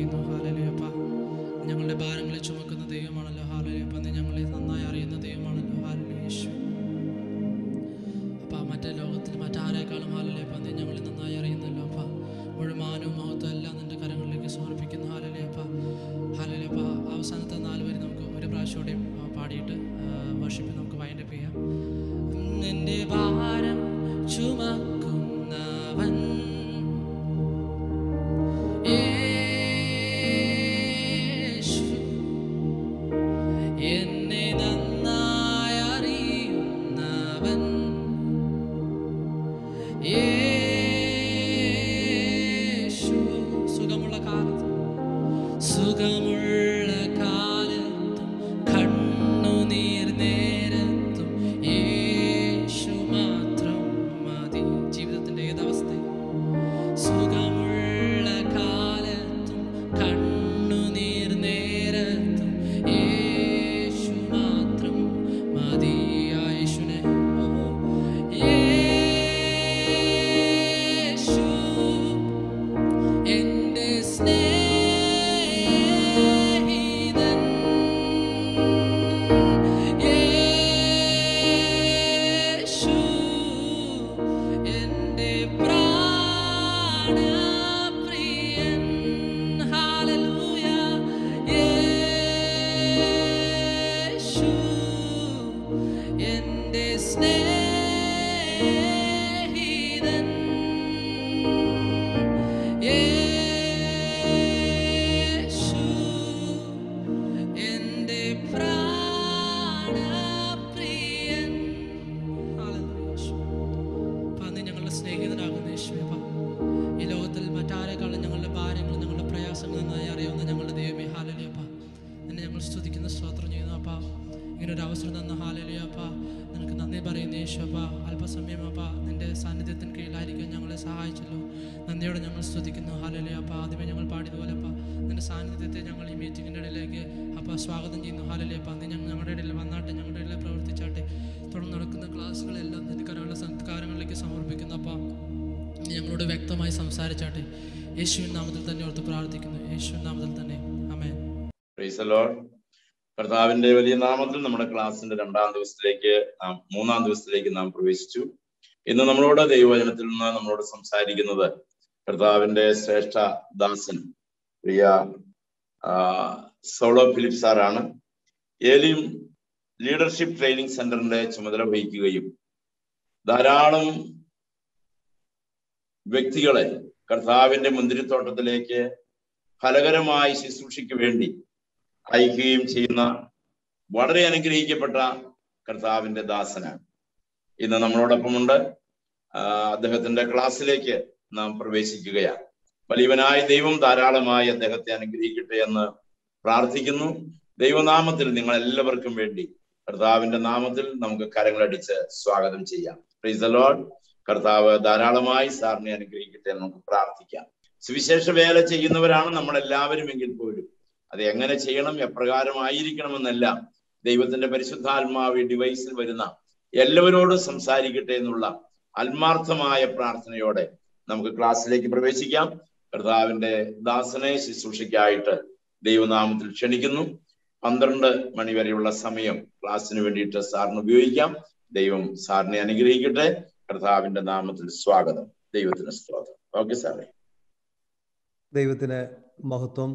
ചെയ്യുന്നു ഹാലലയപ്പ ഞങ്ങളുടെ ഭാരങ്ങളെ ചുമക്കുന്ന ദൈവമാണല്ലോ ഹാലലയപ്പ നീ ഞങ്ങളെ നന്നായി അറിയുന്നു കർത്താവിന്റെ വലിയ നാമത്തിൽ നമ്മുടെ ക്ലാസിന്റെ രണ്ടാം ദിവസത്തിലേക്ക് നാം മൂന്നാം ദിവസത്തിലേക്ക് നാം പ്രവേശിച്ചു ഇന്ന് നമ്മളോട് ദൈവവചനത്തിൽ നിന്ന് നമ്മളോട് സംസാരിക്കുന്നത് കർത്താവിന്റെ ശ്രേഷ്ഠ ദാസൻ പ്രിയ സോളോ ഫിലിപ്പ് സാറാണ് ഏലിയും ലീഡർഷിപ്പ് ട്രെയിനിങ് സെന്ററിന്റെ ചുമതല വഹിക്കുകയും ധാരാളം വ്യക്തികളെ കർത്താവിന്റെ മുന്തിരിത്തോട്ടത്തിലേക്ക് ഫലകരമായി ശുശ്രൂഷയ്ക്ക് വേണ്ടി അയക്കുകയും ചെയ്യുന്ന വളരെ അനുഗ്രഹിക്കപ്പെട്ട കർത്താവിന്റെ ദാസനാണ് ഇന്ന് നമ്മളോടൊപ്പമുണ്ട് അദ്ദേഹത്തിന്റെ ക്ലാസ്സിലേക്ക് നാം പ്രവേശിക്കുകയാണ് വലിയവനായ ദൈവം ധാരാളമായി അദ്ദേഹത്തെ അനുഗ്രഹിക്കട്ടെ എന്ന് പ്രാർത്ഥിക്കുന്നു ദൈവനാമത്തിൽ നിങ്ങൾ എല്ലാവർക്കും വേണ്ടി കർത്താവിന്റെ നാമത്തിൽ നമുക്ക് കരങ്ങളടിച്ച് സ്വാഗതം ചെയ്യാം പ്രീസ് ലോർഡ് കർത്താവ് ധാരാളമായി സാറിനെ അനുഗ്രഹിക്കട്ടെ നമുക്ക് പ്രാർത്ഥിക്കാം സുവിശേഷ വേല ചെയ്യുന്നവരാണ് എല്ലാവരും എങ്കിൽ പോലും അത് എങ്ങനെ ചെയ്യണം എപ്രകാരമായിരിക്കണമെന്നെല്ലാം ദൈവത്തിന്റെ പരിശുദ്ധാത്മാവ് ഡിവൈസിൽ വരുന്ന എല്ലാവരോടും സംസാരിക്കട്ടെ എന്നുള്ള ആത്മാർത്ഥമായ പ്രാർത്ഥനയോടെ നമുക്ക് ക്ലാസ്സിലേക്ക് പ്രവേശിക്കാം കർത്താവിന്റെ ദാസനെ ശുശ്രൂഷയ്ക്കായിട്ട് ദൈവനാമത്തിൽ ക്ഷണിക്കുന്നു പന്ത്രണ്ട് മണി വരെയുള്ള സമയം ക്ലാസ്സിന് വേണ്ടിയിട്ട് സാറിന് ഉപയോഗിക്കാം ദൈവം സാറിനെ അനുഗ്രഹിക്കട്ടെ കർത്താവിന്റെ നാമത്തിൽ സ്വാഗതം ദൈവത്തിന് സ്തോത്രം ഓക്കെ സാറേ ദൈവത്തിന് മഹത്വം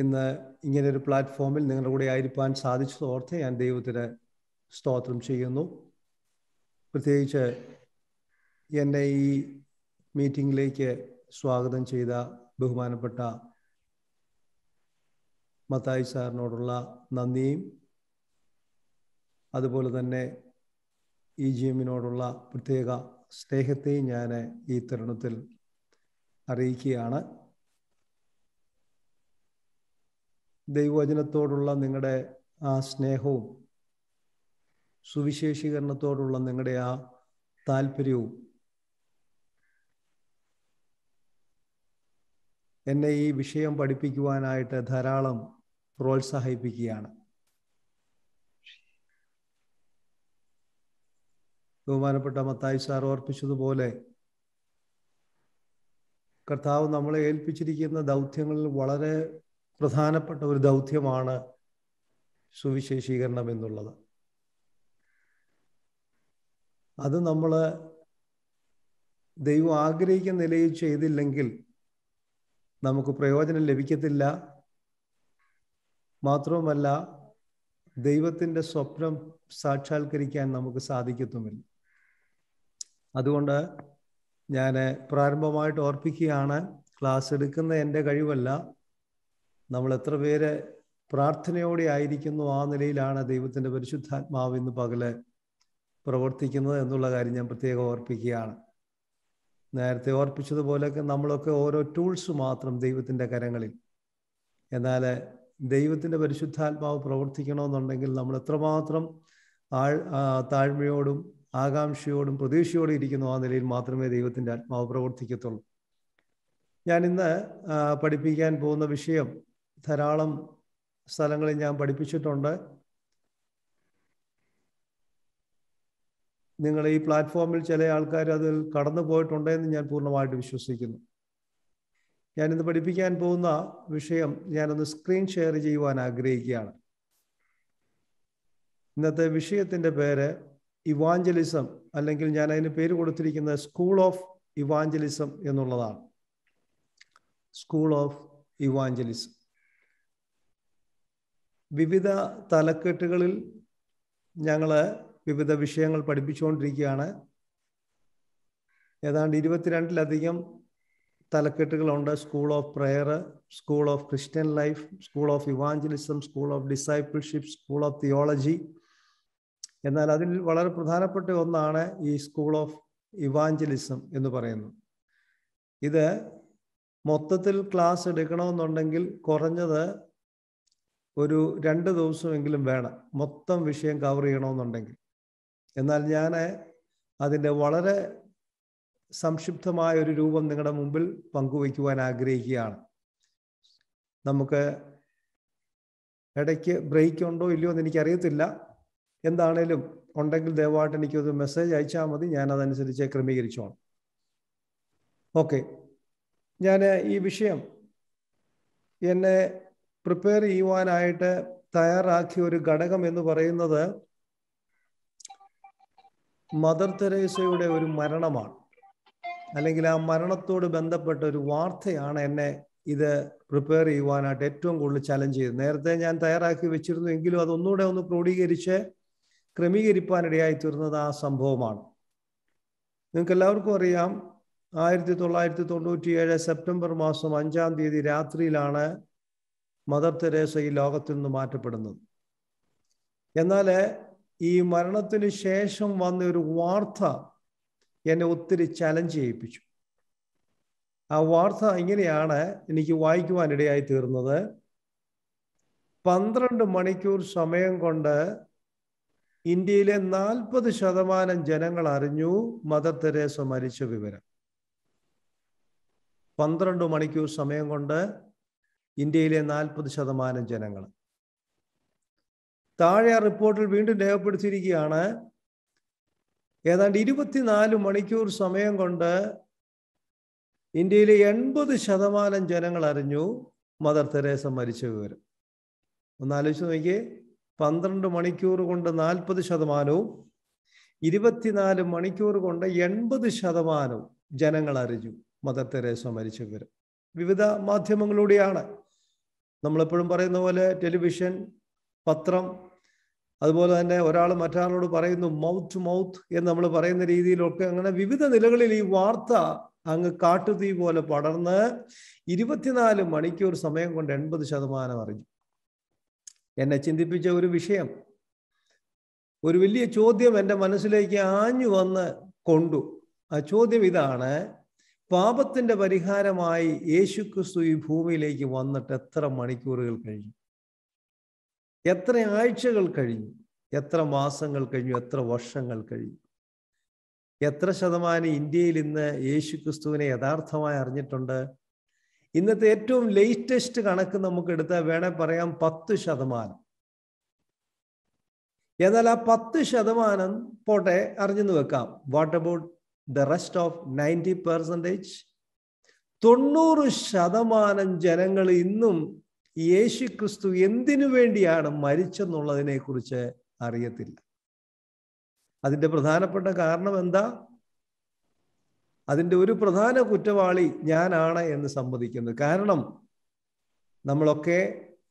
ഇന്ന് ഇങ്ങനെ ഒരു പ്ലാറ്റ്ഫോമിൽ നിങ്ങളുടെ കൂടെ ആയിരിക്കാൻ സാധിച്ചത് ഓർത്ത് ഞാൻ ദൈവത്തിന് സ്തോത്രം ചെയ്യുന്നു പ്രത്യേകിച്ച് എന്നെ ഈ മീറ്റിംഗിലേക്ക് സ്വാഗതം ചെയ്ത ബഹുമാനപ്പെട്ട മത്തായി സാറിനോടുള്ള നന്ദിയും അതുപോലെ തന്നെ ഇ ജി എമ്മിനോടുള്ള പ്രത്യേക സ്നേഹത്തെയും ഞാൻ ഈ തരുണത്തിൽ അറിയിക്കുകയാണ് ദൈവവചനത്തോടുള്ള നിങ്ങളുടെ ആ സ്നേഹവും സുവിശേഷീകരണത്തോടുള്ള നിങ്ങളുടെ ആ താല്പര്യവും എന്നെ ഈ വിഷയം പഠിപ്പിക്കുവാനായിട്ട് ധാരാളം പ്രോത്സാഹിപ്പിക്കുകയാണ് ബഹുമാനപ്പെട്ട മത്തായി സാർ ഓർപ്പിച്ചതുപോലെ കർത്താവ് നമ്മളെ ഏൽപ്പിച്ചിരിക്കുന്ന ദൗത്യങ്ങളിൽ വളരെ പ്രധാനപ്പെട്ട ഒരു ദൗത്യമാണ് സുവിശേഷീകരണം എന്നുള്ളത് അത് നമ്മൾ ദൈവം ആഗ്രഹിക്കുന്ന നിലയിൽ ചെയ്തില്ലെങ്കിൽ നമുക്ക് പ്രയോജനം ലഭിക്കത്തില്ല മാത്രവുമല്ല ദൈവത്തിൻ്റെ സ്വപ്നം സാക്ഷാത്കരിക്കാൻ നമുക്ക് സാധിക്കത്തുമില്ല അതുകൊണ്ട് ഞാൻ പ്രാരംഭമായിട്ട് ഓർപ്പിക്കുകയാണ് ക്ലാസ് എടുക്കുന്ന എൻ്റെ കഴിവല്ല നമ്മൾ എത്ര പേര് പ്രാർത്ഥനയോടെ ആയിരിക്കുന്നു ആ നിലയിലാണ് ദൈവത്തിൻ്റെ പരിശുദ്ധാത്മാവ് ഇന്ന് പകല് പ്രവർത്തിക്കുന്നത് എന്നുള്ള കാര്യം ഞാൻ പ്രത്യേകം ഓർപ്പിക്കുകയാണ് നേരത്തെ ഓർപ്പിച്ചതുപോലെയൊക്കെ നമ്മളൊക്കെ ഓരോ ടൂൾസ് മാത്രം ദൈവത്തിൻ്റെ കരങ്ങളിൽ എന്നാൽ ദൈവത്തിൻ്റെ പരിശുദ്ധാത്മാവ് പ്രവർത്തിക്കണമെന്നുണ്ടെങ്കിൽ നമ്മൾ എത്രമാത്രം ആൾ താഴ്മയോടും ആകാംക്ഷയോടും പ്രതീക്ഷയോടും ഇരിക്കുന്നു ആ നിലയിൽ മാത്രമേ ദൈവത്തിൻ്റെ ആത്മാവ് പ്രവർത്തിക്കത്തുള്ളൂ ഞാൻ ഇന്ന് പഠിപ്പിക്കാൻ പോകുന്ന വിഷയം ധാരാളം സ്ഥലങ്ങളിൽ ഞാൻ പഠിപ്പിച്ചിട്ടുണ്ട് നിങ്ങൾ ഈ പ്ലാറ്റ്ഫോമിൽ ചില ആൾക്കാർ അതിൽ കടന്നു പോയിട്ടുണ്ടെന്ന് ഞാൻ പൂർണ്ണമായിട്ട് വിശ്വസിക്കുന്നു ഞാനിന്ന് പഠിപ്പിക്കാൻ പോകുന്ന വിഷയം ഞാനൊന്ന് സ്ക്രീൻ ഷെയർ ചെയ്യുവാൻ ആഗ്രഹിക്കുകയാണ് ഇന്നത്തെ വിഷയത്തിൻ്റെ പേര് ഇവാഞ്ചലിസം അല്ലെങ്കിൽ ഞാൻ അതിന് പേര് കൊടുത്തിരിക്കുന്നത് സ്കൂൾ ഓഫ് ഇവാഞ്ചലിസം എന്നുള്ളതാണ് സ്കൂൾ ഓഫ് ഇവാഞ്ചലിസം വിവിധ തലക്കെട്ടുകളിൽ ഞങ്ങൾ വിവിധ വിഷയങ്ങൾ പഠിപ്പിച്ചുകൊണ്ടിരിക്കുകയാണ് ഏതാണ്ട് ഇരുപത്തിരണ്ടിലധികം തലക്കെട്ടുകളുണ്ട് school of prayer school of Christian life school of evangelism school of discipleship school of theology എന്നാൽ അതിൽ വളരെ പ്രധാനപ്പെട്ട ഒന്നാണ് ഈ സ്കൂൾ ഓഫ് ഇവാഞ്ചലിസം എന്ന് പറയുന്നത് ഇത് മൊത്തത്തിൽ ക്ലാസ് എടുക്കണമെന്നുണ്ടെങ്കിൽ കുറഞ്ഞത് ഒരു രണ്ട് ദിവസമെങ്കിലും വേണം മൊത്തം വിഷയം കവർ ചെയ്യണമെന്നുണ്ടെങ്കിൽ എന്നാൽ ഞാൻ അതിൻ്റെ വളരെ സംക്ഷിപ്തമായ ഒരു രൂപം നിങ്ങളുടെ മുമ്പിൽ പങ്കുവയ്ക്കുവാൻ ആഗ്രഹിക്കുകയാണ് നമുക്ക് ഇടയ്ക്ക് ബ്രേക്ക് ഉണ്ടോ ഇല്ലയോ എന്ന് എനിക്കറിയത്തില്ല എന്താണേലും ഉണ്ടെങ്കിൽ ദയവായിട്ട് എനിക്കൊരു മെസ്സേജ് അയച്ചാൽ മതി ഞാൻ അതനുസരിച്ച് ക്രമീകരിച്ചോണം ഓക്കെ ഞാൻ ഈ വിഷയം എന്നെ പ്രിപ്പയർ ചെയ്യുവാനായിട്ട് തയ്യാറാക്കിയ ഒരു ഘടകം എന്ന് പറയുന്നത് മദർ തെരേസയുടെ ഒരു മരണമാണ് അല്ലെങ്കിൽ ആ മരണത്തോട് ബന്ധപ്പെട്ട ഒരു വാർത്തയാണ് എന്നെ ഇത് പ്രിപ്പയർ ചെയ്യുവാനായിട്ട് ഏറ്റവും കൂടുതൽ ചലഞ്ച് ചെയ്തത് നേരത്തെ ഞാൻ തയ്യാറാക്കി വെച്ചിരുന്നു എങ്കിലും അതൊന്നുകൂടെ ഒന്ന് ക്രോഡീകരിച്ച് ക്രമീകരിപ്പാനിടയായി തീർന്നത് ആ സംഭവമാണ് നിങ്ങൾക്ക് എല്ലാവർക്കും അറിയാം ആയിരത്തി തൊള്ളായിരത്തി ഏഴ് സെപ്റ്റംബർ മാസം അഞ്ചാം തീയതി രാത്രിയിലാണ് മദർ തെരേസ ഈ ലോകത്തിൽ നിന്ന് മാറ്റപ്പെടുന്നത് എന്നാൽ ഈ മരണത്തിന് ശേഷം വന്ന ഒരു വാർത്ത എന്നെ ഒത്തിരി ചലഞ്ച് ചെയ്യിപ്പിച്ചു ആ വാർത്ത ഇങ്ങനെയാണ് എനിക്ക് വായിക്കുവാനിടയായി തീർന്നത് പന്ത്രണ്ട് മണിക്കൂർ സമയം കൊണ്ട് ഇന്ത്യയിലെ നാൽപ്പത് ശതമാനം ജനങ്ങൾ അറിഞ്ഞു മദർ തെരേസ മരിച്ച വിവരം പന്ത്രണ്ട് മണിക്കൂർ സമയം കൊണ്ട് ഇന്ത്യയിലെ നാൽപ്പത് ശതമാനം ജനങ്ങൾ താഴെ ആ റിപ്പോർട്ടിൽ വീണ്ടും രേഖപ്പെടുത്തിയിരിക്കുകയാണ് ഏതാണ്ട് ഇരുപത്തിനാല് മണിക്കൂർ സമയം കൊണ്ട് ഇന്ത്യയിലെ എൺപത് ശതമാനം ജനങ്ങൾ അറിഞ്ഞു മദർ തെരേസ മരിച്ച വിവരം ആലോചിച്ച് നോക്കിയേ പന്ത്രണ്ട് മണിക്കൂർ കൊണ്ട് നാൽപ്പത് ശതമാനവും ഇരുപത്തിനാല് മണിക്കൂർ കൊണ്ട് എൺപത് ശതമാനവും ജനങ്ങൾ അറിഞ്ഞു മദർ തെരേസ മരിച്ച വിവരം വിവിധ മാധ്യമങ്ങളിലൂടെയാണ് നമ്മളെപ്പോഴും പറയുന്ന പോലെ ടെലിവിഷൻ പത്രം അതുപോലെ തന്നെ ഒരാൾ മറ്റൊരാളോട് പറയുന്നു മൗത്ത് ടു മൗത്ത് എന്ന് നമ്മൾ പറയുന്ന രീതിയിലൊക്കെ അങ്ങനെ വിവിധ നിലകളിൽ ഈ വാർത്ത അങ്ങ് കാട്ടുതീ പോലെ പടർന്ന് ഇരുപത്തിനാല് മണിക്കൂർ സമയം കൊണ്ട് എൺപത് ശതമാനം അറിഞ്ഞു എന്നെ ചിന്തിപ്പിച്ച ഒരു വിഷയം ഒരു വലിയ ചോദ്യം എൻ്റെ മനസ്സിലേക്ക് ആഞ്ഞു വന്ന് കൊണ്ടു ആ ചോദ്യം ഇതാണ് പാപത്തിന്റെ പരിഹാരമായി യേശു ക്രിസ്തു ഈ ഭൂമിയിലേക്ക് വന്നിട്ട് എത്ര മണിക്കൂറുകൾ കഴിഞ്ഞു എത്ര ആഴ്ചകൾ കഴിഞ്ഞു എത്ര മാസങ്ങൾ കഴിഞ്ഞു എത്ര വർഷങ്ങൾ കഴിഞ്ഞു എത്ര ശതമാനം ഇന്ത്യയിൽ ഇന്ന് യേശു ക്രിസ്തുവിനെ യഥാർത്ഥമായി അറിഞ്ഞിട്ടുണ്ട് ഇന്നത്തെ ഏറ്റവും ലേറ്റസ്റ്റ് കണക്ക് നമുക്ക് എടുത്താൽ വേണേൽ പറയാം പത്ത് ശതമാനം എന്നാൽ ആ പത്ത് ശതമാനം പോട്ടെ അറിഞ്ഞെന്ന് വെക്കാം what about the rest of ninety percentage തൊണ്ണൂറ് ശതമാനം ജനങ്ങൾ ഇന്നും യേശു ക്രിസ്തു എന്തിനു വേണ്ടിയാണ് മരിച്ചെന്നുള്ളതിനെ കുറിച്ച് അറിയത്തില്ല അതിൻ്റെ പ്രധാനപ്പെട്ട കാരണം എന്താ അതിൻ്റെ ഒരു പ്രധാന കുറ്റവാളി ഞാനാണ് എന്ന് സമ്മതിക്കുന്നത് കാരണം നമ്മളൊക്കെ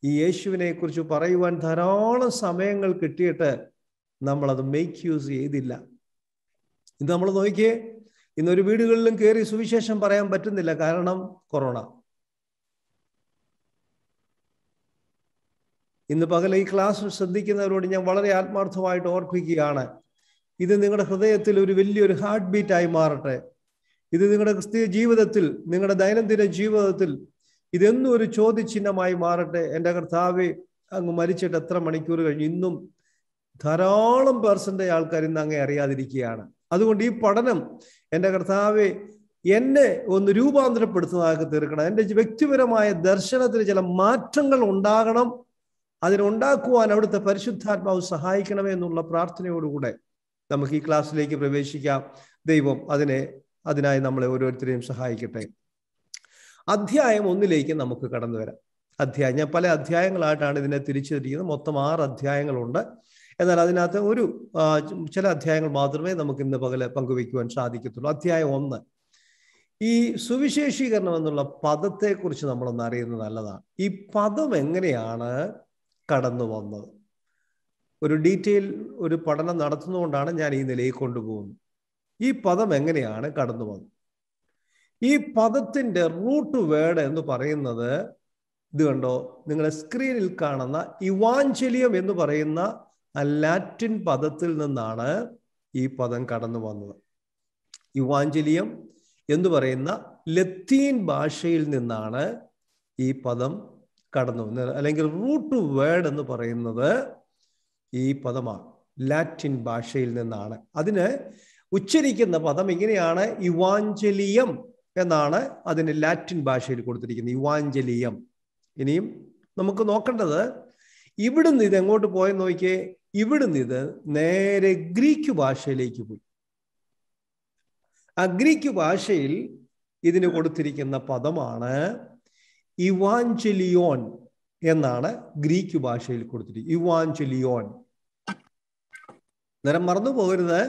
ഈ യേശുവിനെ കുറിച്ച് പറയുവാൻ ധാരാളം സമയങ്ങൾ കിട്ടിയിട്ട് നമ്മളത് മേക്ക് യൂസ് ചെയ്തില്ല ഇന്ന് നമ്മൾ നോക്കിയേ ഇന്നൊരു വീടുകളിലും കയറി സുവിശേഷം പറയാൻ പറ്റുന്നില്ല കാരണം കൊറോണ ഇന്ന് പകൽ ഈ ക്ലാസ് ശ്രദ്ധിക്കുന്നവരോട് ഞാൻ വളരെ ആത്മാർത്ഥമായിട്ട് ഓർപ്പിക്കുകയാണ് ഇത് നിങ്ങളുടെ ഹൃദയത്തിൽ ഒരു വലിയൊരു ഹാർട്ട് ബീറ്റായി മാറട്ടെ ഇത് നിങ്ങളുടെ ക്രിസ്തീയ ജീവിതത്തിൽ നിങ്ങളുടെ ദൈനംദിന ജീവിതത്തിൽ ഇതെന്നും ഒരു ചോദ്യചിഹ്നമായി മാറട്ടെ എൻ്റെ കർത്താവ് അങ്ങ് മരിച്ചിട്ട് എത്ര മണിക്കൂർ കഴിഞ്ഞു ഇന്നും ധാരാളം പേഴ്സൻ്റെ ആൾക്കാർ ഇന്ന് അങ്ങേ അറിയാതിരിക്കുകയാണ് അതുകൊണ്ട് ഈ പഠനം എൻ്റെ കർത്താവെ എന്നെ ഒന്ന് രൂപാന്തരപ്പെടുത്തുന്നതാക്കി തീർക്കണം എൻ്റെ വ്യക്തിപരമായ ദർശനത്തിന് ചില മാറ്റങ്ങൾ ഉണ്ടാകണം അതിനുണ്ടാക്കുവാൻ അവിടുത്തെ പരിശുദ്ധാത്മാവ് സഹായിക്കണമേ എന്നുള്ള പ്രാർത്ഥനയോടുകൂടെ നമുക്ക് ഈ ക്ലാസ്സിലേക്ക് പ്രവേശിക്കാം ദൈവം അതിനെ അതിനായി നമ്മളെ ഓരോരുത്തരെയും സഹായിക്കട്ടെ അധ്യായം ഒന്നിലേക്ക് നമുക്ക് കടന്നു വരാം അധ്യായം ഞാൻ പല അധ്യായങ്ങളായിട്ടാണ് ഇതിനെ തിരിച്ചിരിക്കുന്നത് മൊത്തം ആറ് അധ്യായങ്ങളുണ്ട് എന്നാൽ അതിനകത്ത് ഒരു ചില അധ്യായങ്ങൾ മാത്രമേ നമുക്ക് ഇന്ന് പകല് പങ്കുവയ്ക്കുവാൻ സാധിക്കത്തുള്ളൂ അധ്യായം ഒന്ന് ഈ സുവിശേഷീകരണം എന്നുള്ള പദത്തെക്കുറിച്ച് നമ്മളൊന്ന് അറിയുന്നത് നല്ലതാണ് ഈ പദം എങ്ങനെയാണ് കടന്നു വന്നത് ഒരു ഡീറ്റെയിൽ ഒരു പഠനം നടത്തുന്നതുകൊണ്ടാണ് ഞാൻ ഈ നിലയിൽ കൊണ്ടുപോകുന്നത് ഈ പദം എങ്ങനെയാണ് കടന്നു വന്നത് ഈ പദത്തിൻ്റെ റൂട്ട് വേർഡ് എന്ന് പറയുന്നത് ഇത് കണ്ടോ നിങ്ങളെ സ്ക്രീനിൽ കാണുന്ന ഇവാഞ്ചലിയം എന്ന് പറയുന്ന ലാറ്റിൻ പദത്തിൽ നിന്നാണ് ഈ പദം കടന്നു വന്നത് യുവാഞ്ജലിയം എന്ന് പറയുന്ന ലത്തീൻ ഭാഷയിൽ നിന്നാണ് ഈ പദം കടന്നു വന്നത് അല്ലെങ്കിൽ റൂട്ട് വേർഡ് എന്ന് പറയുന്നത് ഈ പദമാണ് ലാറ്റിൻ ഭാഷയിൽ നിന്നാണ് അതിന് ഉച്ചരിക്കുന്ന പദം ഇങ്ങനെയാണ് ഇവാഞ്ചലിയം എന്നാണ് അതിന് ലാറ്റിൻ ഭാഷയിൽ കൊടുത്തിരിക്കുന്നത് ഇവാഞ്ചലിയം ഇനിയും നമുക്ക് നോക്കേണ്ടത് ഇവിടുന്ന് ഇത് എങ്ങോട്ട് പോയെന്ന് നോക്കിയേ ഇവിടുന്ന് ഇത് നേരെ ഗ്രീക്ക് ഭാഷയിലേക്ക് പോയി ആ ഗ്രീക്ക് ഭാഷയിൽ ഇതിന് കൊടുത്തിരിക്കുന്ന പദമാണ് ഇവാഞ്ചലിയോൺ എന്നാണ് ഗ്രീക്ക് ഭാഷയിൽ കൊടുത്തിരിക്കുന്നത് ഇവാഞ്ചലിയോൺ നേരം മറന്നു പോകരുത്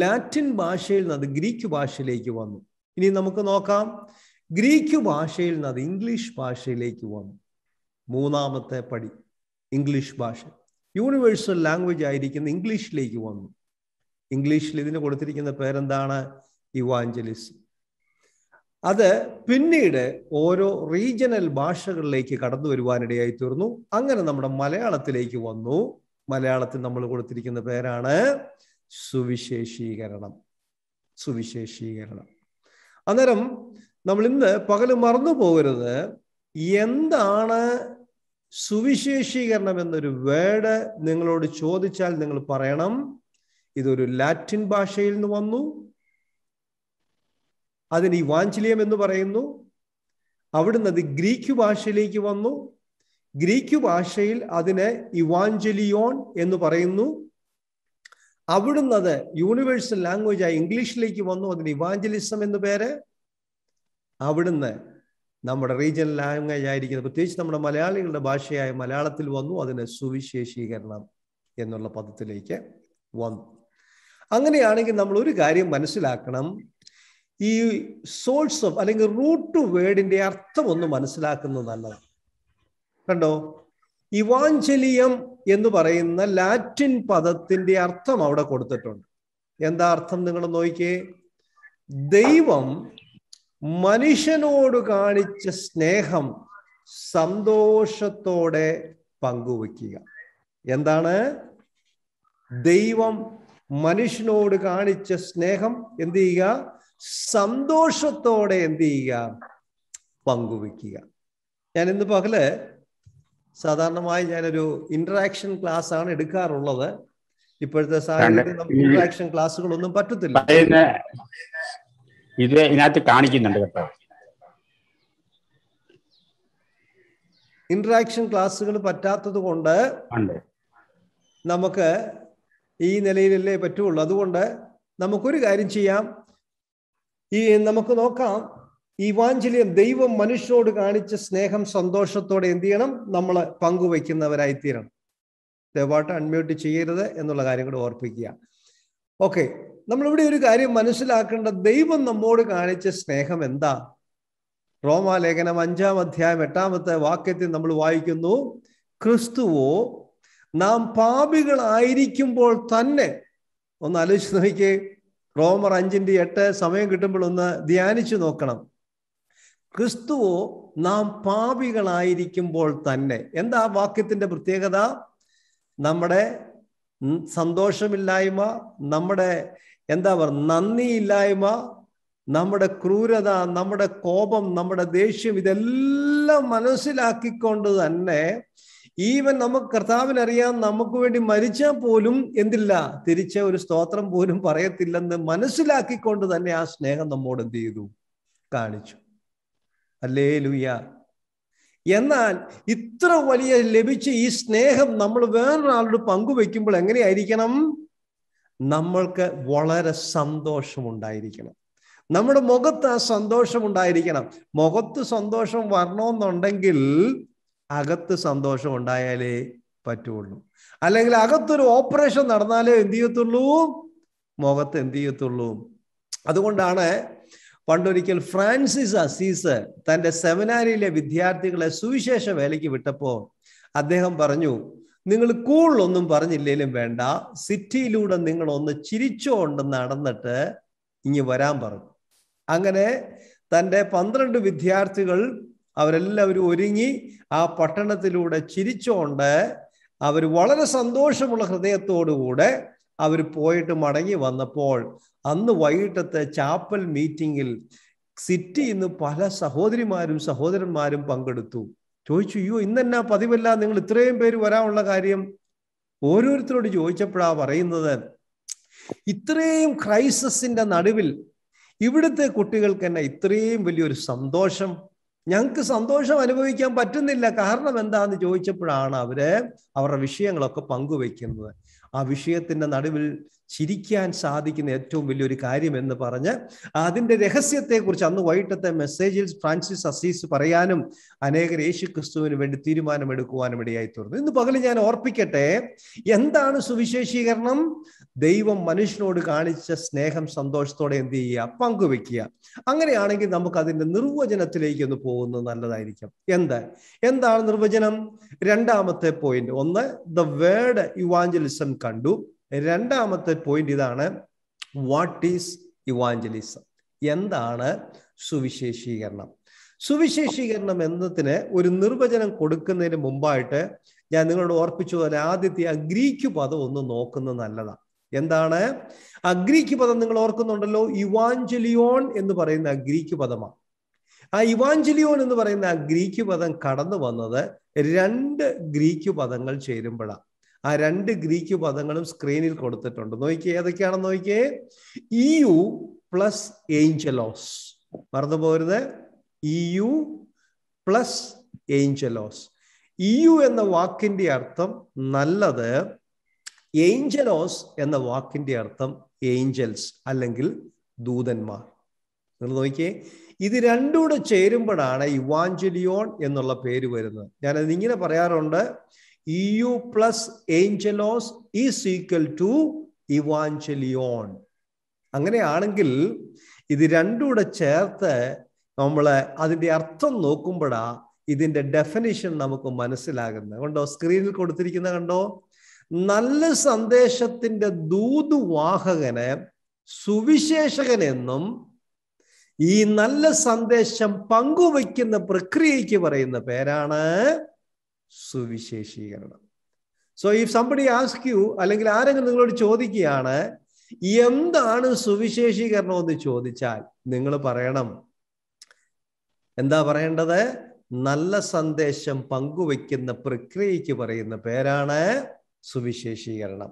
ലാറ്റിൻ ഭാഷയിൽ നിന്ന് ഗ്രീക്ക് ഭാഷയിലേക്ക് വന്നു ഇനി നമുക്ക് നോക്കാം ഗ്രീക്ക് ഭാഷയിൽ നിന്ന് ഇംഗ്ലീഷ് ഭാഷയിലേക്ക് വന്നു മൂന്നാമത്തെ പടി ഇംഗ്ലീഷ് ഭാഷ യൂണിവേഴ്സൽ ലാംഗ്വേജ് ആയിരിക്കുന്ന ഇംഗ്ലീഷിലേക്ക് വന്നു ഇംഗ്ലീഷിൽ ഇതിന് കൊടുത്തിരിക്കുന്ന പേരെന്താണ് ഇവാഞ്ചലിസ് അത് പിന്നീട് ഓരോ റീജിയണൽ ഭാഷകളിലേക്ക് കടന്നു വരുവാനിടയായി തീർന്നു അങ്ങനെ നമ്മുടെ മലയാളത്തിലേക്ക് വന്നു മലയാളത്തിൽ നമ്മൾ കൊടുത്തിരിക്കുന്ന പേരാണ് സുവിശേഷീകരണം സുവിശേഷീകരണം അന്നേരം നമ്മൾ ഇന്ന് പകൽ മറന്നു പോകരുത് എന്താണ് സുവിശേഷീകരണം എന്നൊരു വേർഡ് നിങ്ങളോട് ചോദിച്ചാൽ നിങ്ങൾ പറയണം ഇതൊരു ലാറ്റിൻ ഭാഷയിൽ നിന്ന് വന്നു അതിന് ഈ വാഞ്ചലിയം എന്ന് പറയുന്നു അവിടുന്ന് അത് ഗ്രീക്ക് ഭാഷയിലേക്ക് വന്നു ഗ്രീക്ക് ഭാഷയിൽ അതിനെ ഇവാഞ്ചലിയോൺ എന്ന് പറയുന്നു അവിടുന്ന് അത് യൂണിവേഴ്സൽ ആയി ഇംഗ്ലീഷിലേക്ക് വന്നു അതിന് ഇവാഞ്ചലിസം എന്ന് പേര് അവിടുന്ന് നമ്മുടെ റീജിയണൽ ലാംഗ്വേജ് ആയിരിക്കുന്നത് പ്രത്യേകിച്ച് നമ്മുടെ മലയാളികളുടെ ഭാഷയായ മലയാളത്തിൽ വന്നു അതിന് സുവിശേഷീകരണം എന്നുള്ള പദത്തിലേക്ക് വന്നു അങ്ങനെയാണെങ്കിൽ നമ്മൾ ഒരു കാര്യം മനസ്സിലാക്കണം ഈ സോഴ്സ് ഓഫ് അല്ലെങ്കിൽ റൂട്ട് ടു വേർഡിന്റെ അർത്ഥം ഒന്ന് മനസ്സിലാക്കുന്നത് നല്ലതാണ് കണ്ടോ ഇവാഞ്ചലിയം എന്ന് പറയുന്ന ലാറ്റിൻ പദത്തിന്റെ അർത്ഥം അവിടെ കൊടുത്തിട്ടുണ്ട് എന്താ അർത്ഥം നിങ്ങൾ നോക്കിയേ ദൈവം മനുഷ്യനോട് കാണിച്ച സ്നേഹം സന്തോഷത്തോടെ പങ്കുവെക്കുക എന്താണ് ദൈവം മനുഷ്യനോട് കാണിച്ച സ്നേഹം എന്ത് ചെയ്യുക സന്തോഷത്തോടെ എന്ത് ചെയ്യുക പങ്കുവെക്കുക ഞാൻ ഇന്ന് പകല് സാധാരണമായി ഞാനൊരു ഇന്ററാക്ഷൻ ക്ലാസ് ആണ് എടുക്കാറുള്ളത് ഇപ്പോഴത്തെ സാഹചര്യത്തിൽ ഇന്ററാക്ഷൻ ക്ലാസ്സുകളൊന്നും പറ്റത്തില്ല ഇത് ഇതിനകത്ത് കാണിക്കുന്നുണ്ട് കേട്ടോ ഇന്ററാക്ഷൻ ക്ലാസ്സുകൾ പറ്റാത്തത് കൊണ്ട് നമുക്ക് ഈ നിലയിലല്ലേ പറ്റുള്ളൂ അതുകൊണ്ട് നമുക്കൊരു കാര്യം ചെയ്യാം ഈ നമുക്ക് നോക്കാം ഈ വാഞ്ചലിയം ദൈവം മനുഷ്യരോട് കാണിച്ച സ്നേഹം സന്തോഷത്തോടെ എന്ത് ചെയ്യണം നമ്മൾ പങ്കുവയ്ക്കുന്നവരായി തീരണം ദയവാട്ട് അൺമ്യൂട്ട് ചെയ്യരുത് എന്നുള്ള കാര്യം കൂടെ ഓർപ്പിക്കുക ഓക്കെ നമ്മളിവിടെ ഒരു കാര്യം മനസ്സിലാക്കേണ്ട ദൈവം നമ്മോട് കാണിച്ച സ്നേഹം എന്താ റോമാലേഖനം അഞ്ചാം അധ്യായം എട്ടാമത്തെ വാക്യത്തിൽ നമ്മൾ വായിക്കുന്നു ക്രിസ്തുവോ നാം പാപികളായിരിക്കുമ്പോൾ തന്നെ ഒന്ന് ആലോചിച്ച് നോക്കിയേ റോമർ അഞ്ചിന്റെ എട്ട് സമയം കിട്ടുമ്പോൾ ഒന്ന് ധ്യാനിച്ചു നോക്കണം ക്രിസ്തുവോ നാം പാപികളായിരിക്കുമ്പോൾ തന്നെ എന്താ വാക്യത്തിന്റെ പ്രത്യേകത നമ്മുടെ സന്തോഷമില്ലായ്മ നമ്മുടെ എന്താ പറ നന്ദിയില്ലായ്മ നമ്മുടെ ക്രൂരത നമ്മുടെ കോപം നമ്മുടെ ദേഷ്യം ഇതെല്ലാം മനസ്സിലാക്കിക്കൊണ്ട് തന്നെ ഈവൻ നമുക്ക് കർത്താവിനറിയാം നമുക്ക് വേണ്ടി മരിച്ചാൽ പോലും എന്തില്ല തിരിച്ച ഒരു സ്തോത്രം പോലും പറയത്തില്ലെന്ന് മനസ്സിലാക്കിക്കൊണ്ട് തന്നെ ആ സ്നേഹം നമ്മോട് എന്ത് ചെയ്തു കാണിച്ചു അല്ലേ ലുയ്യ എന്നാൽ ഇത്ര വലിയ ലഭിച്ച ഈ സ്നേഹം നമ്മൾ വേറൊരാളോട് പങ്കുവെക്കുമ്പോൾ എങ്ങനെയായിരിക്കണം നമ്മൾക്ക് വളരെ സന്തോഷമുണ്ടായിരിക്കണം നമ്മുടെ മുഖത്ത് ആ സന്തോഷം ഉണ്ടായിരിക്കണം മുഖത്ത് സന്തോഷം വരണമെന്നുണ്ടെങ്കിൽ അകത്ത് സന്തോഷം ഉണ്ടായാലേ പറ്റുള്ളൂ അല്ലെങ്കിൽ അകത്തൊരു ഓപ്പറേഷൻ നടന്നാലേ എന്ത് ചെയ്യത്തുള്ളൂ മുഖത്ത് എന്ത് ചെയ്യത്തുള്ളൂ അതുകൊണ്ടാണ് പണ്ടൊരിക്കൽ ഫ്രാൻസിസ് അസീസ് തന്റെ സെമിനാരിയിലെ വിദ്യാർത്ഥികളെ സുവിശേഷ വേലയ്ക്ക് വിട്ടപ്പോൾ അദ്ദേഹം പറഞ്ഞു നിങ്ങൾ കൂടുതലൊന്നും പറഞ്ഞില്ലേലും വേണ്ട സിറ്റിയിലൂടെ നിങ്ങൾ ഒന്ന് ചിരിച്ചുകൊണ്ട് നടന്നിട്ട് ഇനി വരാൻ പറഞ്ഞു അങ്ങനെ തൻ്റെ പന്ത്രണ്ട് വിദ്യാർത്ഥികൾ അവരെല്ലാവരും ഒരുങ്ങി ആ പട്ടണത്തിലൂടെ ചിരിച്ചുകൊണ്ട് അവർ വളരെ സന്തോഷമുള്ള ഹൃദയത്തോടുകൂടെ അവർ പോയിട്ട് മടങ്ങി വന്നപ്പോൾ അന്ന് വൈകിട്ടത്തെ ചാപ്പൽ മീറ്റിങ്ങിൽ സിറ്റിയിൽ നിന്ന് പല സഹോദരിമാരും സഹോദരന്മാരും പങ്കെടുത്തു ചോദിച്ചു അയ്യോ ഇന്നെന്നാ പതിവല്ല നിങ്ങൾ ഇത്രയും പേര് വരാനുള്ള കാര്യം ഓരോരുത്തരോട് ചോദിച്ചപ്പോഴാ പറയുന്നത് ഇത്രയും ക്രൈസിസിന്റെ നടുവിൽ ഇവിടുത്തെ കുട്ടികൾക്ക് തന്നെ ഇത്രയും വലിയൊരു സന്തോഷം ഞങ്ങൾക്ക് സന്തോഷം അനുഭവിക്കാൻ പറ്റുന്നില്ല കാരണം എന്താന്ന് ചോദിച്ചപ്പോഴാണ് അവര് അവരുടെ വിഷയങ്ങളൊക്കെ പങ്കുവെക്കുന്നത് ആ വിഷയത്തിൻ്റെ നടുവിൽ ചിരിക്കാൻ സാധിക്കുന്ന ഏറ്റവും വലിയൊരു കാര്യം എന്ന് പറഞ്ഞ് അതിൻ്റെ രഹസ്യത്തെക്കുറിച്ച് അന്ന് വൈകിട്ടത്തെ മെസ്സേജിൽ ഫ്രാൻസിസ് അസീസ് പറയാനും അനേകർ യേശു ക്രിസ്തുവിന് വേണ്ടി തീരുമാനമെടുക്കുവാനും ഇടയായി തീർന്നു ഇന്ന് പകൽ ഞാൻ ഓർപ്പിക്കട്ടെ എന്താണ് സുവിശേഷീകരണം ദൈവം മനുഷ്യനോട് കാണിച്ച സ്നേഹം സന്തോഷത്തോടെ എന്ത് ചെയ്യുക പങ്കുവെക്കുക അങ്ങനെയാണെങ്കിൽ നമുക്ക് അതിന്റെ നിർവചനത്തിലേക്ക് ഒന്ന് പോകുന്നത് നല്ലതായിരിക്കും എന്ത് എന്താണ് നിർവചനം രണ്ടാമത്തെ പോയിന്റ് ഒന്ന് ദ വേർഡ് ഇവാഞ്ചലിസം കണ്ടു രണ്ടാമത്തെ പോയിന്റ് ഇതാണ് വാട്ട് ഈസ് ഇവാഞ്ചലിസം എന്താണ് സുവിശേഷീകരണം സുവിശേഷീകരണം എന്നതിന് ഒരു നിർവചനം കൊടുക്കുന്നതിന് മുമ്പായിട്ട് ഞാൻ നിങ്ങളോട് ഓർപ്പിച്ചു പോലെ ആദ്യത്തെ ആ ഗ്രീക്ക് പദം ഒന്ന് നോക്കുന്നത് നല്ലതാണ് എന്താണ് ആ ഗ്രീക്ക് പദം നിങ്ങൾ ഓർക്കുന്നുണ്ടല്ലോ ഇവാഞ്ചലിയോൺ എന്ന് പറയുന്ന ഗ്രീക്ക് പദമാണ് ആ ഇവാഞ്ചലിയോൺ എന്ന് പറയുന്ന ആ ഗ്രീക്ക് പദം കടന്നു വന്നത് രണ്ട് ഗ്രീക്ക് പദങ്ങൾ ചേരുമ്പോഴാണ് ആ രണ്ട് ഗ്രീക്ക് പദങ്ങളും സ്ക്രീനിൽ കൊടുത്തിട്ടുണ്ട് നോക്കിയേ ഏതൊക്കെയാണെന്ന് നോക്കിയേ ഇ യു പ്ലസ് ഏഞ്ചലോസ് മറന്നു പോരുത് ഇ യു പ്ലസ് ഏഞ്ചലോസ് ഇ യു എന്ന വാക്കിന്റെ അർത്ഥം നല്ലത് ഏഞ്ചലോസ് എന്ന വാക്കിന്റെ അർത്ഥം ഏഞ്ചൽസ് അല്ലെങ്കിൽ ദൂതന്മാർ നിങ്ങൾ നോക്കിയേ ഇത് രണ്ടുകൂടെ ചേരുമ്പോഴാണ് ഇവാഞ്ചലിയോൺ എന്നുള്ള പേര് വരുന്നത് ഞാനത് ഇങ്ങനെ പറയാറുണ്ട് ഇ യു പ്ലസ് ഏഞ്ചലോസ് ഈസ് ഈക്വൽ ടു ഇവാഞ്ചലിയോൺ അങ്ങനെയാണെങ്കിൽ ഇത് രണ്ടുകൂടെ ചേർത്ത് നമ്മൾ അതിൻ്റെ അർത്ഥം നോക്കുമ്പോഴാ ഇതിൻ്റെ ഡെഫിനിഷൻ നമുക്ക് മനസ്സിലാകുന്നത് കണ്ടോ സ്ക്രീനിൽ കൊടുത്തിരിക്കുന്ന കണ്ടോ നല്ല സന്ദേശത്തിന്റെ ദൂതുവാഹകനെ സുവിശേഷകൻ എന്നും ഈ നല്ല സന്ദേശം പങ്കുവയ്ക്കുന്ന പ്രക്രിയയ്ക്ക് പറയുന്ന പേരാണ് സുവിശേഷീകരണം സോ ഈ സംബടി ആസ്ക് യു അല്ലെങ്കിൽ ആരെങ്കിലും നിങ്ങളോട് ചോദിക്കുകയാണ് എന്താണ് സുവിശേഷീകരണം എന്ന് ചോദിച്ചാൽ നിങ്ങൾ പറയണം എന്താ പറയേണ്ടത് നല്ല സന്ദേശം പങ്കുവയ്ക്കുന്ന പ്രക്രിയയ്ക്ക് പറയുന്ന പേരാണ് സുവിശേഷീകരണം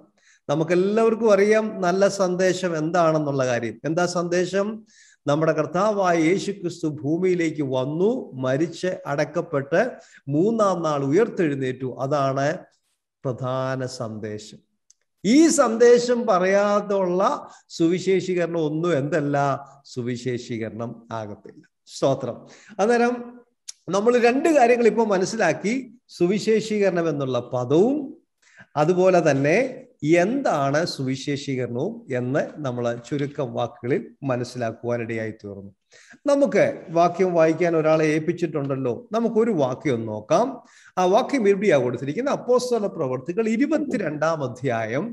നമുക്കെല്ലാവർക്കും അറിയാം നല്ല സന്ദേശം എന്താണെന്നുള്ള കാര്യം എന്താ സന്ദേശം നമ്മുടെ കർത്താവായ യേശു ക്രിസ്തു ഭൂമിയിലേക്ക് വന്നു മരിച്ച് അടക്കപ്പെട്ട് മൂന്നാം നാൾ ഉയർത്തെഴുന്നേറ്റു അതാണ് പ്രധാന സന്ദേശം ഈ സന്ദേശം പറയാതുള്ള സുവിശേഷീകരണം ഒന്നും എന്തല്ല സുവിശേഷീകരണം ആകത്തില്ല സ്തോത്രം അന്നേരം നമ്മൾ രണ്ട് കാര്യങ്ങൾ ഇപ്പോൾ മനസ്സിലാക്കി സുവിശേഷീകരണം എന്നുള്ള പദവും അതുപോലെ തന്നെ എന്താണ് സുവിശേഷീകരണവും എന്ന് നമ്മൾ ചുരുക്കം വാക്കുകളിൽ മനസ്സിലാക്കുവാനിടയായി തീർന്നു നമുക്ക് വാക്യം വായിക്കാൻ ഒരാളെ ഏൽപ്പിച്ചിട്ടുണ്ടല്ലോ നമുക്കൊരു വാക്യം നോക്കാം ആ വാക്യം ഇവിടെയാ കൊടുത്തിരിക്കുന്ന അപ്പോസ്തല പ്രവർത്തികൾ ഇരുപത്തിരണ്ടാം അധ്യായം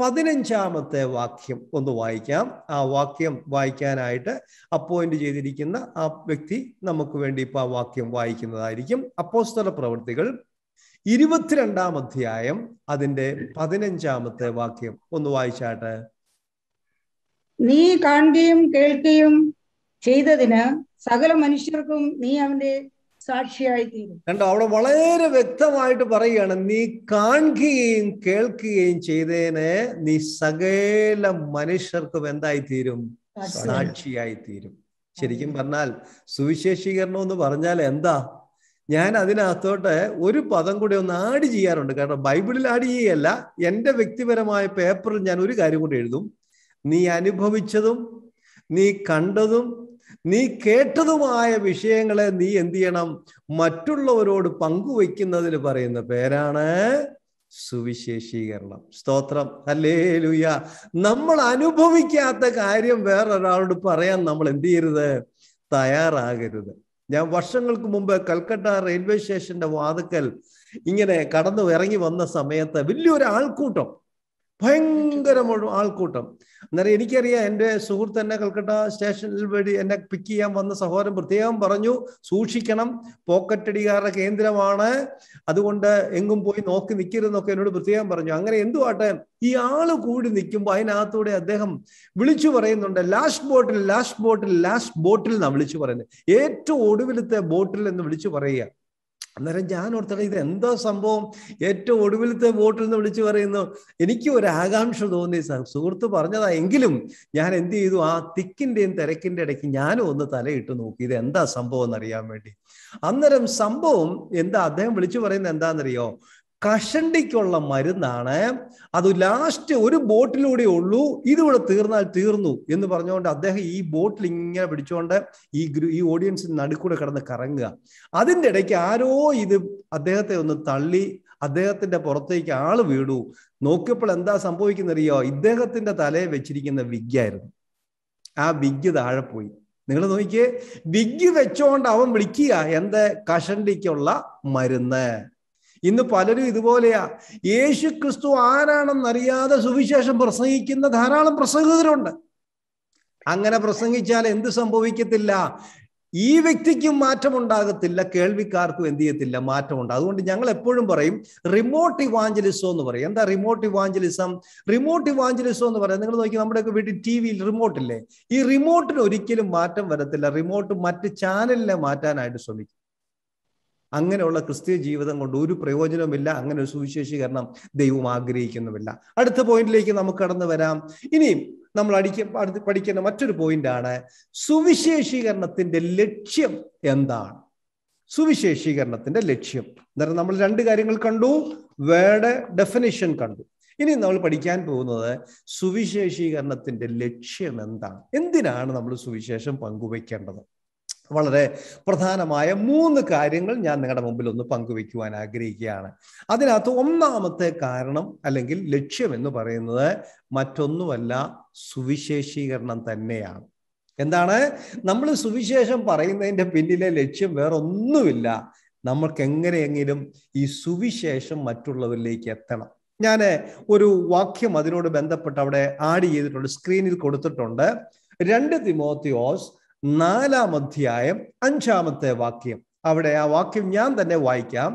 പതിനഞ്ചാമത്തെ വാക്യം ഒന്ന് വായിക്കാം ആ വാക്യം വായിക്കാനായിട്ട് അപ്പോയിന്റ് ചെയ്തിരിക്കുന്ന ആ വ്യക്തി നമുക്ക് വേണ്ടി ഇപ്പോൾ ആ വാക്യം വായിക്കുന്നതായിരിക്കും അപ്പോസ്തല പ്രവർത്തികൾ ഇരുപത്തിരണ്ടാം അധ്യായം അതിന്റെ പതിനഞ്ചാമത്തെ വാക്യം ഒന്ന് വായിച്ചാട്ടെ നീ കാണുകയും കേൾക്കുകയും ചെയ്തതിന് സകല മനുഷ്യർക്കും നീ അവന്റെ സാക്ഷിയായി തീരും കണ്ടോ അവിടെ വളരെ വ്യക്തമായിട്ട് പറയുകയാണ് നീ കാണുകയും കേൾക്കുകയും ചെയ്തതിന് നീ സകല മനുഷ്യർക്കും എന്തായി തീരും സാക്ഷിയായി തീരും ശരിക്കും പറഞ്ഞാൽ സുവിശേഷീകരണം എന്ന് പറഞ്ഞാൽ എന്താ ഞാൻ അതിനകത്തോട്ട് ഒരു പദം കൂടി ഒന്ന് ആഡ് ചെയ്യാറുണ്ട് കാരണം ബൈബിളിൽ ആഡ് ചെയ്യുകയല്ല എൻ്റെ വ്യക്തിപരമായ പേപ്പറിൽ ഞാൻ ഒരു കാര്യം കൂടി എഴുതും നീ അനുഭവിച്ചതും നീ കണ്ടതും നീ കേട്ടതുമായ വിഷയങ്ങളെ നീ എന്ത് ചെയ്യണം മറ്റുള്ളവരോട് പങ്കുവെക്കുന്നതിന് പറയുന്ന പേരാണ് സുവിശേഷീകരണം സ്തോത്രം അല്ലേ ലുയ നമ്മൾ അനുഭവിക്കാത്ത കാര്യം വേറൊരാളോട് പറയാൻ നമ്മൾ എന്ത് ചെയ്യരുത് തയ്യാറാകരുത് ഞാൻ വർഷങ്ങൾക്ക് മുമ്പ് കൽക്കട്ട റെയിൽവേ സ്റ്റേഷന്റെ വാതുക്കൽ ഇങ്ങനെ കടന്നു ഇറങ്ങി വന്ന സമയത്ത് വലിയൊരു ആൾക്കൂട്ടം ഭയങ്കര മുഴുവൻ ആൾക്കൂട്ടം അന്നേരം എനിക്കറിയാം എൻ്റെ സുഹൃത്ത് എന്നെ കൽക്കട്ട സ്റ്റേഷനിൽ വേണ്ടി എന്നെ പിക്ക് ചെയ്യാൻ വന്ന സഹോദരൻ പ്രത്യേകം പറഞ്ഞു സൂക്ഷിക്കണം പോക്കറ്റടികാരുടെ കേന്ദ്രമാണ് അതുകൊണ്ട് എങ്ങും പോയി നോക്കി നിൽക്കരുതെന്നൊക്കെ എന്നോട് പ്രത്യേകം പറഞ്ഞു അങ്ങനെ എന്തുവാട്ടെ ഈ ആള് കൂടി നിൽക്കുമ്പോൾ അതിനകത്തൂടെ അദ്ദേഹം വിളിച്ചു പറയുന്നുണ്ട് last bottle last bottle last bottle എന്നാണ് വിളിച്ചു പറയുന്നത് ഏറ്റവും ഒടുവിലത്തെ ബോട്ടിൽ എന്ന് വിളിച്ചു പറയുക അന്നേരം ഞാൻ ഓർത്തത് ഇത് എന്തോ സംഭവം ഏറ്റവും ഒടുവിലത്തെ വോട്ടിൽ നിന്ന് വിളിച്ചു പറയുന്നു എനിക്ക് ഒരു ആകാംക്ഷ തോന്നി സുഹൃത്ത് പറഞ്ഞതാ എങ്കിലും ഞാൻ എന്ത് ചെയ്തു ആ തിക്കിന്റെയും തിരക്കിന്റെ ഇടയ്ക്ക് ഞാനും ഒന്ന് തലയിട്ട് നോക്കി ഇത് എന്താ സംഭവം എന്നറിയാൻ വേണ്ടി അന്നേരം സംഭവം എന്താ അദ്ദേഹം വിളിച്ചു പറയുന്നത് എന്താണെന്നറിയോ കഷണ്ടിക്കുള്ള മരുന്നാണ് അത് ലാസ്റ്റ് ഒരു ബോട്ടിലൂടെ ഉള്ളൂ ഇതിവിടെ തീർന്നാൽ തീർന്നു എന്ന് പറഞ്ഞുകൊണ്ട് അദ്ദേഹം ഈ ബോട്ടിൽ ഇങ്ങനെ പിടിച്ചുകൊണ്ട് ഈ ഈ ഓഡിയൻസിന് നടുക്കൂടെ കിടന്ന് കറങ്ങുക അതിൻ്റെ ഇടയ്ക്ക് ആരോ ഇത് അദ്ദേഹത്തെ ഒന്ന് തള്ളി അദ്ദേഹത്തിന്റെ പുറത്തേക്ക് ആള് വീടു നോക്കിയപ്പോൾ എന്താ സംഭവിക്കുന്നറിയോ ഇദ്ദേഹത്തിന്റെ തലയെ വെച്ചിരിക്കുന്ന വിഗ്ഗായിരുന്നു ആ വിഗ് താഴെ പോയി നിങ്ങൾ നോക്കിയേ വിഗ് വെച്ചോണ്ട് അവൻ വിളിക്കുക എന്റെ കഷണ്ടിക്കുള്ള മരുന്ന് ഇന്ന് പലരും ഇതുപോലെയാ യേശു ക്രിസ്തു ആരാണെന്നറിയാതെ സുവിശേഷം പ്രസംഗിക്കുന്ന ധാരാളം പ്രസംഗകരുണ്ട് അങ്ങനെ പ്രസംഗിച്ചാൽ എന്ത് സംഭവിക്കത്തില്ല ഈ വ്യക്തിക്കും മാറ്റമുണ്ടാകത്തില്ല കേൾവിക്കാർക്കും എന്ത് ചെയ്യത്തില്ല മാറ്റമുണ്ട് അതുകൊണ്ട് ഞങ്ങൾ എപ്പോഴും പറയും റിമോട്ട് ഇവാഞ്ചലിസം എന്ന് പറയും എന്താ റിമോട്ട് ഇവാഞ്ചലിസം റിമോട്ട് ഇവാഞ്ചലിസം എന്ന് പറയാം നിങ്ങൾ നോക്കി നമ്മുടെയൊക്കെ വീട്ടിൽ ടി വിയിൽ റിമോട്ടില്ലേ ഈ റിമോട്ടിന് ഒരിക്കലും മാറ്റം വരത്തില്ല റിമോട്ട് മറ്റ് ചാനലിനെ മാറ്റാനായിട്ട് ശ്രമിക്കും അങ്ങനെയുള്ള ക്രിസ്തീയ ജീവിതം കൊണ്ട് ഒരു പ്രയോജനവുമില്ല അങ്ങനെ ഒരു സുവിശേഷീകരണം ദൈവം ആഗ്രഹിക്കുന്നുമില്ല അടുത്ത പോയിന്റിലേക്ക് നമുക്ക് കടന്നു വരാം ഇനിയും നമ്മൾ അടിക്ക അടുത്ത് പഠിക്കേണ്ട മറ്റൊരു പോയിന്റാണ് സുവിശേഷീകരണത്തിന്റെ ലക്ഷ്യം എന്താണ് സുവിശേഷീകരണത്തിന്റെ ലക്ഷ്യം അന്നേരം നമ്മൾ രണ്ട് കാര്യങ്ങൾ കണ്ടു വേർഡ് ഡെഫിനിഷൻ കണ്ടു ഇനി നമ്മൾ പഠിക്കാൻ പോകുന്നത് സുവിശേഷീകരണത്തിന്റെ ലക്ഷ്യം എന്താണ് എന്തിനാണ് നമ്മൾ സുവിശേഷം പങ്കുവയ്ക്കേണ്ടത് വളരെ പ്രധാനമായ മൂന്ന് കാര്യങ്ങൾ ഞാൻ നിങ്ങളുടെ മുമ്പിൽ ഒന്ന് പങ്കുവെക്കുവാൻ ആഗ്രഹിക്കുകയാണ് അതിനകത്ത് ഒന്നാമത്തെ കാരണം അല്ലെങ്കിൽ ലക്ഷ്യം എന്ന് പറയുന്നത് മറ്റൊന്നുമല്ല സുവിശേഷീകരണം തന്നെയാണ് എന്താണ് നമ്മൾ സുവിശേഷം പറയുന്നതിൻ്റെ പിന്നിലെ ലക്ഷ്യം വേറൊന്നുമില്ല ഒന്നുമില്ല നമ്മൾക്ക് എങ്ങനെയെങ്കിലും ഈ സുവിശേഷം മറ്റുള്ളവരിലേക്ക് എത്തണം ഞാൻ ഒരു വാക്യം അതിനോട് ബന്ധപ്പെട്ട് അവിടെ ആഡ് ചെയ്തിട്ടുണ്ട് സ്ക്രീനിൽ കൊടുത്തിട്ടുണ്ട് രണ്ട് തിമോത്തിയോസ് നാലാം അധ്യായം അഞ്ചാമത്തെ വാക്യം അവിടെ ആ വാക്യം ഞാൻ തന്നെ വായിക്കാം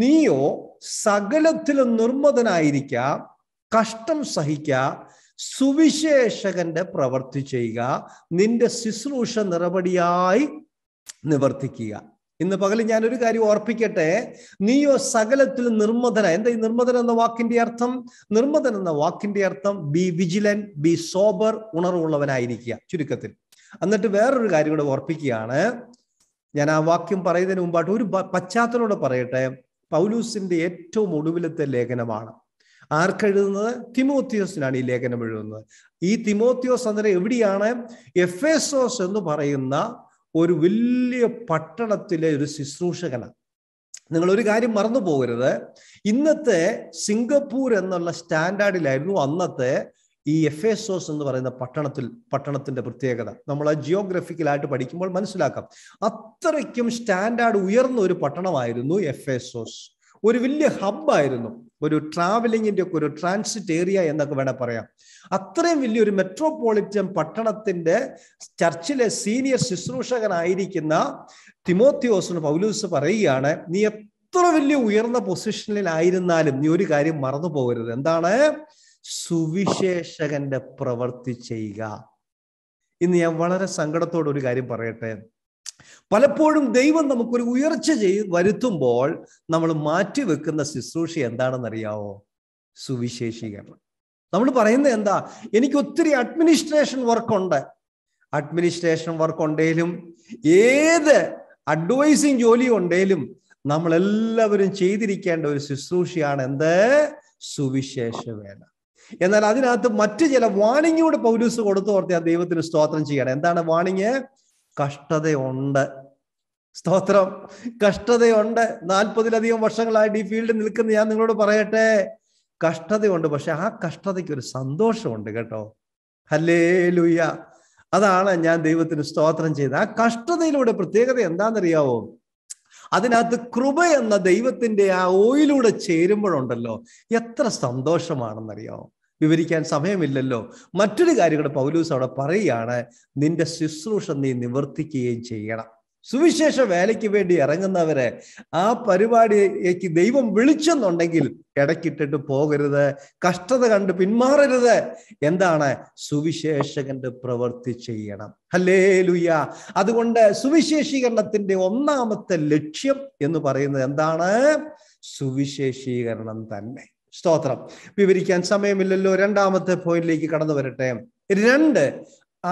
നീയോ സകലത്തിലും നിർമ്മതനായിരിക്ക കഷ്ടം സഹിക്ക സുവിശേഷകന്റെ പ്രവർത്തി ചെയ്യുക നിന്റെ ശുശ്രൂഷ നിറപടിയായി നിവർത്തിക്കുക ഇന്ന് പകൽ ഞാനൊരു കാര്യം ഓർപ്പിക്കട്ടെ നീയോ സകലത്തിൽ നിർമ്മതന എന്താ ഈ നിർമ്മതൻ എന്ന വാക്കിന്റെ അർത്ഥം നിർമ്മതൻ എന്ന വാക്കിന്റെ അർത്ഥം ബി വിജിലൻ ബി സോബർ ഉണർവുള്ളവനായിരിക്കുക ചുരുക്കത്തിൽ എന്നിട്ട് വേറൊരു കാര്യം കൂടെ ഓർപ്പിക്കുകയാണ് ഞാൻ ആ വാക്യം പറയുന്നതിന് മുമ്പായിട്ട് ഒരു പശ്ചാത്തലോടെ പറയട്ടെ പൗലൂസിന്റെ ഏറ്റവും ഒടുവിലത്തെ ലേഖനമാണ് ആർക്കെഴുതുന്നത് തിമോത്തിയോസിനാണ് ഈ ലേഖനം എഴുതുന്നത് ഈ തിമോത്തിയോസ് അന്നേരം എവിടെയാണ് എഫേസോസ് എന്ന് പറയുന്ന ഒരു വലിയ പട്ടണത്തിലെ ഒരു ശുശ്രൂഷകനാണ് നിങ്ങൾ ഒരു കാര്യം മറന്നു പോകരുത് ഇന്നത്തെ സിംഗപ്പൂർ എന്നുള്ള സ്റ്റാൻഡേർഡിലായിരുന്നു അന്നത്തെ ഈ എഫേസോസ് എന്ന് പറയുന്ന പട്ടണത്തിൽ പട്ടണത്തിന്റെ പ്രത്യേകത നമ്മൾ ആ ജിയോഗ്രഫിക്കലായിട്ട് പഠിക്കുമ്പോൾ മനസ്സിലാക്കാം അത്രയ്ക്കും സ്റ്റാൻഡേർഡ് ഉയർന്ന ഒരു പട്ടണമായിരുന്നു എഫേസോസ് ഒരു വലിയ ഹബായിരുന്നു ഒരു ട്രാവലിങ്ങിന്റെ ഒക്കെ ഒരു ട്രാൻസിറ്റ് ഏരിയ എന്നൊക്കെ വേണേൽ പറയാം അത്രയും വലിയൊരു മെട്രോപൊളിറ്റൻ പട്ടണത്തിന്റെ ചർച്ചിലെ സീനിയർ ശുശ്രൂഷകനായിരിക്കുന്ന തിമോത്തിയോസിന് പൗലൂസ് പറയുകയാണ് നീ എത്ര വലിയ ഉയർന്ന പൊസിഷനിലായിരുന്നാലും നീ ഒരു കാര്യം മറന്നു പോകരുത് എന്താണ് സുവിശേഷകന്റെ പ്രവൃത്തി ചെയ്യുക ഇന്ന് ഞാൻ വളരെ സങ്കടത്തോടെ ഒരു കാര്യം പറയട്ടെ പലപ്പോഴും ദൈവം നമുക്കൊരു ഉയർച്ച ചെയ് വരുത്തുമ്പോൾ നമ്മൾ മാറ്റി വെക്കുന്ന ശുശ്രൂഷ എന്താണെന്നറിയാവോ സുവിശേഷീകരണം നമ്മൾ പറയുന്നത് എന്താ എനിക്ക് ഒത്തിരി അഡ്മിനിസ്ട്രേഷൻ വർക്കുണ്ട് അഡ്മിനിസ്ട്രേഷൻ വർക്ക് ഉണ്ടെങ്കിലും ഏത് അഡ്വൈസിങ് ജോലി ഉണ്ടെങ്കിലും നമ്മളെല്ലാവരും ചെയ്തിരിക്കേണ്ട ഒരു ശുശ്രൂഷയാണ് എന്ത് സുവിശേഷ വേണം എന്നാൽ അതിനകത്ത് മറ്റു ചില വാണിങ്ങിയോട് പൗലൂസ് കൊടുത്തു ഓർത്തി ആ ദൈവത്തിന് സ്തോത്രം ചെയ്യണം എന്താണ് വാണിങ് കഷ്ടതയുണ്ട് സ്തോത്രം കഷ്ടതയുണ്ട് നാൽപ്പതിലധികം വർഷങ്ങളായിട്ട് ഈ ഫീൽഡിൽ നിൽക്കുന്ന ഞാൻ നിങ്ങളോട് പറയട്ടെ കഷ്ടതയുണ്ട് പക്ഷെ ആ കഷ്ടതയ്ക്ക് ഒരു സന്തോഷമുണ്ട് കേട്ടോ ഹല്ലേ ലുയ്യ അതാണ് ഞാൻ ദൈവത്തിന് സ്തോത്രം ചെയ്തത് ആ കഷ്ടതയിലൂടെ പ്രത്യേകത എന്താണെന്നറിയാവോ അതിനകത്ത് കൃപ എന്ന ദൈവത്തിന്റെ ആ ഓയിലൂടെ ചേരുമ്പോഴുണ്ടല്ലോ എത്ര സന്തോഷമാണെന്നറിയാവോ വിവരിക്കാൻ സമയമില്ലല്ലോ മറ്റൊരു കാര്യം കൂടെ പൗലൂസ് അവിടെ പറയുകയാണ് നിന്റെ ശുശ്രൂഷ നീ നിവർത്തിക്കുകയും ചെയ്യണം സുവിശേഷ വേലയ്ക്ക് വേണ്ടി ഇറങ്ങുന്നവരെ ആ പരിപാടിയേക്ക് ദൈവം വിളിച്ചെന്നുണ്ടെങ്കിൽ ഇടയ്ക്കിട്ടിട്ട് പോകരുത് കഷ്ടത കണ്ട് പിന്മാറരുത് എന്താണ് സുവിശേഷകന്റെ പ്രവൃത്തി ചെയ്യണം അല്ലേ ലുയ്യ അതുകൊണ്ട് സുവിശേഷീകരണത്തിന്റെ ഒന്നാമത്തെ ലക്ഷ്യം എന്ന് പറയുന്നത് എന്താണ് സുവിശേഷീകരണം തന്നെ സ്തോത്രം വിവരിക്കാൻ സമയമില്ലല്ലോ രണ്ടാമത്തെ പോയിന്റിലേക്ക് കടന്നു വരട്ടെ രണ്ട്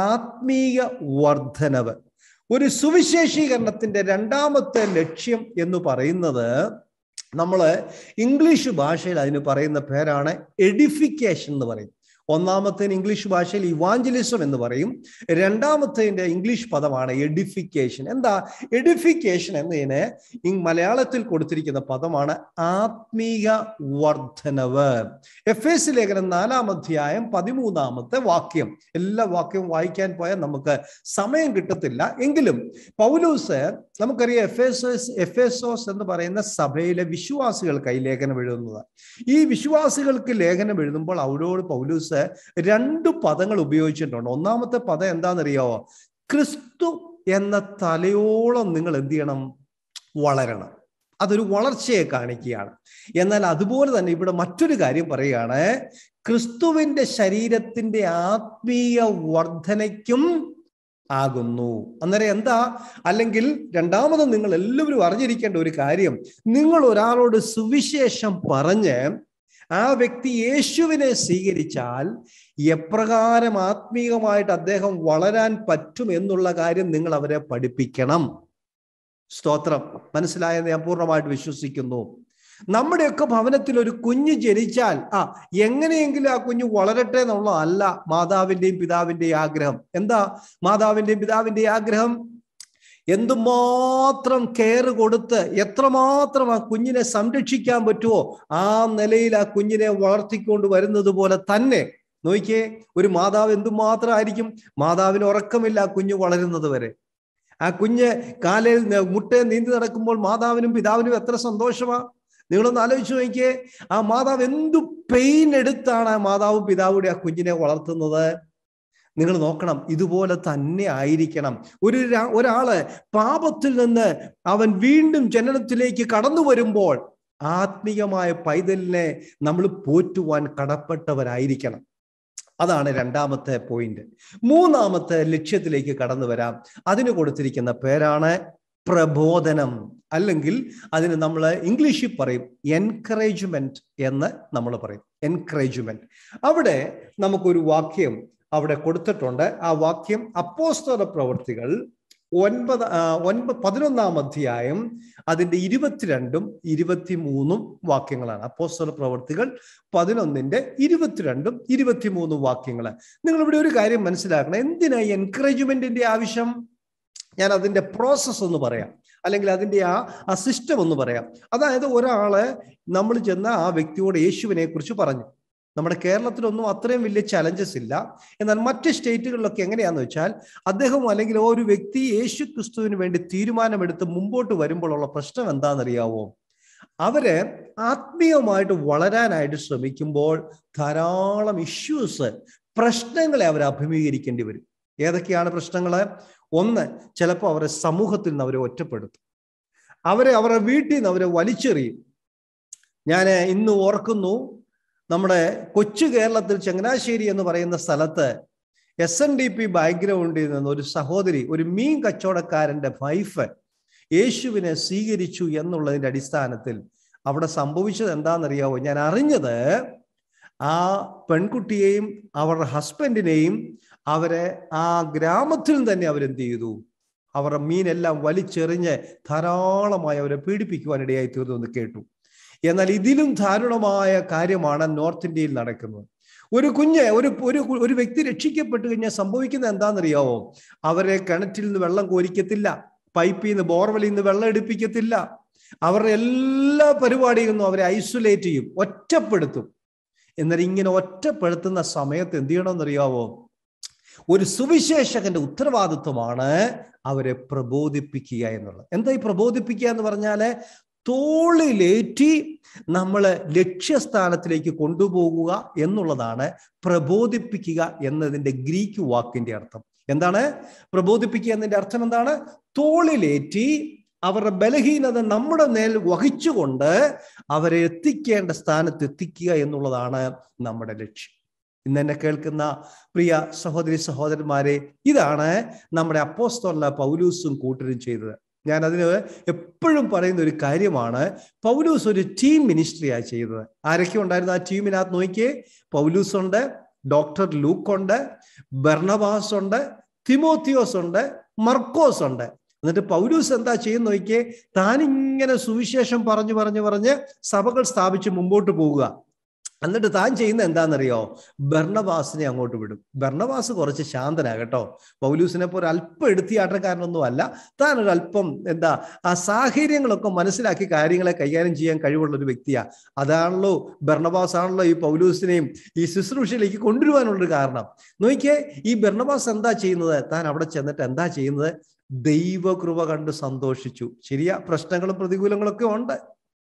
ആത്മീയ വർധനവ് ഒരു സുവിശേഷീകരണത്തിന്റെ രണ്ടാമത്തെ ലക്ഷ്യം എന്ന് പറയുന്നത് നമ്മൾ ഇംഗ്ലീഷ് ഭാഷയിൽ അതിന് പറയുന്ന പേരാണ് എഡിഫിക്കേഷൻ എന്ന് പറയും ഒന്നാമത്തേന് ഇംഗ്ലീഷ് ഭാഷയിൽ ഇവാഞ്ചലിസം എന്ന് പറയും രണ്ടാമത്തേൻ്റെ ഇംഗ്ലീഷ് പദമാണ് എഡിഫിക്കേഷൻ എന്താ എഡിഫിക്കേഷൻ എന്നതിന് മലയാളത്തിൽ കൊടുത്തിരിക്കുന്ന പദമാണ് ആത്മീയ വർധനവ് എഫ് എസ് ലേഖനം നാലാമധ്യായം പതിമൂന്നാമത്തെ വാക്യം എല്ലാ വാക്യവും വായിക്കാൻ പോയാൽ നമുക്ക് സമയം കിട്ടത്തില്ല എങ്കിലും പൗലൂസ് നമുക്കറിയാം എഫേസോസ് എഫേസോസ് എന്ന് പറയുന്ന സഭയിലെ വിശ്വാസികൾക്കായി ലേഖനം എഴുതുന്നതാണ് ഈ വിശ്വാസികൾക്ക് ലേഖനം എഴുതുമ്പോൾ അവരോട് പൗലൂസ് രണ്ട് പദങ്ങൾ ഉപയോഗിച്ചിട്ടുണ്ട് ഒന്നാമത്തെ പദം എന്താണെന്നറിയാവോ ക്രിസ്തു എന്ന തലയോളം നിങ്ങൾ എന്ത് ചെയ്യണം വളരണം അതൊരു വളർച്ചയെ കാണിക്കുകയാണ് എന്നാൽ അതുപോലെ തന്നെ ഇവിടെ മറ്റൊരു കാര്യം പറയുകയാണ് ക്രിസ്തുവിന്റെ ശരീരത്തിന്റെ ആത്മീയ വർധനയ്ക്കും ആകുന്നു അന്നേരം എന്താ അല്ലെങ്കിൽ രണ്ടാമത് നിങ്ങൾ എല്ലാവരും അറിഞ്ഞിരിക്കേണ്ട ഒരു കാര്യം നിങ്ങൾ ഒരാളോട് സുവിശേഷം പറഞ്ഞ് ആ വ്യക്തി യേശുവിനെ സ്വീകരിച്ചാൽ എപ്രകാരം ആത്മീയമായിട്ട് അദ്ദേഹം വളരാൻ പറ്റും എന്നുള്ള കാര്യം നിങ്ങൾ അവരെ പഠിപ്പിക്കണം സ്തോത്രം മനസ്സിലായെന്ന് ഞാൻ പൂർണ്ണമായിട്ട് വിശ്വസിക്കുന്നു നമ്മുടെയൊക്കെ ഭവനത്തിൽ ഒരു കുഞ്ഞ് ജനിച്ചാൽ ആ എങ്ങനെയെങ്കിലും ആ കുഞ്ഞ് വളരട്ടെ എന്നുള്ളതല്ല മാതാവിൻ്റെയും പിതാവിൻ്റെയും ആഗ്രഹം എന്താ മാതാവിൻ്റെയും പിതാവിൻ്റെയും ആഗ്രഹം എന്തുമാത്രം കെയർ കൊടുത്ത് എത്രമാത്രം ആ കുഞ്ഞിനെ സംരക്ഷിക്കാൻ പറ്റുമോ ആ നിലയിൽ ആ കുഞ്ഞിനെ വളർത്തിക്കൊണ്ട് വരുന്നത് പോലെ തന്നെ നോക്കിയേ ഒരു മാതാവ് എന്തുമാത്രം ആയിരിക്കും മാതാവിന് ഉറക്കമില്ല ആ കുഞ്ഞ് വളരുന്നത് വരെ ആ കുഞ്ഞ് കാലയിൽ മുട്ടയെ നീന്തി നടക്കുമ്പോൾ മാതാവിനും പിതാവിനും എത്ര സന്തോഷമാണ് നിങ്ങളൊന്ന് ആലോചിച്ച് നോക്കിയേ ആ മാതാവ് എന്തു പെയിൻ എടുത്താണ് ആ മാതാവും പിതാവുടെ ആ കുഞ്ഞിനെ വളർത്തുന്നത് നിങ്ങൾ നോക്കണം ഇതുപോലെ തന്നെ ആയിരിക്കണം ഒരു ഒരാള് പാപത്തിൽ നിന്ന് അവൻ വീണ്ടും ജനനത്തിലേക്ക് കടന്നു വരുമ്പോൾ ആത്മീയമായ പൈതലിനെ നമ്മൾ പോറ്റുവാൻ കടപ്പെട്ടവരായിരിക്കണം അതാണ് രണ്ടാമത്തെ പോയിന്റ് മൂന്നാമത്തെ ലക്ഷ്യത്തിലേക്ക് കടന്നു വരാം അതിന് കൊടുത്തിരിക്കുന്ന പേരാണ് പ്രബോധനം അല്ലെങ്കിൽ അതിന് നമ്മൾ ഇംഗ്ലീഷിൽ പറയും എൻകറേജ്മെന്റ് എന്ന് നമ്മൾ പറയും എൻകറേജ്മെന്റ് അവിടെ നമുക്കൊരു വാക്യം അവിടെ കൊടുത്തിട്ടുണ്ട് ആ വാക്യം അപ്പോസ്തോല പ്രവൃത്തികൾ ഒൻപത് ഒൻപത് പതിനൊന്നാം അധ്യായം അതിൻ്റെ ഇരുപത്തിരണ്ടും ഇരുപത്തിമൂന്നും വാക്യങ്ങളാണ് അപ്പോസ്തോല പ്രവർത്തികൾ പതിനൊന്നിൻ്റെ ഇരുപത്തിരണ്ടും ഇരുപത്തിമൂന്നും വാക്യങ്ങൾ നിങ്ങൾ ഇവിടെ ഒരു കാര്യം മനസ്സിലാക്കണം എന്തിനാ എൻകറേജ്മെന്റിന്റെ ആവശ്യം ഞാൻ അതിൻ്റെ പ്രോസസ്സ് എന്ന് പറയാം അല്ലെങ്കിൽ അതിൻ്റെ ആ ആ സിസ്റ്റം എന്ന് പറയാം അതായത് ഒരാളെ നമ്മൾ ചെന്ന ആ വ്യക്തിയോട് യേശുവിനെ കുറിച്ച് പറഞ്ഞു നമ്മുടെ കേരളത്തിലൊന്നും അത്രയും വലിയ ചലഞ്ചസ് ഇല്ല എന്നാൽ മറ്റ് സ്റ്റേറ്റുകളിലൊക്കെ എങ്ങനെയാന്ന് വെച്ചാൽ അദ്ദേഹം അല്ലെങ്കിൽ ഒരു വ്യക്തി യേശു ക്രിസ്തുവിന് വേണ്ടി തീരുമാനമെടുത്ത് മുമ്പോട്ട് വരുമ്പോഴുള്ള പ്രശ്നം എന്താണെന്നറിയാവോ അവര് ആത്മീയമായിട്ട് വളരാനായിട്ട് ശ്രമിക്കുമ്പോൾ ധാരാളം ഇഷ്യൂസ് പ്രശ്നങ്ങളെ അവർ അഭിമുഖീകരിക്കേണ്ടി വരും ഏതൊക്കെയാണ് പ്രശ്നങ്ങള് ഒന്ന് ചിലപ്പോൾ അവരെ സമൂഹത്തിൽ നിന്ന് അവരെ ഒറ്റപ്പെടുത്തും അവരെ അവരുടെ വീട്ടിൽ നിന്ന് അവരെ വലിച്ചെറിയും ഞാൻ ഇന്ന് ഓർക്കുന്നു നമ്മുടെ കൊച്ചു കേരളത്തിൽ ചങ്ങനാശ്ശേരി എന്ന് പറയുന്ന സ്ഥലത്ത് എസ് എൻ ഡി പി ബാക്ക്ഗ്രൗണ്ടിൽ നിന്ന് ഒരു സഹോദരി ഒരു മീൻ കച്ചവടക്കാരൻ്റെ വൈഫ് യേശുവിനെ സ്വീകരിച്ചു എന്നുള്ളതിൻ്റെ അടിസ്ഥാനത്തിൽ അവിടെ സംഭവിച്ചത് എന്താണെന്നറിയാവോ ഞാൻ അറിഞ്ഞത് ആ പെൺകുട്ടിയെയും അവരുടെ ഹസ്ബൻഡിനെയും അവരെ ആ ഗ്രാമത്തിൽ തന്നെ അവരെന്ത് ചെയ്തു അവരുടെ മീനെല്ലാം വലിച്ചെറിഞ്ഞ് ധാരാളമായി അവരെ ഇടയായി തീർന്നു എന്ന് കേട്ടു എന്നാൽ ഇതിലും ദാരുണമായ കാര്യമാണ് നോർത്ത് ഇന്ത്യയിൽ നടക്കുന്നത് ഒരു കുഞ്ഞ് ഒരു ഒരു വ്യക്തി രക്ഷിക്കപ്പെട്ട് കഴിഞ്ഞാൽ സംഭവിക്കുന്നത് എന്താണെന്നറിയാവോ അവരെ കിണറ്റിൽ നിന്ന് വെള്ളം കോരിക്കത്തില്ല പൈപ്പിൽ നിന്ന് ബോർവെലിൽ നിന്ന് വെള്ളം എടുപ്പിക്കത്തില്ല അവരുടെ എല്ലാ പരിപാടിയും അവരെ ഐസൊലേറ്റ് ചെയ്യും ഒറ്റപ്പെടുത്തും എന്നാൽ ഇങ്ങനെ ഒറ്റപ്പെടുത്തുന്ന സമയത്ത് എന്ത് ചെയ്യണമെന്നറിയാവോ ഒരു സുവിശേഷകന്റെ ഉത്തരവാദിത്വമാണ് അവരെ പ്രബോധിപ്പിക്കുക എന്നുള്ളത് എന്താ ഈ പ്രബോധിപ്പിക്കുക എന്ന് പറഞ്ഞാൽ തോളിലേറ്റി നമ്മൾ ലക്ഷ്യസ്ഥാനത്തിലേക്ക് കൊണ്ടുപോകുക എന്നുള്ളതാണ് പ്രബോധിപ്പിക്കുക എന്നതിൻ്റെ ഗ്രീക്ക് വാക്കിൻ്റെ അർത്ഥം എന്താണ് പ്രബോധിപ്പിക്കുക എന്നതിൻ്റെ അർത്ഥം എന്താണ് തോളിലേറ്റി അവരുടെ ബലഹീനത നമ്മുടെ മേൽ വഹിച്ചുകൊണ്ട് അവരെ എത്തിക്കേണ്ട സ്ഥാനത്ത് എത്തിക്കുക എന്നുള്ളതാണ് നമ്മുടെ ലക്ഷ്യം ഇന്ന് എന്നെ കേൾക്കുന്ന പ്രിയ സഹോദരി സഹോദരന്മാരെ ഇതാണ് നമ്മുടെ അപ്പോസ്തോല പൗലൂസും കൂട്ടരും ചെയ്തത് ഞാൻ അതിന് എപ്പോഴും പറയുന്ന ഒരു കാര്യമാണ് പൗലൂസ് ഒരു ടീം മിനിസ്ട്രിയാണ് ചെയ്തത് ആരൊക്കെ ഉണ്ടായിരുന്നു ആ ടീമിനകത്ത് നോക്കിയേ പൗലൂസ് ഉണ്ട് ഡോക്ടർ ലൂക്ക് ഉണ്ട് ബർണബാസ് ഉണ്ട് തിമോത്തിയോസ് ഉണ്ട് മർക്കോസ് ഉണ്ട് എന്നിട്ട് പൗലൂസ് എന്താ ചെയ്യുന്ന നോക്കിയേ താനിങ്ങനെ സുവിശേഷം പറഞ്ഞു പറഞ്ഞു പറഞ്ഞ് സഭകൾ സ്ഥാപിച്ച് മുമ്പോട്ട് പോവുക എന്നിട്ട് താൻ ചെയ്യുന്ന എന്താണെന്നറിയോ ഭർണവാസിനെ അങ്ങോട്ട് വിടും ഭർണവാസ് കുറച്ച് ശാന്തനാണ് കേട്ടോ പൗലൂസിനെ പോലെ അല്പം എടുത്തിയാട്ടക്കാരനൊന്നും അല്ല താൻ ഒരു അല്പം എന്താ ആ സാഹചര്യങ്ങളൊക്കെ മനസ്സിലാക്കി കാര്യങ്ങളെ കൈകാര്യം ചെയ്യാൻ കഴിവുള്ള ഒരു വ്യക്തിയാ അതാണല്ലോ ഭർണവാസ് ആണല്ലോ ഈ പൗലൂസിനെയും ഈ ശുശ്രൂഷയിലേക്ക് കൊണ്ടുവരുവാനുള്ളൊരു കാരണം നോക്കിയേ ഈ ഭർണവാസ് എന്താ ചെയ്യുന്നത് താൻ അവിടെ ചെന്നിട്ട് എന്താ ചെയ്യുന്നത് ദൈവകൃപ കണ്ട് സന്തോഷിച്ചു ശരിയാ പ്രശ്നങ്ങളും പ്രതികൂലങ്ങളൊക്കെ ഉണ്ട്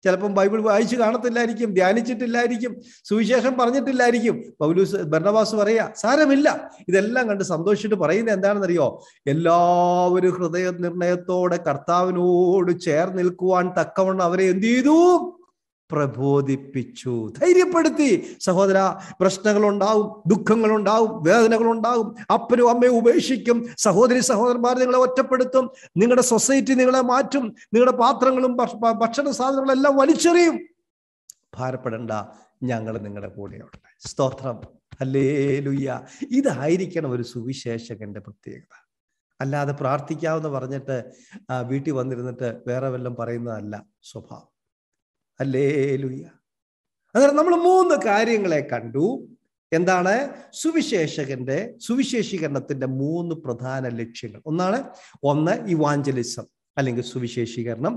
ചിലപ്പം ബൈബിൾ വായിച്ച് കാണത്തില്ലായിരിക്കും ധ്യാനിച്ചിട്ടില്ലായിരിക്കും സുവിശേഷം പറഞ്ഞിട്ടില്ലായിരിക്കും പൗലൂസ് ഭരണവാസ് പറയുക സാരമില്ല ഇതെല്ലാം കണ്ട് സന്തോഷിച്ചിട്ട് പറയുന്നത് അറിയോ എല്ലാവരും ഹൃദയ നിർണയത്തോടെ കർത്താവിനോട് ചേർന്ന് നിൽക്കുവാൻ തക്കവണ്ണം അവരെ എന്ത് ചെയ്തു പ്രബോധിപ്പിച്ചു ധൈര്യപ്പെടുത്തി സഹോദര പ്രശ്നങ്ങളുണ്ടാവും ദുഃഖങ്ങളുണ്ടാവും വേദനകളുണ്ടാവും അപ്പനും അമ്മയും ഉപേക്ഷിക്കും സഹോദരി സഹോദരന്മാർ നിങ്ങളെ ഒറ്റപ്പെടുത്തും നിങ്ങളുടെ സൊസൈറ്റി നിങ്ങളെ മാറ്റും നിങ്ങളുടെ പാത്രങ്ങളും ഭക്ഷണ സാധനങ്ങളെല്ലാം വലിച്ചെറിയും ഭാരപ്പെടേണ്ട ഞങ്ങൾ നിങ്ങളുടെ കൂടെയുണ്ട് സ്തോത്രം അല്ലേ ലുയ്യ ഇതായിരിക്കണം ഒരു സുവിശേഷകന്റെ പ്രത്യേകത അല്ലാതെ പ്രാർത്ഥിക്കാവുന്ന പറഞ്ഞിട്ട് വീട്ടിൽ വന്നിരുന്നിട്ട് വേറെ വല്ലതും പറയുന്നതല്ല സ്വഭാവം അല്ലേ ലുയ്യ അന്നേരം നമ്മൾ മൂന്ന് കാര്യങ്ങളെ കണ്ടു എന്താണ് സുവിശേഷകന്റെ സുവിശേഷീകരണത്തിന്റെ മൂന്ന് പ്രധാന ലക്ഷ്യങ്ങൾ ഒന്നാണ് ഒന്ന് ഇവാഞ്ചലിസം അല്ലെങ്കിൽ സുവിശേഷീകരണം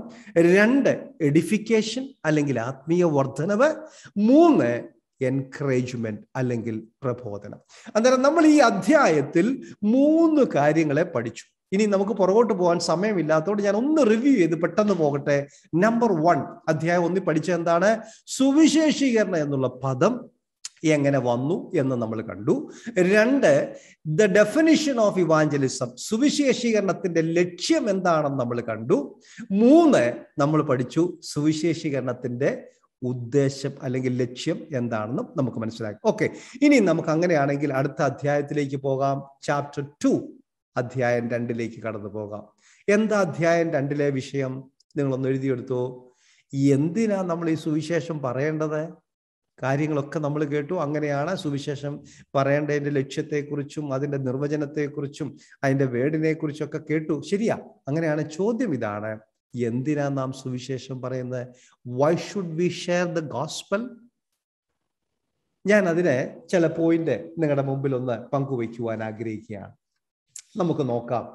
രണ്ട് എഡിഫിക്കേഷൻ അല്ലെങ്കിൽ ആത്മീയ വർധനവ് മൂന്ന് എൻകറേജ്മെന്റ് അല്ലെങ്കിൽ പ്രബോധനം അന്നേരം നമ്മൾ ഈ അധ്യായത്തിൽ മൂന്ന് കാര്യങ്ങളെ പഠിച്ചു ഇനി നമുക്ക് പുറകോട്ട് പോകാൻ സമയമില്ലാത്തതുകൊണ്ട് ഞാൻ ഒന്ന് റിവ്യൂ ചെയ്ത് പെട്ടെന്ന് പോകട്ടെ നമ്പർ വൺ അധ്യായം ഒന്നി പഠിച്ച എന്താണ് സുവിശേഷീകരണം എന്നുള്ള പദം എങ്ങനെ വന്നു എന്ന് നമ്മൾ കണ്ടു രണ്ട് ദ ഡെഫിനിഷൻ ഓഫ് ഇവാഞ്ചലിസം സുവിശേഷീകരണത്തിന്റെ ലക്ഷ്യം എന്താണെന്ന് നമ്മൾ കണ്ടു മൂന്ന് നമ്മൾ പഠിച്ചു സുവിശേഷീകരണത്തിന്റെ ഉദ്ദേശം അല്ലെങ്കിൽ ലക്ഷ്യം എന്താണെന്നും നമുക്ക് മനസ്സിലാക്കി ഓക്കെ ഇനി നമുക്ക് അങ്ങനെയാണെങ്കിൽ അടുത്ത അധ്യായത്തിലേക്ക് പോകാം ചാപ്റ്റർ ടു അധ്യായം രണ്ടിലേക്ക് കടന്നു പോകാം എന്താ അധ്യായം രണ്ടിലെ വിഷയം നിങ്ങളൊന്ന് എഴുതിയെടുത്തു എന്തിനാ നമ്മൾ ഈ സുവിശേഷം പറയേണ്ടത് കാര്യങ്ങളൊക്കെ നമ്മൾ കേട്ടു അങ്ങനെയാണ് സുവിശേഷം പറയേണ്ടതിൻ്റെ ലക്ഷ്യത്തെക്കുറിച്ചും അതിൻ്റെ നിർവചനത്തെക്കുറിച്ചും അതിൻ്റെ വേടിനെക്കുറിച്ചും ഒക്കെ കേട്ടു ശരിയാ അങ്ങനെയാണ് ചോദ്യം ഇതാണ് എന്തിനാ നാം സുവിശേഷം പറയുന്നത് why should we share the gospel ഞാൻ അതിനെ ചില പോയിന്റ് നിങ്ങളുടെ മുമ്പിൽ ഒന്ന് പങ്കുവയ്ക്കുവാൻ ആഗ്രഹിക്കുകയാണ് നമുക്ക് നോക്കാം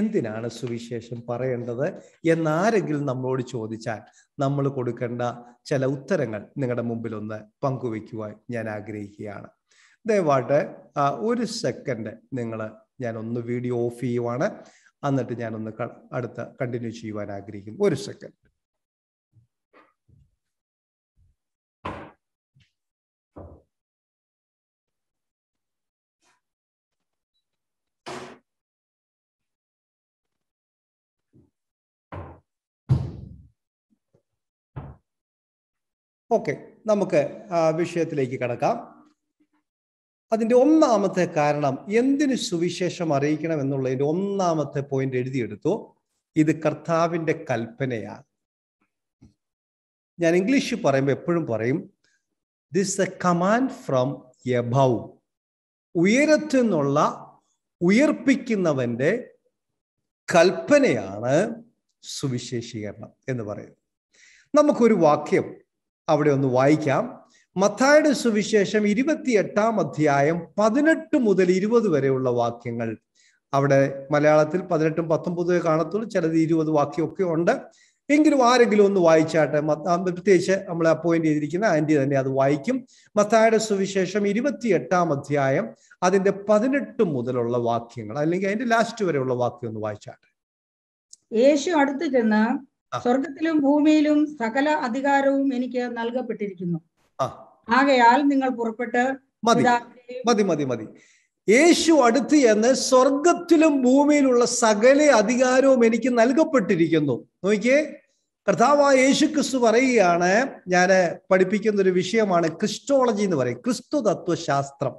എന്തിനാണ് സുവിശേഷം പറയേണ്ടത് എന്നാരെങ്കിലും നമ്മളോട് ചോദിച്ചാൽ നമ്മൾ കൊടുക്കേണ്ട ചില ഉത്തരങ്ങൾ നിങ്ങളുടെ മുമ്പിൽ ഒന്ന് പങ്കുവെക്കുവാൻ ഞാൻ ആഗ്രഹിക്കുകയാണ് ദയവായിട്ട് ഒരു സെക്കൻഡ് നിങ്ങൾ ഞാൻ ഒന്ന് വീഡിയോ ഓഫ് ചെയ്യുവാണ് എന്നിട്ട് ഞാനൊന്ന് അടുത്ത കണ്ടിന്യൂ ചെയ്യുവാൻ ആഗ്രഹിക്കുന്നു ഒരു സെക്കൻഡ് ഓക്കെ നമുക്ക് വിഷയത്തിലേക്ക് കടക്കാം അതിൻ്റെ ഒന്നാമത്തെ കാരണം എന്തിനു സുവിശേഷം അറിയിക്കണം എന്നുള്ളതിൻ്റെ ഒന്നാമത്തെ പോയിന്റ് എഴുതിയെടുത്തു ഇത് കർത്താവിൻ്റെ കൽപ്പനയാണ് ഞാൻ ഇംഗ്ലീഷിൽ പറയുമ്പോൾ എപ്പോഴും പറയും this a command from above ഉയരത്തു നിന്നുള്ള ഉയർപ്പിക്കുന്നവൻ്റെ കൽപ്പനയാണ് സുവിശേഷീകരണം എന്ന് പറയുന്നത് നമുക്കൊരു വാക്യം അവിടെ ഒന്ന് വായിക്കാം മത്തായുടെ സുവിശേഷം ഇരുപത്തിയെട്ടാം അധ്യായം പതിനെട്ട് മുതൽ ഇരുപത് വരെയുള്ള വാക്യങ്ങൾ അവിടെ മലയാളത്തിൽ പതിനെട്ടും പത്തൊമ്പതും കാണത്തുള്ളൂ ചിലത് ഇരുപത് വാക്യമൊക്കെ ഉണ്ട് എങ്കിലും ആരെങ്കിലും ഒന്ന് വായിച്ചാട്ടെ പ്രത്യേകിച്ച് നമ്മൾ അപ്പോയിന്റ് ചെയ്തിരിക്കുന്ന ആന്റി തന്നെ അത് വായിക്കും മത്തായുടെ സുവിശേഷം ഇരുപത്തിയെട്ടാം അധ്യായം അതിന്റെ പതിനെട്ട് മുതലുള്ള വാക്യങ്ങൾ അല്ലെങ്കിൽ അതിന്റെ ലാസ്റ്റ് വരെയുള്ള വാക്യം ഒന്ന് വായിച്ചാട്ടെ യേശു അടുത്ത് ചെന്ന് സ്വർഗത്തിലും ഭൂമിയിലും സകല അധികാരവും എനിക്ക് നൽകപ്പെട്ടിരിക്കുന്നു ആകയാൽ നിങ്ങൾ പുറപ്പെട്ട് മതി മതി മതി യേശു അടുത്ത് എന്ന് സ്വർഗത്തിലും ഭൂമിയിലുള്ള സകല അധികാരവും എനിക്ക് നൽകപ്പെട്ടിരിക്കുന്നു നോക്കിയേ കർത്താവായ യേശു ക്രിസ്തു പറയുകയാണ് ഞാൻ പഠിപ്പിക്കുന്ന ഒരു വിഷയമാണ് ക്രിസ്റ്റോളജി എന്ന് പറയും ക്രിസ്തു തത്വശാസ്ത്രം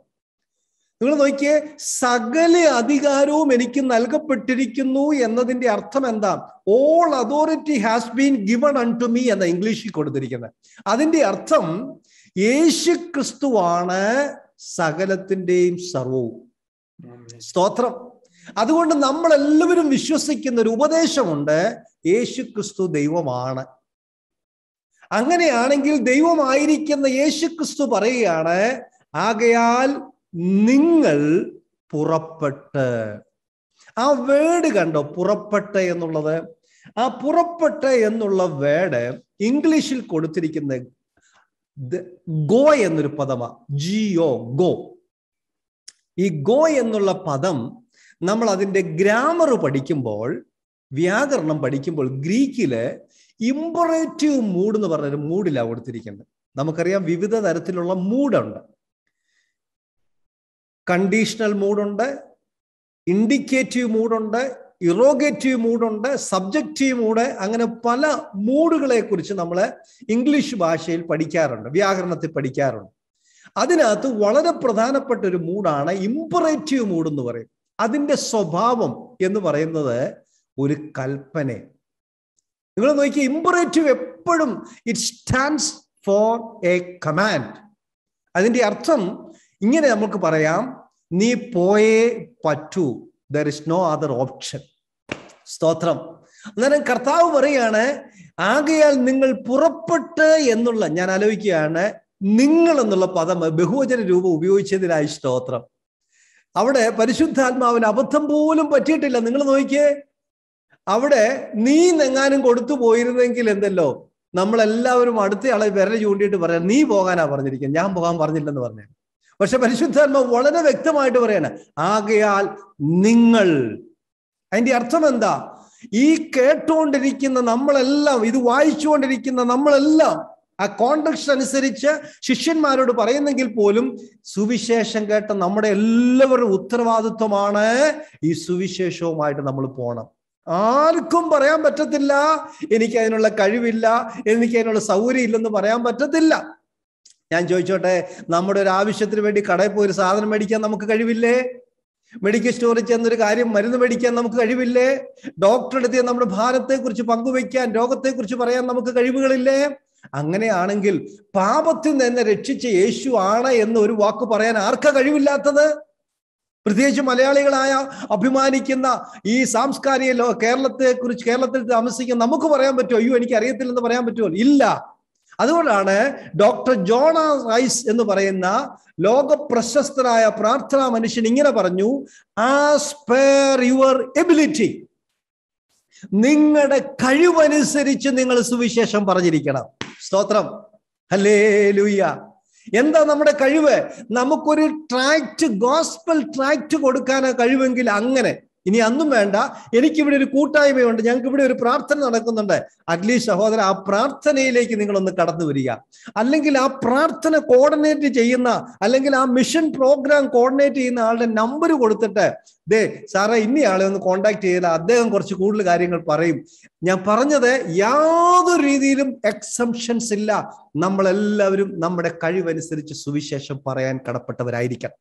നിങ്ങൾ നോക്കിയേ സകല അധികാരവും എനിക്ക് നൽകപ്പെട്ടിരിക്കുന്നു എന്നതിന്റെ അർത്ഥം എന്താ all authority has been given unto me എന്ന ഇംഗ്ലീഷിൽ കൊടുത്തിരിക്കുന്നത് അതിന്റെ അർത്ഥം യേശു ക്രിസ്തുവാണ് സകലത്തിന്റെയും സർവവും സ്തോത്രം അതുകൊണ്ട് നമ്മളെല്ലാവരും വിശ്വസിക്കുന്ന ഒരു ഉപദേശമുണ്ട് യേശു ക്രിസ്തു ദൈവമാണ് അങ്ങനെയാണെങ്കിൽ ദൈവമായിരിക്കുന്ന യേശു ക്രിസ്തു പറയുകയാണ് ആകയാൽ നിങ്ങൾ പുറപ്പെട്ട് ആ വേർഡ് കണ്ടോ പുറപ്പെട്ട് എന്നുള്ളത് ആ പുറപ്പെട്ട് എന്നുള്ള വേഡ് ഇംഗ്ലീഷിൽ കൊടുത്തിരിക്കുന്ന ഗോ എന്നൊരു പദമാണ് ജിയോ ഗോ ഈ ഗോ എന്നുള്ള പദം നമ്മൾ അതിൻ്റെ ഗ്രാമർ പഠിക്കുമ്പോൾ വ്യാകരണം പഠിക്കുമ്പോൾ ഗ്രീക്കില് ഇമ്പറേറ്റീവ് മൂഡ് എന്ന് പറഞ്ഞൊരു മൂഡിലാണ് കൊടുത്തിരിക്കുന്നത് നമുക്കറിയാം വിവിധ തരത്തിലുള്ള മൂഡുണ്ട് കണ്ടീഷണൽ മൂഡുണ്ട് ഇൻഡിക്കേറ്റീവ് മൂഡുണ്ട് ഇറോഗേറ്റീവ് മൂഡുണ്ട് സബ്ജക്റ്റീവ് മൂഡ് അങ്ങനെ പല മൂഡുകളെ കുറിച്ച് നമ്മൾ ഇംഗ്ലീഷ് ഭാഷയിൽ പഠിക്കാറുണ്ട് വ്യാകരണത്തിൽ പഠിക്കാറുണ്ട് അതിനകത്ത് വളരെ പ്രധാനപ്പെട്ട ഒരു മൂഡാണ് ഇമ്പറേറ്റീവ് മൂഡ് എന്ന് പറയും അതിൻ്റെ സ്വഭാവം എന്ന് പറയുന്നത് ഒരു കൽപ്പന നിങ്ങൾ നോക്കിയാൽ ഇമ്പറേറ്റീവ് എപ്പോഴും it stands for a command അതിൻ്റെ അർത്ഥം ഇങ്ങനെ നമുക്ക് പറയാം നീ പോയേ പറ്റൂ there is no other option സ്തോത്രം അന്നേരം കർത്താവ് പറയാണ് ആകയാൽ നിങ്ങൾ പുറപ്പെട്ട് എന്നുള്ള ഞാൻ ആലോചിക്കുകയാണ് നിങ്ങൾ എന്നുള്ള പദം ബഹുവചന രൂപം ഉപയോഗിച്ചതിനായി സ്തോത്രം അവിടെ പരിശുദ്ധാത്മാവിന് അബദ്ധം പോലും പറ്റിയിട്ടില്ല നിങ്ങൾ നോക്കിയേ അവിടെ നീ നെങ്ങാനും കൊടുത്തു പോയിരുന്നെങ്കിൽ എന്തല്ലോ നമ്മളെല്ലാവരും അടുത്തയാളെ വിരൽ ചൂണ്ടിയിട്ട് പറയാം നീ പോകാനാ പറഞ്ഞിരിക്കുന്നത് ഞാൻ പോകാൻ പറഞ്ഞില്ലെന്ന് പറഞ്ഞു പക്ഷെ പരിശുദ്ധാത്മ വളരെ വ്യക്തമായിട്ട് പറയാണ് ആകയാൽ നിങ്ങൾ അതിന്റെ അർത്ഥം എന്താ ഈ കേട്ടുകൊണ്ടിരിക്കുന്ന നമ്മളെല്ലാം ഇത് വായിച്ചുകൊണ്ടിരിക്കുന്ന നമ്മളെല്ലാം ആ കോണ്ടക്സ്റ്റ് അനുസരിച്ച് ശിഷ്യന്മാരോട് പറയുന്നെങ്കിൽ പോലും സുവിശേഷം കേട്ട നമ്മുടെ എല്ലാവരുടെ ഉത്തരവാദിത്വമാണ് ഈ സുവിശേഷവുമായിട്ട് നമ്മൾ പോകണം ആർക്കും പറയാൻ പറ്റത്തില്ല എനിക്ക് അതിനുള്ള കഴിവില്ല എനിക്ക് അതിനുള്ള സൗകര്യം ഇല്ലെന്ന് പറയാൻ പറ്റത്തില്ല ഞാൻ ചോദിച്ചോട്ടെ നമ്മുടെ ഒരു ആവശ്യത്തിന് വേണ്ടി കടയിൽ പോയി ഒരു സാധനം മേടിക്കാൻ നമുക്ക് കഴിവില്ലേ മെഡിക്കൽ സ്റ്റോറിൽ ചെന്നൊരു കാര്യം മരുന്ന് മേടിക്കാൻ നമുക്ക് കഴിവില്ലേ ഡോക്ടറെടുത്ത് നമ്മുടെ ഭാരത്തെക്കുറിച്ച് പങ്കുവയ്ക്കാൻ രോഗത്തെക്കുറിച്ച് പറയാൻ നമുക്ക് കഴിവുകളില്ലേ അങ്ങനെയാണെങ്കിൽ പാപത്തിൽ നിന്ന് രക്ഷിച്ച യേശു ആണ് എന്ന് ഒരു വാക്ക് പറയാൻ ആർക്ക കഴിവില്ലാത്തത് പ്രത്യേകിച്ച് മലയാളികളായ അഭിമാനിക്കുന്ന ഈ സാംസ്കാരിക കേരളത്തെ കുറിച്ച് കേരളത്തിൽ താമസിക്കുന്ന നമുക്ക് പറയാൻ പറ്റുമോ അയ്യോ എനിക്ക് അറിയത്തില്ലെന്ന് പറയാൻ പറ്റുമോ ഇല്ല അതുകൊണ്ടാണ് ഡോക്ടർ ജോണ റൈസ് എന്ന് പറയുന്ന ലോക പ്രശസ്തനായ പ്രാർത്ഥനാ മനുഷ്യൻ ഇങ്ങനെ പറഞ്ഞു ആസ് പെർ യുവർ എബിലിറ്റി നിങ്ങളുടെ കഴിവനുസരിച്ച് നിങ്ങൾ സുവിശേഷം പറഞ്ഞിരിക്കണം സ്തോത്രം ഹലേ എന്താ നമ്മുടെ കഴിവ് നമുക്കൊരു ട്രാക്ട് ഗോസ്പൽ ട്രാക്ട് കൊടുക്കാനാ കഴിവെങ്കിൽ അങ്ങനെ ഇനി അന്നും വേണ്ട എനിക്കിവിടെ ഒരു കൂട്ടായ്മയുണ്ട് ഞങ്ങൾക്ക് ഇവിടെ ഒരു പ്രാർത്ഥന നടക്കുന്നുണ്ട് അഗ്ലി സഹോദര ആ പ്രാർത്ഥനയിലേക്ക് നിങ്ങളൊന്ന് കടന്നു വരിക അല്ലെങ്കിൽ ആ പ്രാർത്ഥന കോർഡിനേറ്റ് ചെയ്യുന്ന അല്ലെങ്കിൽ ആ മിഷൻ പ്രോഗ്രാം കോർഡിനേറ്റ് ചെയ്യുന്ന ആളുടെ നമ്പർ കൊടുത്തിട്ട് ദേ സാറേ ഇന്നയാളെ ഒന്ന് കോണ്ടാക്ട് ചെയ്താൽ അദ്ദേഹം കുറച്ച് കൂടുതൽ കാര്യങ്ങൾ പറയും ഞാൻ പറഞ്ഞത് യാതൊരു രീതിയിലും എക്സംഷൻസ് ഇല്ല നമ്മളെല്ലാവരും നമ്മുടെ കഴിവനുസരിച്ച് സുവിശേഷം പറയാൻ കടപ്പെട്ടവരായിരിക്കണം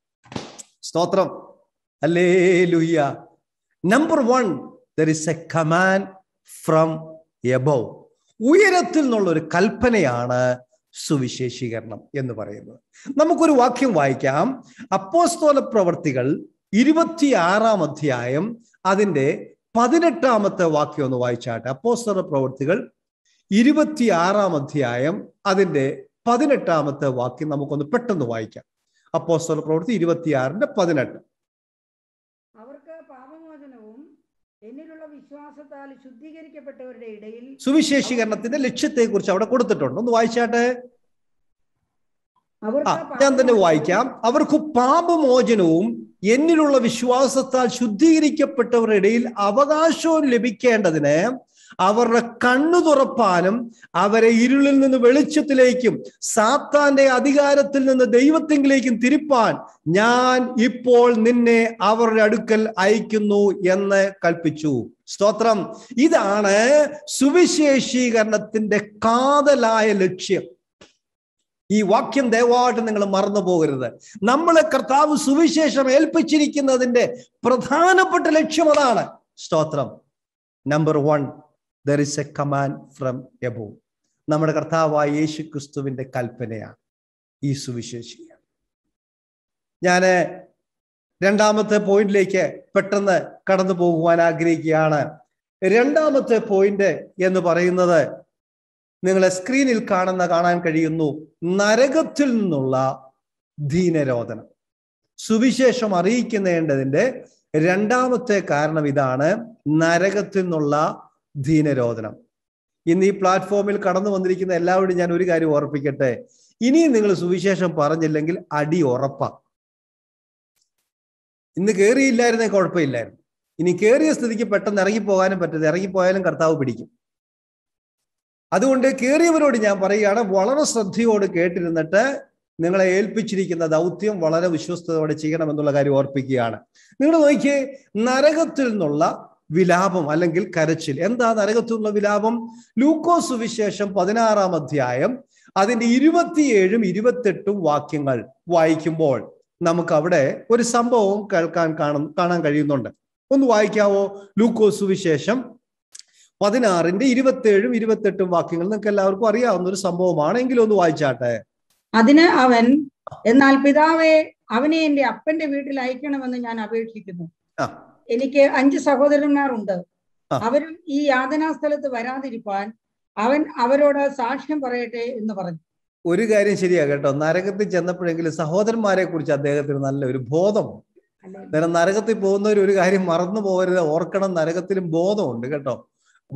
സ്തോത്രം അല്ലേ ലുയ്യ number one there is a command from above ഉയരത്തിൽ നിന്നുള്ള ഒരു കൽപ്പനയാണ് സുവിശേഷീകരണം എന്ന് പറയുന്നത് നമുക്കൊരു വാക്യം വായിക്കാം അപ്പോസ്തോല പ്രവർത്തികൾ ഇരുപത്തിയാറാം അധ്യായം അതിൻ്റെ പതിനെട്ടാമത്തെ വാക്യം ഒന്ന് വായിച്ചാട്ടെ അപ്പോസ്തോല പ്രവർത്തികൾ ഇരുപത്തിയാറാം അധ്യായം അതിൻ്റെ പതിനെട്ടാമത്തെ വാക്യം നമുക്കൊന്ന് പെട്ടെന്ന് വായിക്കാം അപ്പോസ്തോല പ്രവർത്തി ഇരുപത്തിയാറിന്റെ പതിനെട്ട് വിശ്വാസത്താൽ ശുദ്ധീകരിക്കപ്പെട്ടവരുടെ ഇടയിൽ സുവിശേഷീകരണത്തിന്റെ ലക്ഷ്യത്തെക്കുറിച്ച് അവിടെ കൊടുത്തിട്ടുണ്ട് ഒന്ന് വായിച്ചാട്ടെ ഞാൻ തന്നെ വായിക്കാം അവർക്ക് പാപമോചനവും എന്നിലുള്ള വിശ്വാസത്താൽ ശുദ്ധീകരിക്കപ്പെട്ടവരുടെ ഇടയിൽ അവകാശവും ലഭിക്കേണ്ടതിന് അവരുടെ കണ്ണു തുറപ്പാനും അവരെ ഇരുളിൽ നിന്ന് വെളിച്ചത്തിലേക്കും സാത്താന്റെ അധികാരത്തിൽ നിന്ന് ദൈവത്തെങ്കിലേക്കും തിരിപ്പാൻ ഞാൻ ഇപ്പോൾ നിന്നെ അവരുടെ അടുക്കൽ അയക്കുന്നു എന്ന് കൽപ്പിച്ചു സ്തോത്രം ഇതാണ് സുവിശേഷീകരണത്തിന്റെ കാതലായ ലക്ഷ്യം ഈ വാക്യം ദയവായിട്ട് നിങ്ങൾ മറന്നു പോകരുത് നമ്മളെ കർത്താവ് സുവിശേഷം ഏൽപ്പിച്ചിരിക്കുന്നതിന്റെ പ്രധാനപ്പെട്ട ലക്ഷ്യം അതാണ് സ്തോത്രം number one there is a command from above നമ്മുടെ കർത്താവായ യേശു ക്രിസ്തുവിൻ്റെ കൽപ്പനയാണ് ഈ സുവിശേഷിക്കുക ഞാൻ രണ്ടാമത്തെ പോയിന്റിലേക്ക് പെട്ടെന്ന് കടന്നു പോകുവാൻ ആഗ്രഹിക്കുകയാണ് രണ്ടാമത്തെ പോയിന്റ് എന്ന് പറയുന്നത് നിങ്ങളെ സ്ക്രീനിൽ കാണുന്ന കാണാൻ കഴിയുന്നു നരകത്തിൽ നിന്നുള്ള ദീനരോധനം സുവിശേഷം അറിയിക്കുന്നതിൻ്റെ രണ്ടാമത്തെ കാരണം ഇതാണ് നരകത്തിൽ നിന്നുള്ള ദീനരോധനം ഇന്ന് ഈ പ്ലാറ്റ്ഫോമിൽ കടന്നു വന്നിരിക്കുന്ന എല്ലാവരും ഞാൻ ഒരു കാര്യം ഓർപ്പിക്കട്ടെ ഇനിയും നിങ്ങൾ സുവിശേഷം പറഞ്ഞില്ലെങ്കിൽ അടി ഉറപ്പാ ഇന്ന് കയറിയില്ലായിരുന്നേ കുഴപ്പമില്ലായിരുന്നു ഇനി കയറിയ സ്ഥിതിക്ക് പെട്ടെന്ന് ഇറങ്ങിപ്പോകാനും പറ്റരുത് ഇറങ്ങിപ്പോയാലും കർത്താവ് പിടിക്കും അതുകൊണ്ട് കയറിയവരോട് ഞാൻ പറയുകയാണ് വളരെ ശ്രദ്ധയോട് കേട്ടിരുന്നിട്ട് നിങ്ങളെ ഏൽപ്പിച്ചിരിക്കുന്ന ദൗത്യം വളരെ വിശ്വസ്തയോടെ ചെയ്യണമെന്നുള്ള കാര്യം ഓർപ്പിക്കുകയാണ് നിങ്ങൾ നോക്കിയേ നരകത്തിൽ നിന്നുള്ള വിലാപം അല്ലെങ്കിൽ കരച്ചിൽ എന്താ നരകത്തുള്ള വിലാപം ലൂക്കോസ് സുവിശേഷം പതിനാറാം അധ്യായം അതിന്റെ ഇരുപത്തിയേഴും ഇരുപത്തെട്ടും വാക്യങ്ങൾ വായിക്കുമ്പോൾ നമുക്ക് അവിടെ ഒരു സംഭവം കേൾക്കാൻ കാണും കാണാൻ കഴിയുന്നുണ്ട് ഒന്ന് വായിക്കാവോ ലൂക്കോസ് സുവിശേഷം പതിനാറിന്റെ ഇരുപത്തേഴും ഇരുപത്തെട്ടും വാക്യങ്ങൾ നിങ്ങൾക്ക് എല്ലാവർക്കും അറിയാവുന്ന ഒരു സംഭവമാണ് എങ്കിലും ഒന്ന് വായിച്ചാട്ടെ അതിന് അവൻ എന്നാൽ പിതാവെ അവനെ എന്റെ അപ്പന്റെ വീട്ടിൽ അയക്കണമെന്ന് ഞാൻ അപേക്ഷിക്കുന്നു എനിക്ക് അഞ്ച് സഹോദരന്മാരുണ്ട് അവരും ഈ യാതനാ സ്ഥലത്ത് വരാതിരിക്കാൻ അവൻ അവരോട് സാക്ഷ്യം പറയട്ടെ എന്ന് പറഞ്ഞു ഒരു കാര്യം ശരിയാ കേട്ടോ നരകത്തിൽ ചെന്നപ്പോഴെങ്കിലും സഹോദരന്മാരെ കുറിച്ച് അദ്ദേഹത്തിന് നല്ല ഒരു ബോധം നേരം നരകത്തിൽ പോകുന്നവർ ഒരു കാര്യം മറന്നു പോകരുത് ഓർക്കണം നരകത്തിലും ബോധമുണ്ട് കേട്ടോ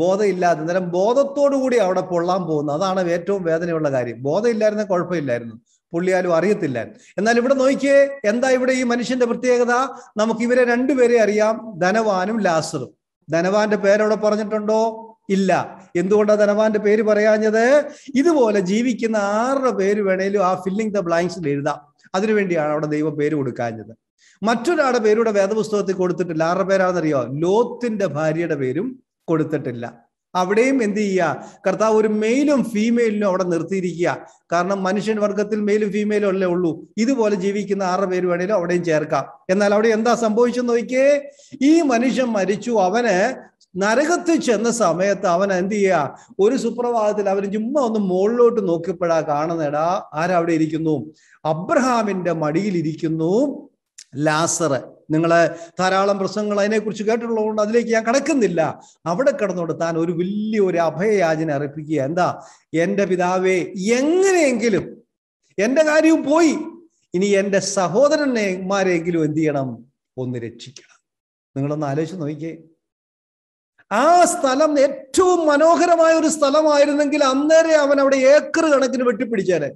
ബോധമില്ലാതെ നേരം ബോധത്തോടു കൂടി അവിടെ പൊള്ളാൻ പോകുന്നു അതാണ് ഏറ്റവും വേദനയുള്ള കാര്യം ബോധമില്ലായിരുന്ന കുഴപ്പമില്ലായിരുന്നു പുള്ളിയാലും അറിയത്തില്ല എന്നാൽ ഇവിടെ നോക്കിയേ എന്താ ഇവിടെ ഈ മനുഷ്യന്റെ പ്രത്യേകത നമുക്ക് ഇവരെ രണ്ടുപേരെ അറിയാം ധനവാനും ലാസറും ധനവാന്റെ പേരവിടെ പറഞ്ഞിട്ടുണ്ടോ ഇല്ല എന്തുകൊണ്ടാണ് ധനവാന്റെ പേര് പറയാഞ്ഞത് ഇതുപോലെ ജീവിക്കുന്ന ആരുടെ പേര് വേണേലും ആ ഫില്ലിംഗ് ദ ബ്ലാങ്ക്സിൽ എഴുതാം അതിനുവേണ്ടിയാണ് അവിടെ ദൈവം പേര് കൊടുക്കാഞ്ഞത് മറ്റൊരാളുടെ പേരൂടെ വേദപുസ്തകത്തിൽ കൊടുത്തിട്ടില്ല ആരുടെ പേരാണെന്നറിയോ ലോത്തിന്റെ ഭാര്യയുടെ പേരും കൊടുത്തിട്ടില്ല അവിടെയും എന്ത് ചെയ്യുക കർത്താവ് ഒരു മെയിലും ഫീമെയിലും അവിടെ നിർത്തിയിരിക്കുക കാരണം മനുഷ്യൻ വർഗത്തിൽ മെയിലും ഫീമെയിലും അല്ലേ ഉള്ളൂ ഇതുപോലെ ജീവിക്കുന്ന ആറ് പേര് വേണേലും അവിടെയും ചേർക്കാം എന്നാൽ അവിടെ എന്താ സംഭവിച്ചെന്ന് നോക്കിയേ ഈ മനുഷ്യൻ മരിച്ചു അവന് നരകത്തിൽ ചെന്ന സമയത്ത് അവൻ എന്ത് ചെയ്യുക ഒരു സുപ്രഭാതത്തിൽ അവൻ ചുമ്മാ ഒന്ന് മുകളിലോട്ട് നോക്കിയപ്പോഴാ കാണുന്നേടാ ആരവിടെ ഇരിക്കുന്നു അബ്രഹാമിന്റെ മടിയിലിരിക്കുന്നു ലാസർ നിങ്ങൾ ധാരാളം പ്രസംഗങ്ങൾ അതിനെക്കുറിച്ച് കേട്ടിട്ടുള്ളതുകൊണ്ട് അതിലേക്ക് ഞാൻ കടക്കുന്നില്ല അവിടെ കടന്നുകൊണ്ട് കൊടുത്താൻ ഒരു വലിയ ഒരു അഭയയാചന അർപ്പിക്കുക എന്താ എൻ്റെ പിതാവേ എങ്ങനെയെങ്കിലും എൻ്റെ കാര്യവും പോയി ഇനി എൻ്റെ സഹോദരന്മാരെങ്കിലും എന്ത് ചെയ്യണം ഒന്ന് രക്ഷിക്കണം നിങ്ങളൊന്ന് ആലോചിച്ച് നോക്കിക്കേ ആ സ്ഥലം ഏറ്റവും മനോഹരമായ ഒരു സ്ഥലമായിരുന്നെങ്കിൽ അന്നേരെ അവൻ അവിടെ ഏക്കർ കണക്കിന് വെട്ടിപ്പിടിച്ചാലേ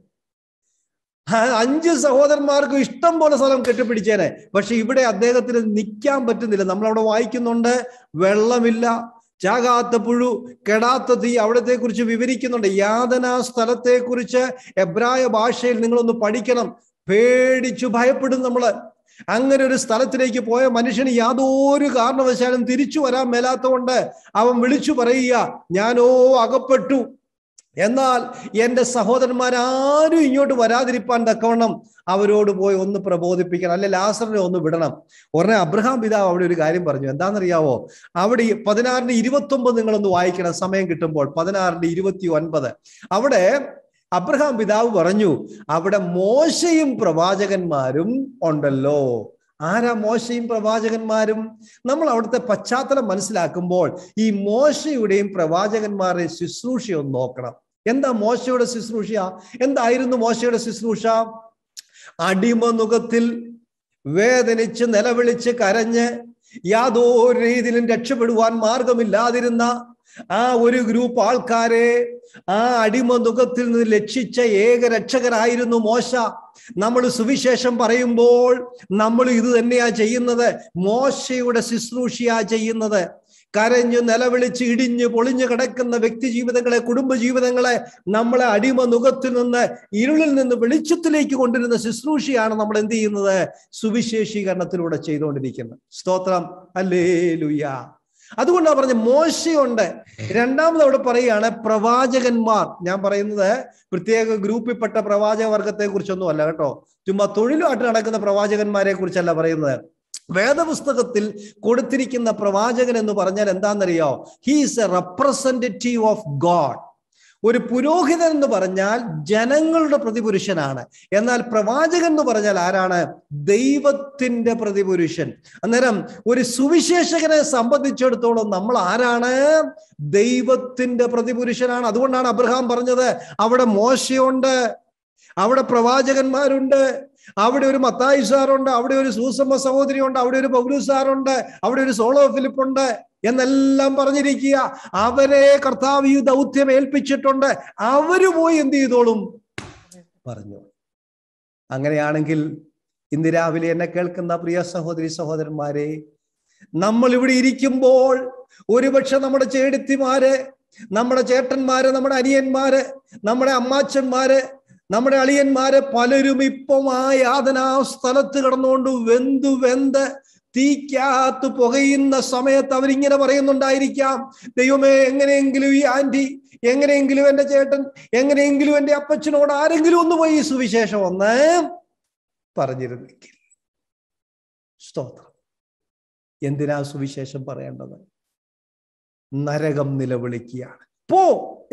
അഞ്ച് സഹോദരന്മാർക്കും ഇഷ്ടം പോലെ സ്ഥലം കെട്ടിപ്പിടിച്ചേനെ പക്ഷെ ഇവിടെ അദ്ദേഹത്തിന് നിൽക്കാൻ പറ്റുന്നില്ല നമ്മൾ അവിടെ വായിക്കുന്നുണ്ട് വെള്ളമില്ല ചാകാത്ത പുഴു കെടാത്ത തീ അവിടത്തെ കുറിച്ച് വിവരിക്കുന്നുണ്ട് സ്ഥലത്തെ സ്ഥലത്തെക്കുറിച്ച് എബ്രായ ഭാഷയിൽ നിങ്ങളൊന്ന് പഠിക്കണം പേടിച്ചു ഭയപ്പെടും നമ്മള് അങ്ങനെ ഒരു സ്ഥലത്തിലേക്ക് പോയ മനുഷ്യന് യാതൊരു കാരണവശാലും തിരിച്ചു വരാൻ മേലാത്തതുകൊണ്ട് അവൻ വിളിച്ചു പറയുക ഞാനോ അകപ്പെട്ടു എന്നാൽ എൻ്റെ സഹോദരന്മാരാരും ഇങ്ങോട്ട് വരാതിരിപ്പാൻ തക്കവണ്ണം അവരോട് പോയി ഒന്ന് പ്രബോധിപ്പിക്കണം അല്ലെ ലാസറിനെ ഒന്ന് വിടണം ഉടനെ അബ്രഹാം പിതാവ് അവിടെ ഒരു കാര്യം പറഞ്ഞു എന്താണെന്നറിയാവോ അവിടെ പതിനാറിന് ഇരുപത്തി ഒമ്പത് നിങ്ങളൊന്ന് വായിക്കണം സമയം കിട്ടുമ്പോൾ പതിനാറിന് ഇരുപത്തി ഒൻപത് അവിടെ അബ്രഹാം പിതാവ് പറഞ്ഞു അവിടെ മോശയും പ്രവാചകന്മാരും ഉണ്ടല്ലോ ആരാ മോശയും പ്രവാചകന്മാരും നമ്മൾ അവിടുത്തെ പശ്ചാത്തലം മനസ്സിലാക്കുമ്പോൾ ഈ മോശയുടെയും പ്രവാചകന്മാരെ ശുശ്രൂഷയൊന്ന് നോക്കണം എന്താ മോശയുടെ ശുശ്രൂഷ എന്തായിരുന്നു മോശയുടെ ശുശ്രൂഷ അടിമനുഖത്തിൽ വേദനിച്ച് നിലവിളിച്ച് കരഞ്ഞ് യാതൊരു രീതിയിലും രക്ഷപ്പെടുവാൻ മാർഗമില്ലാതിരുന്ന ആ ഒരു ഗ്രൂപ്പ് ആൾക്കാരെ ആ അടിമ ദുഃഖത്തിൽ നിന്ന് ലക്ഷിച്ച ഏക രക്ഷകരായിരുന്നു മോശ നമ്മൾ സുവിശേഷം പറയുമ്പോൾ നമ്മൾ ഇത് തന്നെയാ ചെയ്യുന്നത് മോശയുടെ ശുശ്രൂഷയാ ചെയ്യുന്നത് കരഞ്ഞു നിലവിളിച്ച് ഇടിഞ്ഞു പൊളിഞ്ഞു കിടക്കുന്ന വ്യക്തി ജീവിതങ്ങളെ കുടുംബ ജീവിതങ്ങളെ നമ്മളെ അടിമ മുഖത്തിൽ നിന്ന് ഇരുളിൽ നിന്ന് വെളിച്ചത്തിലേക്ക് കൊണ്ടുവരുന്ന ശുശ്രൂഷയാണ് നമ്മൾ എന്ത് ചെയ്യുന്നത് സുവിശേഷീകരണത്തിലൂടെ ചെയ്തുകൊണ്ടിരിക്കുന്നത് സ്തോത്രം അല്ലേ ലുയാ അതുകൊണ്ടാണ് പറഞ്ഞ മോശയുണ്ട് രണ്ടാമത് അവിടെ പറയുകയാണ് പ്രവാചകന്മാർ ഞാൻ പറയുന്നത് പ്രത്യേക ഗ്രൂപ്പിൽപ്പെട്ട പ്രവാചക വർഗത്തെ കുറിച്ചൊന്നും അല്ല കേട്ടോ ചുമ്മാ തൊഴിലുമായിട്ട് നടക്കുന്ന പ്രവാചകന്മാരെ കുറിച്ചല്ല പറയുന്നത് വേദപുസ്തകത്തിൽ കൊടുത്തിരിക്കുന്ന പ്രവാചകൻ എന്ന് പറഞ്ഞാൽ എന്താണെന്നറിയോ he's a representative of God ഒരു പുരോഹിതൻ എന്ന് പറഞ്ഞാൽ ജനങ്ങളുടെ പ്രതിപുരുഷനാണ് എന്നാൽ പ്രവാചകൻ എന്ന് പറഞ്ഞാൽ ആരാണ് ദൈവത്തിന്റെ പ്രതിപുരുഷൻ അന്നേരം ഒരു സുവിശേഷകനെ സംബന്ധിച്ചിടത്തോളം നമ്മൾ ആരാണ് ദൈവത്തിന്റെ പ്രതിപുരുഷനാണ് അതുകൊണ്ടാണ് അബ്രഹാം പറഞ്ഞത് അവിടെ മോശയുണ്ട് അവിടെ പ്രവാചകന്മാരുണ്ട് അവിടെ ഒരു മത്തായി സാറുണ്ട് അവിടെ ഒരു സൂസമ്മ സഹോദരി ഉണ്ട് അവിടെ ഒരു പൗലു സാറുണ്ട് അവിടെ ഒരു സോളോ ഫിലിപ്പ് ഉണ്ട് എന്നെല്ലാം പറഞ്ഞിരിക്കുക അവരെ കർത്താവ് ഈ ദൗത്യം ഏൽപ്പിച്ചിട്ടുണ്ട് അവര് പോയി എന്ത് ചെയ്തോളും പറഞ്ഞു അങ്ങനെയാണെങ്കിൽ ഇന്ന് രാവിലെ എന്നെ കേൾക്കുന്ന പ്രിയ സഹോദരി സഹോദരന്മാരെ നമ്മൾ ഇവിടെ ഇരിക്കുമ്പോൾ ഒരുപക്ഷെ നമ്മുടെ ചേടുത്തിമാര് നമ്മുടെ ചേട്ടന്മാര് നമ്മുടെ അനിയന്മാര് നമ്മുടെ അമ്മാച്ചന്മാര് നമ്മുടെ അളിയന്മാരെ പലരും ഇപ്പം ആ യാതനാ സ്ഥലത്ത് കിടന്നുകൊണ്ട് വെന്ത് വെന്ത് തീക്കാത്ത് പുകയുന്ന സമയത്ത് അവരിങ്ങനെ പറയുന്നുണ്ടായിരിക്കാം ദൈവമേ എങ്ങനെയെങ്കിലും ഈ ആന്റി എങ്ങനെയെങ്കിലും എൻ്റെ ചേട്ടൻ എങ്ങനെയെങ്കിലും എൻ്റെ അപ്പച്ചനോട് ആരെങ്കിലും ഒന്ന് പോയി സുവിശേഷം ഒന്ന് പറഞ്ഞിരുന്നെങ്കിൽ സ്തോത്രം എന്തിനാ സുവിശേഷം പറയേണ്ടത് നരകം നിലവിളിക്കുകയാണ് പോ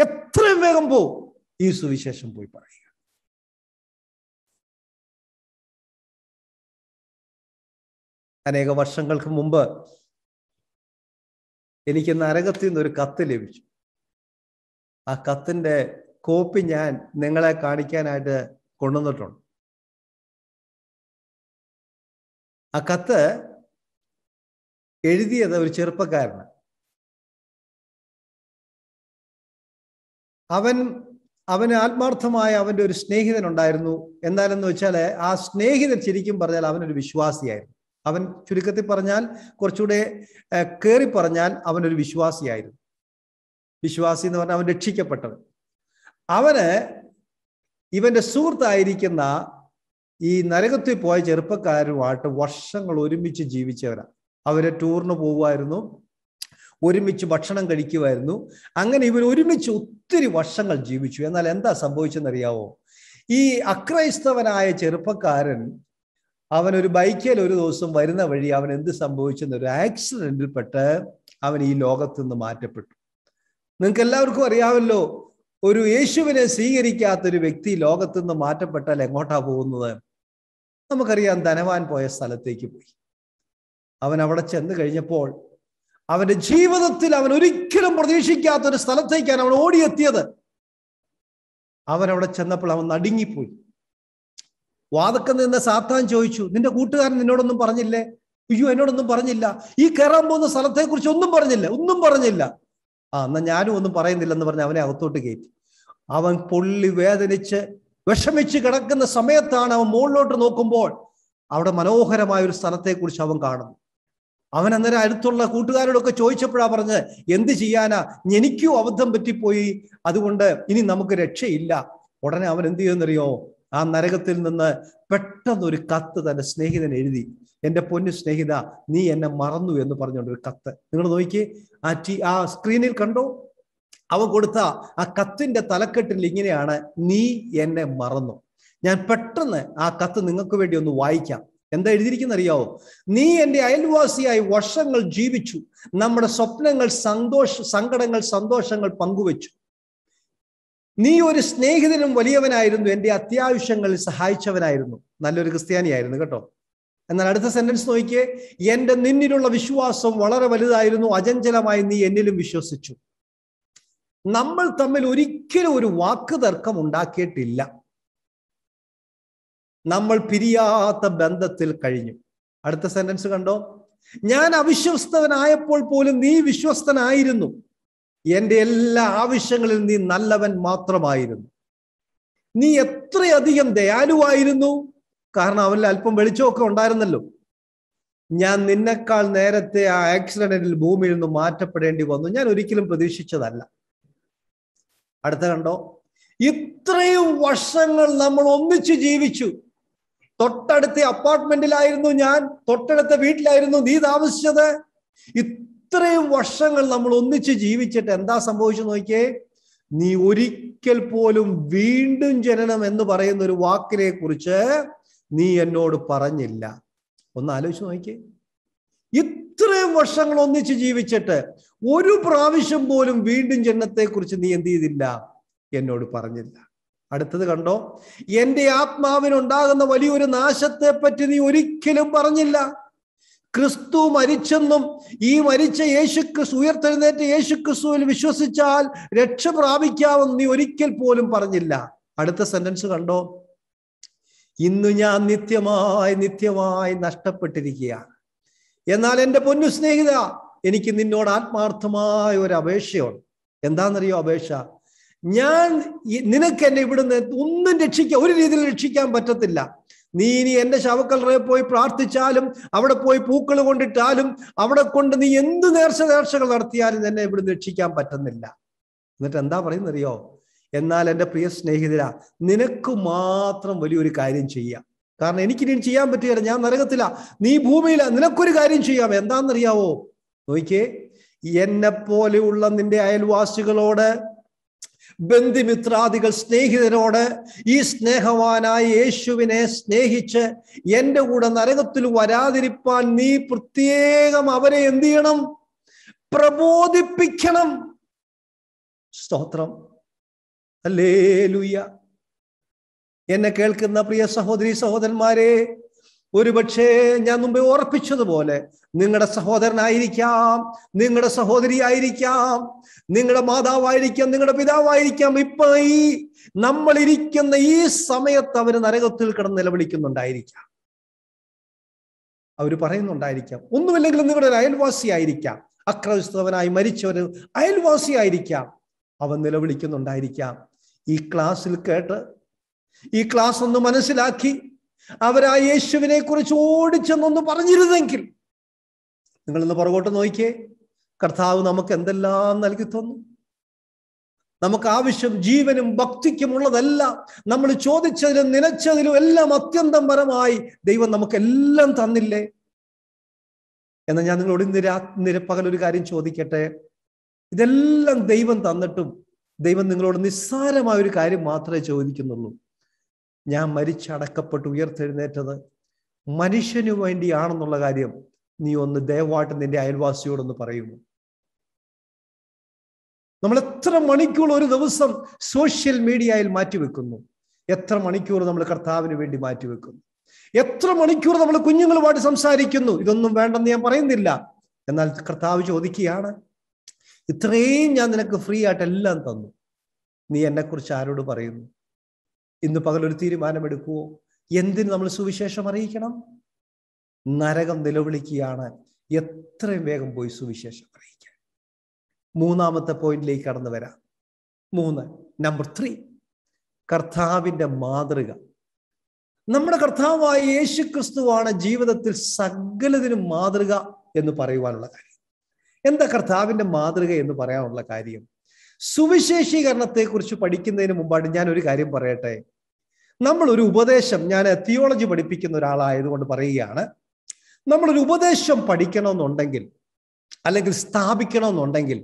എത്രയും വേഗം പോ ഈ സുവിശേഷം പോയി പറയുക അനേക വർഷങ്ങൾക്ക് മുമ്പ് എനിക്ക് നരകത്തിൽ നിന്നൊരു കത്ത് ലഭിച്ചു ആ കത്തിൻ്റെ കോപ്പി ഞാൻ നിങ്ങളെ കാണിക്കാനായിട്ട് കൊണ്ടുവന്നിട്ടുണ്ട് ആ കത്ത് എഴുതിയത് ഒരു ചെറുപ്പക്കാരന് അവൻ അവന് ആത്മാർത്ഥമായ അവൻ്റെ ഒരു സ്നേഹിതൻ ഉണ്ടായിരുന്നു വെച്ചാൽ ആ സ്നേഹിതൻ ശരിക്കും പറഞ്ഞാൽ അവനൊരു വിശ്വാസിയായിരുന്നു അവൻ ചുരുക്കത്തിൽ പറഞ്ഞാൽ കുറച്ചുകൂടെ കയറി പറഞ്ഞാൽ അവനൊരു വിശ്വാസിയായിരുന്നു വിശ്വാസി എന്ന് പറഞ്ഞാൽ അവൻ രക്ഷിക്കപ്പെട്ടവൻ അവന് ഇവന്റെ സുഹൃത്തായിരിക്കുന്ന ഈ നരകത്തിൽ പോയ ചെറുപ്പക്കാരുമായിട്ട് വർഷങ്ങൾ ഒരുമിച്ച് ജീവിച്ചവരാണ് അവരെ ടൂറിന് പോകുമായിരുന്നു ഒരുമിച്ച് ഭക്ഷണം കഴിക്കുമായിരുന്നു അങ്ങനെ ഇവർ ഒരുമിച്ച് ഒത്തിരി വർഷങ്ങൾ ജീവിച്ചു എന്നാൽ എന്താ സംഭവിച്ചെന്നറിയാവോ ഈ അക്രൈസ്തവനായ ചെറുപ്പക്കാരൻ അവൻ ഒരു ബൈക്കിൽ ഒരു ദിവസം വരുന്ന വഴി അവൻ എന്ത് സംഭവിച്ചെന്ന് ഒരു ആക്സിഡന്റിൽപ്പെട്ട് അവൻ ഈ ലോകത്തു നിന്ന് മാറ്റപ്പെട്ടു നിങ്ങൾക്ക് എല്ലാവർക്കും അറിയാമല്ലോ ഒരു യേശുവിനെ സ്വീകരിക്കാത്ത ഒരു വ്യക്തി ലോകത്തു നിന്ന് മാറ്റപ്പെട്ടാൽ എങ്ങോട്ടാ പോകുന്നത് നമുക്കറിയാം ധനവാൻ പോയ സ്ഥലത്തേക്ക് പോയി അവൻ അവിടെ ചെന്ന് കഴിഞ്ഞപ്പോൾ അവന്റെ ജീവിതത്തിൽ അവൻ ഒരിക്കലും പ്രതീക്ഷിക്കാത്ത ഒരു സ്ഥലത്തേക്കാണ് അവൻ ഓടിയെത്തിയത് അവൻ അവിടെ ചെന്നപ്പോൾ അവൻ നടുങ്ങിപ്പോയി വാതക്കം നിന്ന് സാത്താൻ ചോദിച്ചു നിന്റെ കൂട്ടുകാരൻ നിന്നോടൊന്നും പറഞ്ഞില്ലേ അയ്യോ എന്നോടൊന്നും പറഞ്ഞില്ല ഈ കയറാൻ പോകുന്ന സ്ഥലത്തെക്കുറിച്ച് ഒന്നും പറഞ്ഞില്ല ഒന്നും പറഞ്ഞില്ല ആ എന്നാ ഞാനും ഒന്നും പറയുന്നില്ലെന്ന് പറഞ്ഞ് അവനെ അകത്തോട്ട് കയറ്റി അവൻ പൊള്ളി വേദനിച്ച് വിഷമിച്ച് കിടക്കുന്ന സമയത്താണ് അവൻ മുകളിലോട്ട് നോക്കുമ്പോൾ അവിടെ മനോഹരമായ ഒരു സ്ഥലത്തെക്കുറിച്ച് അവൻ കാണുന്നു അവൻ അന്നേരം അടുത്തുള്ള കൂട്ടുകാരോടൊക്കെ ചോദിച്ചപ്പോഴാ പറഞ്ഞ് എന്ത് ചെയ്യാനാ എനിക്കും അബദ്ധം പറ്റിപ്പോയി അതുകൊണ്ട് ഇനി നമുക്ക് രക്ഷയില്ല ഉടനെ അവൻ എന്ത് ചെയ്യുമെന്നറിയോ ആ നരകത്തിൽ നിന്ന് പെട്ടെന്നൊരു കത്ത് തന്റെ സ്നേഹിതൻ എഴുതി എൻ്റെ പൊന്നു സ്നേഹിത നീ എന്നെ മറന്നു എന്ന് പറഞ്ഞുകൊണ്ട് ഒരു കത്ത് നിങ്ങൾ നോക്കി ആ ടി ആ സ്ക്രീനിൽ കണ്ടോ അവ കൊടുത്ത ആ കത്തിന്റെ തലക്കെട്ടിൽ ഇങ്ങനെയാണ് നീ എന്നെ മറന്നു ഞാൻ പെട്ടെന്ന് ആ കത്ത് നിങ്ങൾക്ക് വേണ്ടി ഒന്ന് വായിക്കാം എന്താ എഴുതിയിരിക്കുന്ന അറിയാവോ നീ എൻ്റെ അയൽവാസിയായി വർഷങ്ങൾ ജീവിച്ചു നമ്മുടെ സ്വപ്നങ്ങൾ സന്തോഷ സങ്കടങ്ങൾ സന്തോഷങ്ങൾ പങ്കുവച്ചു നീ ഒരു സ്നേഹിതനും വലിയവനായിരുന്നു എൻ്റെ അത്യാവശ്യങ്ങളിൽ സഹായിച്ചവനായിരുന്നു നല്ലൊരു ക്രിസ്ത്യാനിയായിരുന്നു കേട്ടോ എന്നാൽ അടുത്ത സെന്റൻസ് നോക്കിയേ എൻ്റെ നിന്നിലുള്ള വിശ്വാസം വളരെ വലുതായിരുന്നു അചഞ്ചലമായി നീ എന്നിലും വിശ്വസിച്ചു നമ്മൾ തമ്മിൽ ഒരിക്കലും ഒരു വാക്ക് തർക്കം ഉണ്ടാക്കിയിട്ടില്ല നമ്മൾ പിരിയാത്ത ബന്ധത്തിൽ കഴിഞ്ഞു അടുത്ത സെന്റൻസ് കണ്ടോ ഞാൻ അവിശ്വസ്തവനായപ്പോൾ പോലും നീ വിശ്വസ്തനായിരുന്നു എൻ്റെ എല്ലാ ആവശ്യങ്ങളിൽ നീ നല്ലവൻ മാത്രമായിരുന്നു നീ എത്രയധികം ദയാലുവായിരുന്നു കാരണം അവനിൽ അല്പം വെളിച്ചമൊക്കെ ഉണ്ടായിരുന്നല്ലോ ഞാൻ നിന്നെക്കാൾ നേരത്തെ ആ ആക്സിഡന്റിൽ ഭൂമിയിൽ നിന്ന് മാറ്റപ്പെടേണ്ടി വന്നു ഞാൻ ഒരിക്കലും പ്രതീക്ഷിച്ചതല്ല അടുത്ത കണ്ടോ ഇത്രയും വർഷങ്ങൾ നമ്മൾ ഒന്നിച്ചു ജീവിച്ചു തൊട്ടടുത്ത അപ്പാർട്ട്മെന്റിലായിരുന്നു ഞാൻ തൊട്ടടുത്ത വീട്ടിലായിരുന്നു നീ താമസിച്ചത് ഇത്രയും വർഷങ്ങൾ നമ്മൾ ഒന്നിച്ച് ജീവിച്ചിട്ട് എന്താ സംഭവിച്ചു നോക്കിയേ നീ ഒരിക്കൽ പോലും വീണ്ടും ജനനം എന്ന് പറയുന്ന ഒരു വാക്കിനെ കുറിച്ച് നീ എന്നോട് പറഞ്ഞില്ല ഒന്ന് ആലോചിച്ച് നോക്കിയേ ഇത്രയും വർഷങ്ങൾ ഒന്നിച്ച് ജീവിച്ചിട്ട് ഒരു പ്രാവശ്യം പോലും വീണ്ടും കുറിച്ച് നീ എന്ത് ചെയ്തില്ല എന്നോട് പറഞ്ഞില്ല അടുത്തത് കണ്ടോ എൻ്റെ ആത്മാവിനുണ്ടാകുന്ന വലിയൊരു നാശത്തെ പറ്റി നീ ഒരിക്കലും പറഞ്ഞില്ല ക്രിസ്തു മരിച്ചെന്നും ഈ മരിച്ച യേശു ക്രിസ്തു ഉയർത്തെഴുന്നേറ്റ യേശു ക്രിസ്തുവിൽ വിശ്വസിച്ചാൽ രക്ഷ പ്രാപിക്കാമെന്ന് നീ ഒരിക്കൽ പോലും പറഞ്ഞില്ല അടുത്ത സെന്റൻസ് കണ്ടോ ഇന്ന് ഞാൻ നിത്യമായി നിത്യമായി നഷ്ടപ്പെട്ടിരിക്കുകയാണ് എന്നാൽ എൻ്റെ പൊന്നു സ്നേഹിത എനിക്ക് നിന്നോട് ആത്മാർത്ഥമായ ഒരു അപേക്ഷയുണ്ട് എന്താണെന്നറിയോ അപേക്ഷ ഞാൻ നിനക്ക് എന്നെ ഇവിടുന്ന് ഒന്നും രക്ഷിക്കാൻ ഒരു രീതിയിൽ രക്ഷിക്കാൻ പറ്റത്തില്ല നീ ഇനി എൻ്റെ ശവക്കലറെ പോയി പ്രാർത്ഥിച്ചാലും അവിടെ പോയി പൂക്കൾ കൊണ്ടിട്ടാലും അവിടെ കൊണ്ട് നീ എന്ത് നേർച്ച നേർച്ചകൾ നടത്തിയാലും എന്നെ ഇവിടെ രക്ഷിക്കാൻ പറ്റുന്നില്ല എന്നിട്ട് എന്താ പറയുന്നറിയോ എന്നാൽ എൻ്റെ പ്രിയ സ്നേഹിതര നിനക്ക് മാത്രം വലിയൊരു കാര്യം ചെയ്യാം കാരണം എനിക്ക് ഇനി ചെയ്യാൻ പറ്റില്ല ഞാൻ നരകത്തില്ല നീ ഭൂമിയില്ല നിനക്കൊരു കാര്യം ചെയ്യാം എന്താണെന്നറിയാവോ നോക്കിയേ എന്നെ പോലെയുള്ള നിന്റെ അയൽവാസികളോട് ബന്ധുമിത്രാദികൾ സ്നേഹിതരോട് ഈ സ്നേഹവാനായ യേശുവിനെ സ്നേഹിച്ച് എൻ്റെ കൂടെ നരകത്തിൽ വരാതിരിപ്പാൻ നീ പ്രത്യേകം അവരെ എന്ത് ചെയ്യണം പ്രബോധിപ്പിക്കണം സ്തോത്രം അല്ലേ ലുയ്യ എന്നെ കേൾക്കുന്ന പ്രിയ സഹോദരി സഹോദരന്മാരെ ഒരുപക്ഷേ ഞാൻ മുമ്പേ ഓർപ്പിച്ചതുപോലെ നിങ്ങളുടെ സഹോദരനായിരിക്കാം നിങ്ങളുടെ സഹോദരി ആയിരിക്കാം നിങ്ങളുടെ മാതാവായിരിക്കാം നിങ്ങളുടെ പിതാവായിരിക്കാം ഇപ്പൊ ഈ നമ്മൾ ഇരിക്കുന്ന ഈ സമയത്ത് അവർ നരകത്തിൽ കിടന്ന് നിലവിളിക്കുന്നുണ്ടായിരിക്കാം അവര് പറയുന്നുണ്ടായിരിക്കാം ഒന്നുമില്ലെങ്കിലും നിങ്ങളുടെ ഒരു അയൽവാസി ആയിരിക്കാം അക്രമിസ്തവനായി അയൽവാസിയായിരിക്കാം അയൽവാസി ആയിരിക്കാം അവൻ നിലവിളിക്കുന്നുണ്ടായിരിക്കാം ഈ ക്ലാസ്സിൽ കേട്ട് ഈ ക്ലാസ് ഒന്ന് മനസ്സിലാക്കി അവരാ യേശുവിനെ കുറിച്ച് ഓടിച്ചെന്നൊന്ന് പറഞ്ഞിരുന്നെങ്കിൽ നിങ്ങളൊന്ന് പുറകോട്ട് നോക്കിയേ കർത്താവ് നമുക്ക് എന്തെല്ലാം നൽകി തന്നു നമുക്ക് ആവശ്യം ജീവനും ഭക്തിക്കും ഉള്ളതെല്ലാം നമ്മൾ ചോദിച്ചതിലും നിലച്ചതിലും എല്ലാം അത്യന്തം പരമായി ദൈവം നമുക്കെല്ലാം തന്നില്ലേ എന്നാൽ ഞാൻ നിങ്ങളോട് നിരാ നിരപ്പകൽ ഒരു കാര്യം ചോദിക്കട്ടെ ഇതെല്ലാം ദൈവം തന്നിട്ടും ദൈവം നിങ്ങളോട് നിസ്സാരമായ ഒരു കാര്യം മാത്രമേ ചോദിക്കുന്നുള്ളൂ ഞാൻ മരിച്ചടക്കപ്പെട്ട് ഉയർത്തെഴുന്നേറ്റത് മനുഷ്യനു വേണ്ടിയാണെന്നുള്ള കാര്യം നീ ഒന്ന് ദയവായിട്ട് നിന്റെ അയൽവാസിയോടൊന്ന് പറയുന്നു നമ്മൾ എത്ര മണിക്കൂർ ഒരു ദിവസം സോഷ്യൽ മീഡിയയിൽ മാറ്റിവെക്കുന്നു എത്ര മണിക്കൂർ നമ്മൾ കർത്താവിന് വേണ്ടി മാറ്റിവെക്കുന്നു എത്ര മണിക്കൂർ നമ്മൾ കുഞ്ഞുങ്ങളുമായിട്ട് സംസാരിക്കുന്നു ഇതൊന്നും വേണ്ടെന്ന് ഞാൻ പറയുന്നില്ല എന്നാൽ കർത്താവ് ചോദിക്കുകയാണ് ഇത്രയും ഞാൻ നിനക്ക് ഫ്രീ ആയിട്ട് എല്ലാം തന്നു നീ എന്നെക്കുറിച്ച് ആരോട് പറയുന്നു ഇന്ന് പകലൊരു തീരുമാനമെടുക്കുവോ എന്തിന് നമ്മൾ സുവിശേഷം അറിയിക്കണം നരകം നിലവിളിക്കുകയാണ് എത്രയും വേഗം പോയി സുവിശേഷം അറിയിക്കാൻ മൂന്നാമത്തെ പോയിന്റിലേക്ക് കടന്നു വരാം മൂന്ന് നമ്പർ ത്രീ കർത്താവിൻ്റെ മാതൃക നമ്മുടെ കർത്താവായ യേശു ക്രിസ്തുവാണ് ജീവിതത്തിൽ സകലതിനും മാതൃക എന്ന് പറയുവാനുള്ള കാര്യം എന്താ കർത്താവിൻ്റെ മാതൃക എന്ന് പറയാനുള്ള കാര്യം സുവിശേഷീകരണത്തെക്കുറിച്ച് പഠിക്കുന്നതിന് മുമ്പായിട്ട് ഞാൻ ഒരു കാര്യം പറയട്ടെ നമ്മൾ ഒരു ഉപദേശം ഞാൻ തിയോളജി പഠിപ്പിക്കുന്ന ഒരാളായതുകൊണ്ട് പറയുകയാണ് നമ്മളൊരു ഉപദേശം പഠിക്കണമെന്നുണ്ടെങ്കിൽ അല്ലെങ്കിൽ സ്ഥാപിക്കണമെന്നുണ്ടെങ്കിൽ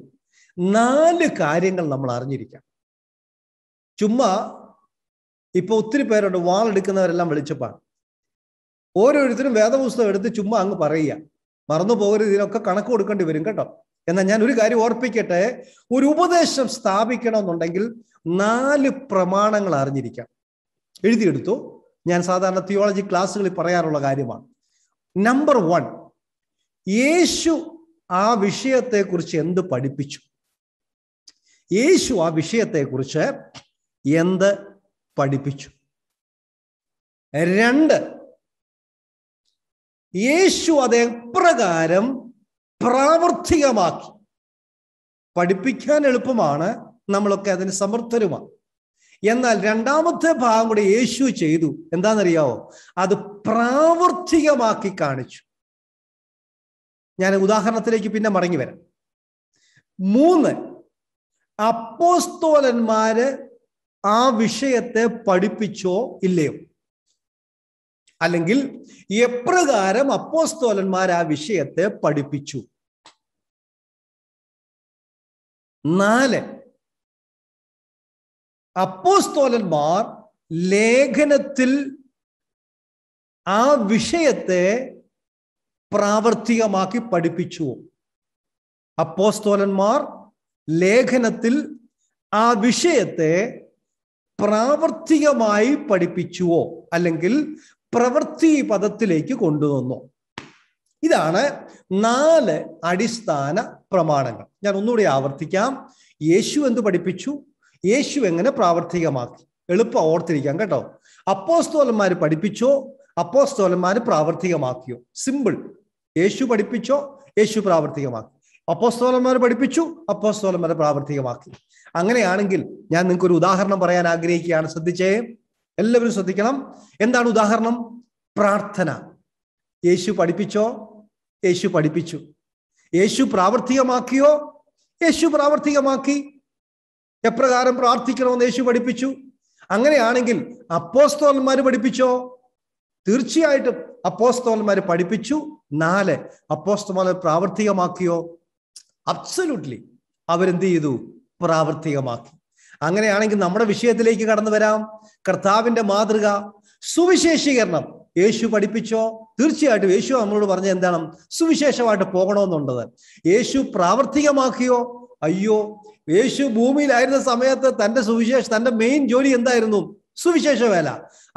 നാല് കാര്യങ്ങൾ നമ്മൾ അറിഞ്ഞിരിക്കാം ചുമ്മാ ഇപ്പൊ ഒത്തിരി പേരുണ്ട് വാളെടുക്കുന്നവരെല്ലാം വെളിച്ചപ്പാണ് ഓരോരുത്തരും വേദപുസ്തകം എടുത്ത് ചുമ്മാ അങ്ങ് പറയുക മറന്നു പോകരുത് ഇതിനൊക്കെ കണക്ക് കൊടുക്കേണ്ടി വരും കേട്ടോ എന്നാൽ ഞാൻ ഒരു കാര്യം ഓർപ്പിക്കട്ടെ ഒരു ഉപദേശം സ്ഥാപിക്കണമെന്നുണ്ടെങ്കിൽ നാല് പ്രമാണങ്ങൾ അറിഞ്ഞിരിക്കാം എഴുതിയെടുത്തു ഞാൻ സാധാരണ തിയോളജി ക്ലാസ്സുകളിൽ പറയാറുള്ള കാര്യമാണ് നമ്പർ വൺ യേശു ആ വിഷയത്തെക്കുറിച്ച് എന്ത് പഠിപ്പിച്ചു യേശു ആ വിഷയത്തെക്കുറിച്ച് എന്ത് പഠിപ്പിച്ചു രണ്ട് യേശു അതെപ്രകാരം പ്രാവർത്തികമാക്കി പഠിപ്പിക്കാൻ എളുപ്പമാണ് നമ്മളൊക്കെ അതിന് സമർത്ഥരുമാണ് എന്നാൽ രണ്ടാമത്തെ ഭാഗം കൂടെ യേശു ചെയ്തു എന്താണെന്നറിയാവോ അത് പ്രാവർത്തികമാക്കി കാണിച്ചു ഞാൻ ഉദാഹരണത്തിലേക്ക് പിന്നെ മടങ്ങി വരാം മൂന്ന് അപ്പോസ്തോലന്മാര് ആ വിഷയത്തെ പഠിപ്പിച്ചോ ഇല്ലയോ അല്ലെങ്കിൽ എപ്രകാരം അപ്പോസ്തോലന്മാർ ആ വിഷയത്തെ പഠിപ്പിച്ചു നാല് അപ്പോസ്തോലന്മാർ ലേഖനത്തിൽ ആ വിഷയത്തെ പ്രാവർത്തികമാക്കി പഠിപ്പിച്ചു അപ്പോസ്തോലന്മാർ ലേഖനത്തിൽ ആ വിഷയത്തെ പ്രാവർത്തികമായി പഠിപ്പിച്ചുവോ അല്ലെങ്കിൽ പ്രവൃത്തി പദത്തിലേക്ക് കൊണ്ടുവന്നോ ഇതാണ് നാല് അടിസ്ഥാന പ്രമാണങ്ങൾ ഞാൻ ഒന്നുകൂടി ആവർത്തിക്കാം യേശു എന്ത് പഠിപ്പിച്ചു യേശു എങ്ങനെ പ്രാവർത്തികമാക്കി എളുപ്പം ഓർത്തിരിക്കാം കേട്ടോ അപ്പോസ്തോലന്മാർ പഠിപ്പിച്ചോ അപ്പോസ്തോലന്മാർ പ്രാവർത്തികമാക്കിയോ സിമ്പിൾ യേശു പഠിപ്പിച്ചോ യേശു പ്രാവർത്തികമാക്കി അപ്പോസ്തോലന്മാർ പഠിപ്പിച്ചു അപ്പോസ്തോലന്മാർ പ്രാവർത്തികമാക്കി അങ്ങനെയാണെങ്കിൽ ഞാൻ നിങ്ങൾക്ക് ഒരു ഉദാഹരണം പറയാൻ ആഗ്രഹിക്കുകയാണ് ശ്രദ്ധിച്ചേ എല്ലാവരും ശ്രദ്ധിക്കണം എന്താണ് ഉദാഹരണം പ്രാർത്ഥന യേശു പഠിപ്പിച്ചോ യേശു പഠിപ്പിച്ചു യേശു പ്രാവർത്തികമാക്കിയോ യേശു പ്രാവർത്തികമാക്കി എപ്രകാരം പ്രാർത്ഥിക്കണമെന്ന് യേശു പഠിപ്പിച്ചു അങ്ങനെയാണെങ്കിൽ അപ്പോസ്തോലന്മാർ പഠിപ്പിച്ചോ തീർച്ചയായിട്ടും അപ്പോസ്തോലന്മാർ പഠിപ്പിച്ചു നാല് അപ്പോസ്തോമാർ പ്രാവർത്തികമാക്കിയോ അബ്സല്യൂട്ട്ലി അവരെന്ത് ചെയ്തു പ്രാവർത്തികമാക്കി അങ്ങനെയാണെങ്കിൽ നമ്മുടെ വിഷയത്തിലേക്ക് കടന്നു വരാം കർത്താവിന്റെ മാതൃക സുവിശേഷീകരണം യേശു പഠിപ്പിച്ചോ തീർച്ചയായിട്ടും യേശു നമ്മളോട് പറഞ്ഞ എന്താണ് സുവിശേഷമായിട്ട് പോകണമെന്നുള്ളത് യേശു പ്രാവർത്തികമാക്കിയോ അയ്യോ യേശു ഭൂമിയിലായിരുന്ന സമയത്ത് തന്റെ സുവിശേഷ തന്റെ മെയിൻ ജോലി എന്തായിരുന്നു സുവിശേഷ വേല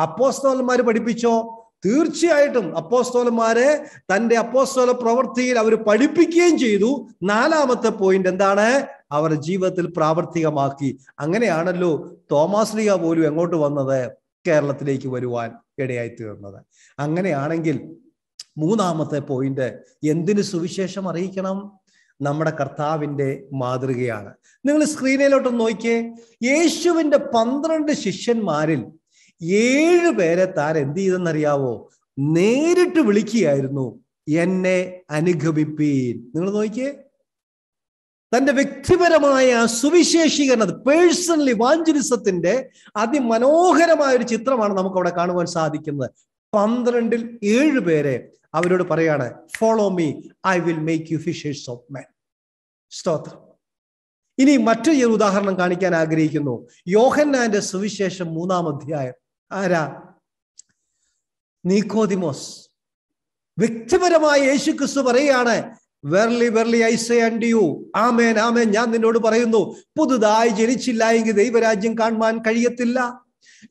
അപ്പോസ്തോലന്മാർ പഠിപ്പിച്ചോ തീർച്ചയായിട്ടും അപ്പോസ്തോലന്മാരെ തന്റെ അപ്പോസ്തോല പ്രവൃത്തിയിൽ അവർ പഠിപ്പിക്കുകയും ചെയ്തു നാലാമത്തെ പോയിന്റ് എന്താണ് അവരുടെ ജീവിതത്തിൽ പ്രാവർത്തികമാക്കി അങ്ങനെയാണല്ലോ തോമാസ്ലിക പോലും എങ്ങോട്ട് വന്നത് കേരളത്തിലേക്ക് വരുവാൻ ഇടയായി തീർന്നത് അങ്ങനെയാണെങ്കിൽ മൂന്നാമത്തെ പോയിന്റ് എന്തിന് സുവിശേഷം അറിയിക്കണം നമ്മുടെ കർത്താവിൻ്റെ മാതൃകയാണ് നിങ്ങൾ സ്ക്രീനിലോട്ട് നോക്കിയേ യേശുവിൻ്റെ പന്ത്രണ്ട് ശിഷ്യന്മാരിൽ ഏഴ് പേരെ താൻ എന്ത് ചെയ്തെന്നറിയാവോ നേരിട്ട് വിളിക്കുകയായിരുന്നു എന്നെ അനുഗമിപ്പീൻ നിങ്ങൾ നോക്കിയേ തന്റെ വ്യക്തിപരമായ സുവിശേഷീകരണത് പേഴ്സണലി വാഞ്ചുരിസത്തിന്റെ അതിമനോഹരമായ ഒരു ചിത്രമാണ് നമുക്ക് അവിടെ കാണുവാൻ സാധിക്കുന്നത് പന്ത്രണ്ടിൽ ഏഴ് പേരെ അവരോട് പറയാണ് follow me I will make you fishers of man സ്തോത്രം ഇനി മറ്റൊരു ഉദാഹരണം കാണിക്കാൻ ആഗ്രഹിക്കുന്നു യോഹന്നാന്റെ സുവിശേഷം മൂന്നാം അധ്യായം ആരാ നീക്കോതിമോസ് വ്യക്തിപരമായ യേശുക്രിസ്തു പറയുകയാണ് verily verily I say and you ആമേൻ ആമേൻ ഞാൻ നിന്നോട് പറയുന്നു പുതുതായി ജനിച്ചില്ല എങ്കിൽ ദൈവരാജ്യം കാണുവാൻ കഴിയത്തില്ല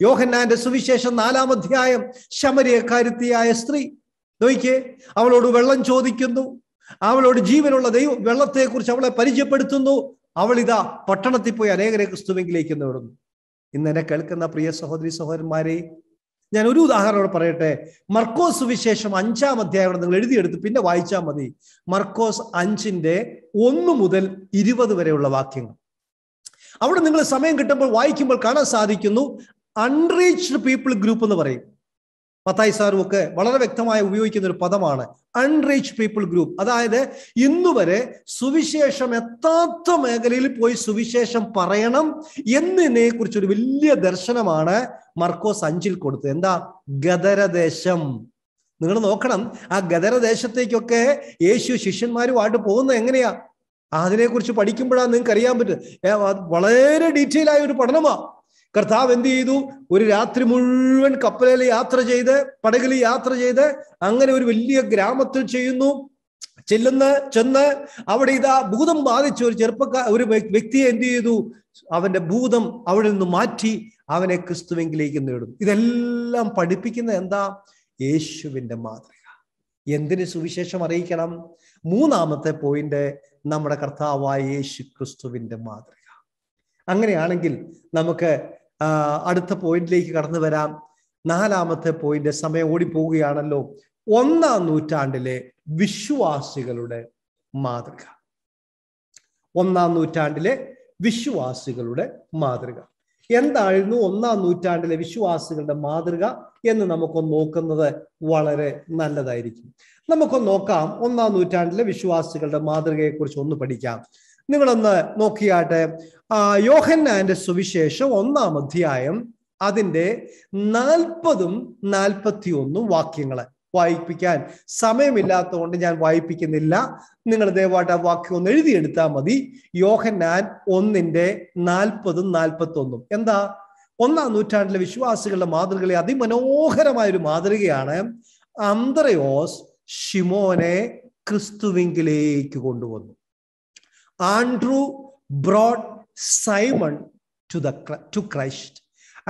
യോഹന്നാന്റെ സുവിശേഷം നാലാം അധ്യായം ശമരിയക്കാരുത്തിയായ സ്ത്രീ നോക്കിയേ അവളോട് വെള്ളം ചോദിക്കുന്നു അവളോട് ജീവനുള്ള ദൈവ വെള്ളത്തെക്കുറിച്ച് അവളെ പരിചയപ്പെടുത്തുന്നു ഇതാ പട്ടണത്തിൽ പോയി അനേകരെ ക്രിസ്തുവെങ്കിലേക്ക് നേടുന്നു ഇന്ന് എന്നെ കേൾക്കുന്ന പ്രിയ സഹോദരി സഹോദരന്മാരെ ഞാൻ ഒരു ഉദാഹരണം ഇവിടെ പറയട്ടെ മർക്കോസ് സുവിശേഷം അഞ്ചാം അധ്യായം നിങ്ങൾ എഴുതിയെടുത്ത് പിന്നെ വായിച്ചാൽ മതി മർക്കോസ് അഞ്ചിന്റെ ഒന്ന് മുതൽ ഇരുപത് വരെയുള്ള വാക്യങ്ങൾ അവിടെ നിങ്ങൾ സമയം കിട്ടുമ്പോൾ വായിക്കുമ്പോൾ കാണാൻ സാധിക്കുന്നു അൺറീച്ച്ഡ് പീപ്പിൾ ഗ്രൂപ്പ് എന്ന് പറയും മത്തായി സാറും ഒക്കെ വളരെ വ്യക്തമായി ഉപയോഗിക്കുന്ന ഒരു പദമാണ് അൺറീച്ച് പീപ്പിൾ ഗ്രൂപ്പ് അതായത് ഇന്നുവരെ സുവിശേഷം എത്താത്ത മേഖലയിൽ പോയി സുവിശേഷം പറയണം എന്നതിനെ കുറിച്ചൊരു വലിയ ദർശനമാണ് മർക്കോസ് അഞ്ചിൽ കൊടുത്തത് എന്താ ഗദരദേശം നിങ്ങൾ നോക്കണം ആ ഗദരദേശത്തേക്കൊക്കെ യേശു ശിഷ്യന്മാരുമായിട്ട് പോകുന്നത് എങ്ങനെയാ അതിനെക്കുറിച്ച് പഠിക്കുമ്പോഴാണ് നിങ്ങൾക്ക് അറിയാൻ പറ്റും വളരെ ഡീറ്റെയിൽ ആയ ഒരു പഠനമാണ് കർത്താവ് എന്ത് ചെയ്തു ഒരു രാത്രി മുഴുവൻ കപ്പലിൽ യാത്ര ചെയ്ത് പടകിൽ യാത്ര ചെയ്ത് അങ്ങനെ ഒരു വലിയ ഗ്രാമത്തിൽ ചെയ്യുന്നു ചെല്ലുന്ന ചെന്ന് അവിടെ ഇതാ ഭൂതം ബാധിച്ച ഒരു ചെറുപ്പക്കാർ ഒരു വ്യക്തിയെ എന്ത് ചെയ്തു അവന്റെ ഭൂതം അവിടെ നിന്ന് മാറ്റി അവനെ ക്രിസ്തുവെങ്കിലേക്ക് നേടും ഇതെല്ലാം പഠിപ്പിക്കുന്ന എന്താ യേശുവിന്റെ മാതൃക എന്തിന് സുവിശേഷം അറിയിക്കണം മൂന്നാമത്തെ പോയിന്റ് നമ്മുടെ കർത്താവായ യേശു ക്രിസ്തുവിന്റെ മാതൃക അങ്ങനെയാണെങ്കിൽ നമുക്ക് അടുത്ത പോയിന്റിലേക്ക് കടന്നു വരാം നാലാമത്തെ പോയിന്റ് സമയം ഓടിപ്പോവുകയാണല്ലോ ഒന്നാം നൂറ്റാണ്ടിലെ വിശ്വാസികളുടെ മാതൃക ഒന്നാം നൂറ്റാണ്ടിലെ വിശ്വാസികളുടെ മാതൃക എന്തായിരുന്നു ഒന്നാം നൂറ്റാണ്ടിലെ വിശ്വാസികളുടെ മാതൃക എന്ന് നമുക്കൊന്ന് നോക്കുന്നത് വളരെ നല്ലതായിരിക്കും നമുക്കൊന്ന് നോക്കാം ഒന്നാം നൂറ്റാണ്ടിലെ വിശ്വാസികളുടെ മാതൃകയെക്കുറിച്ച് ഒന്ന് പഠിക്കാം നിങ്ങളൊന്ന് നോക്കിയാട്ടെ യോഹന്നാന്റെ സുവിശേഷം ഒന്നാം അധ്യായം അതിൻ്റെ നാൽപ്പതും നാൽപ്പത്തി ഒന്നും വാക്യങ്ങളെ വായിപ്പിക്കാൻ സമയമില്ലാത്തതുകൊണ്ട് ഞാൻ വായിപ്പിക്കുന്നില്ല നിങ്ങൾ ദയവായിട്ട് ആ വാക്യം ഒന്ന് എഴുതിയെടുത്താൽ മതി യോഹന്നാൻ ഒന്നിന്റെ നാൽപ്പതും ഒന്നും എന്താ ഒന്നാം നൂറ്റാണ്ടിലെ വിശ്വാസികളുടെ മാതൃകളെ അതിമനോഹരമായ ഒരു മാതൃകയാണ് അന്ത്രയോസ് ഷിമോനെ ക്രിസ്തുവിങ്കിലേക്ക് കൊണ്ടുവന്നു Andrew brought Simon to the to Christ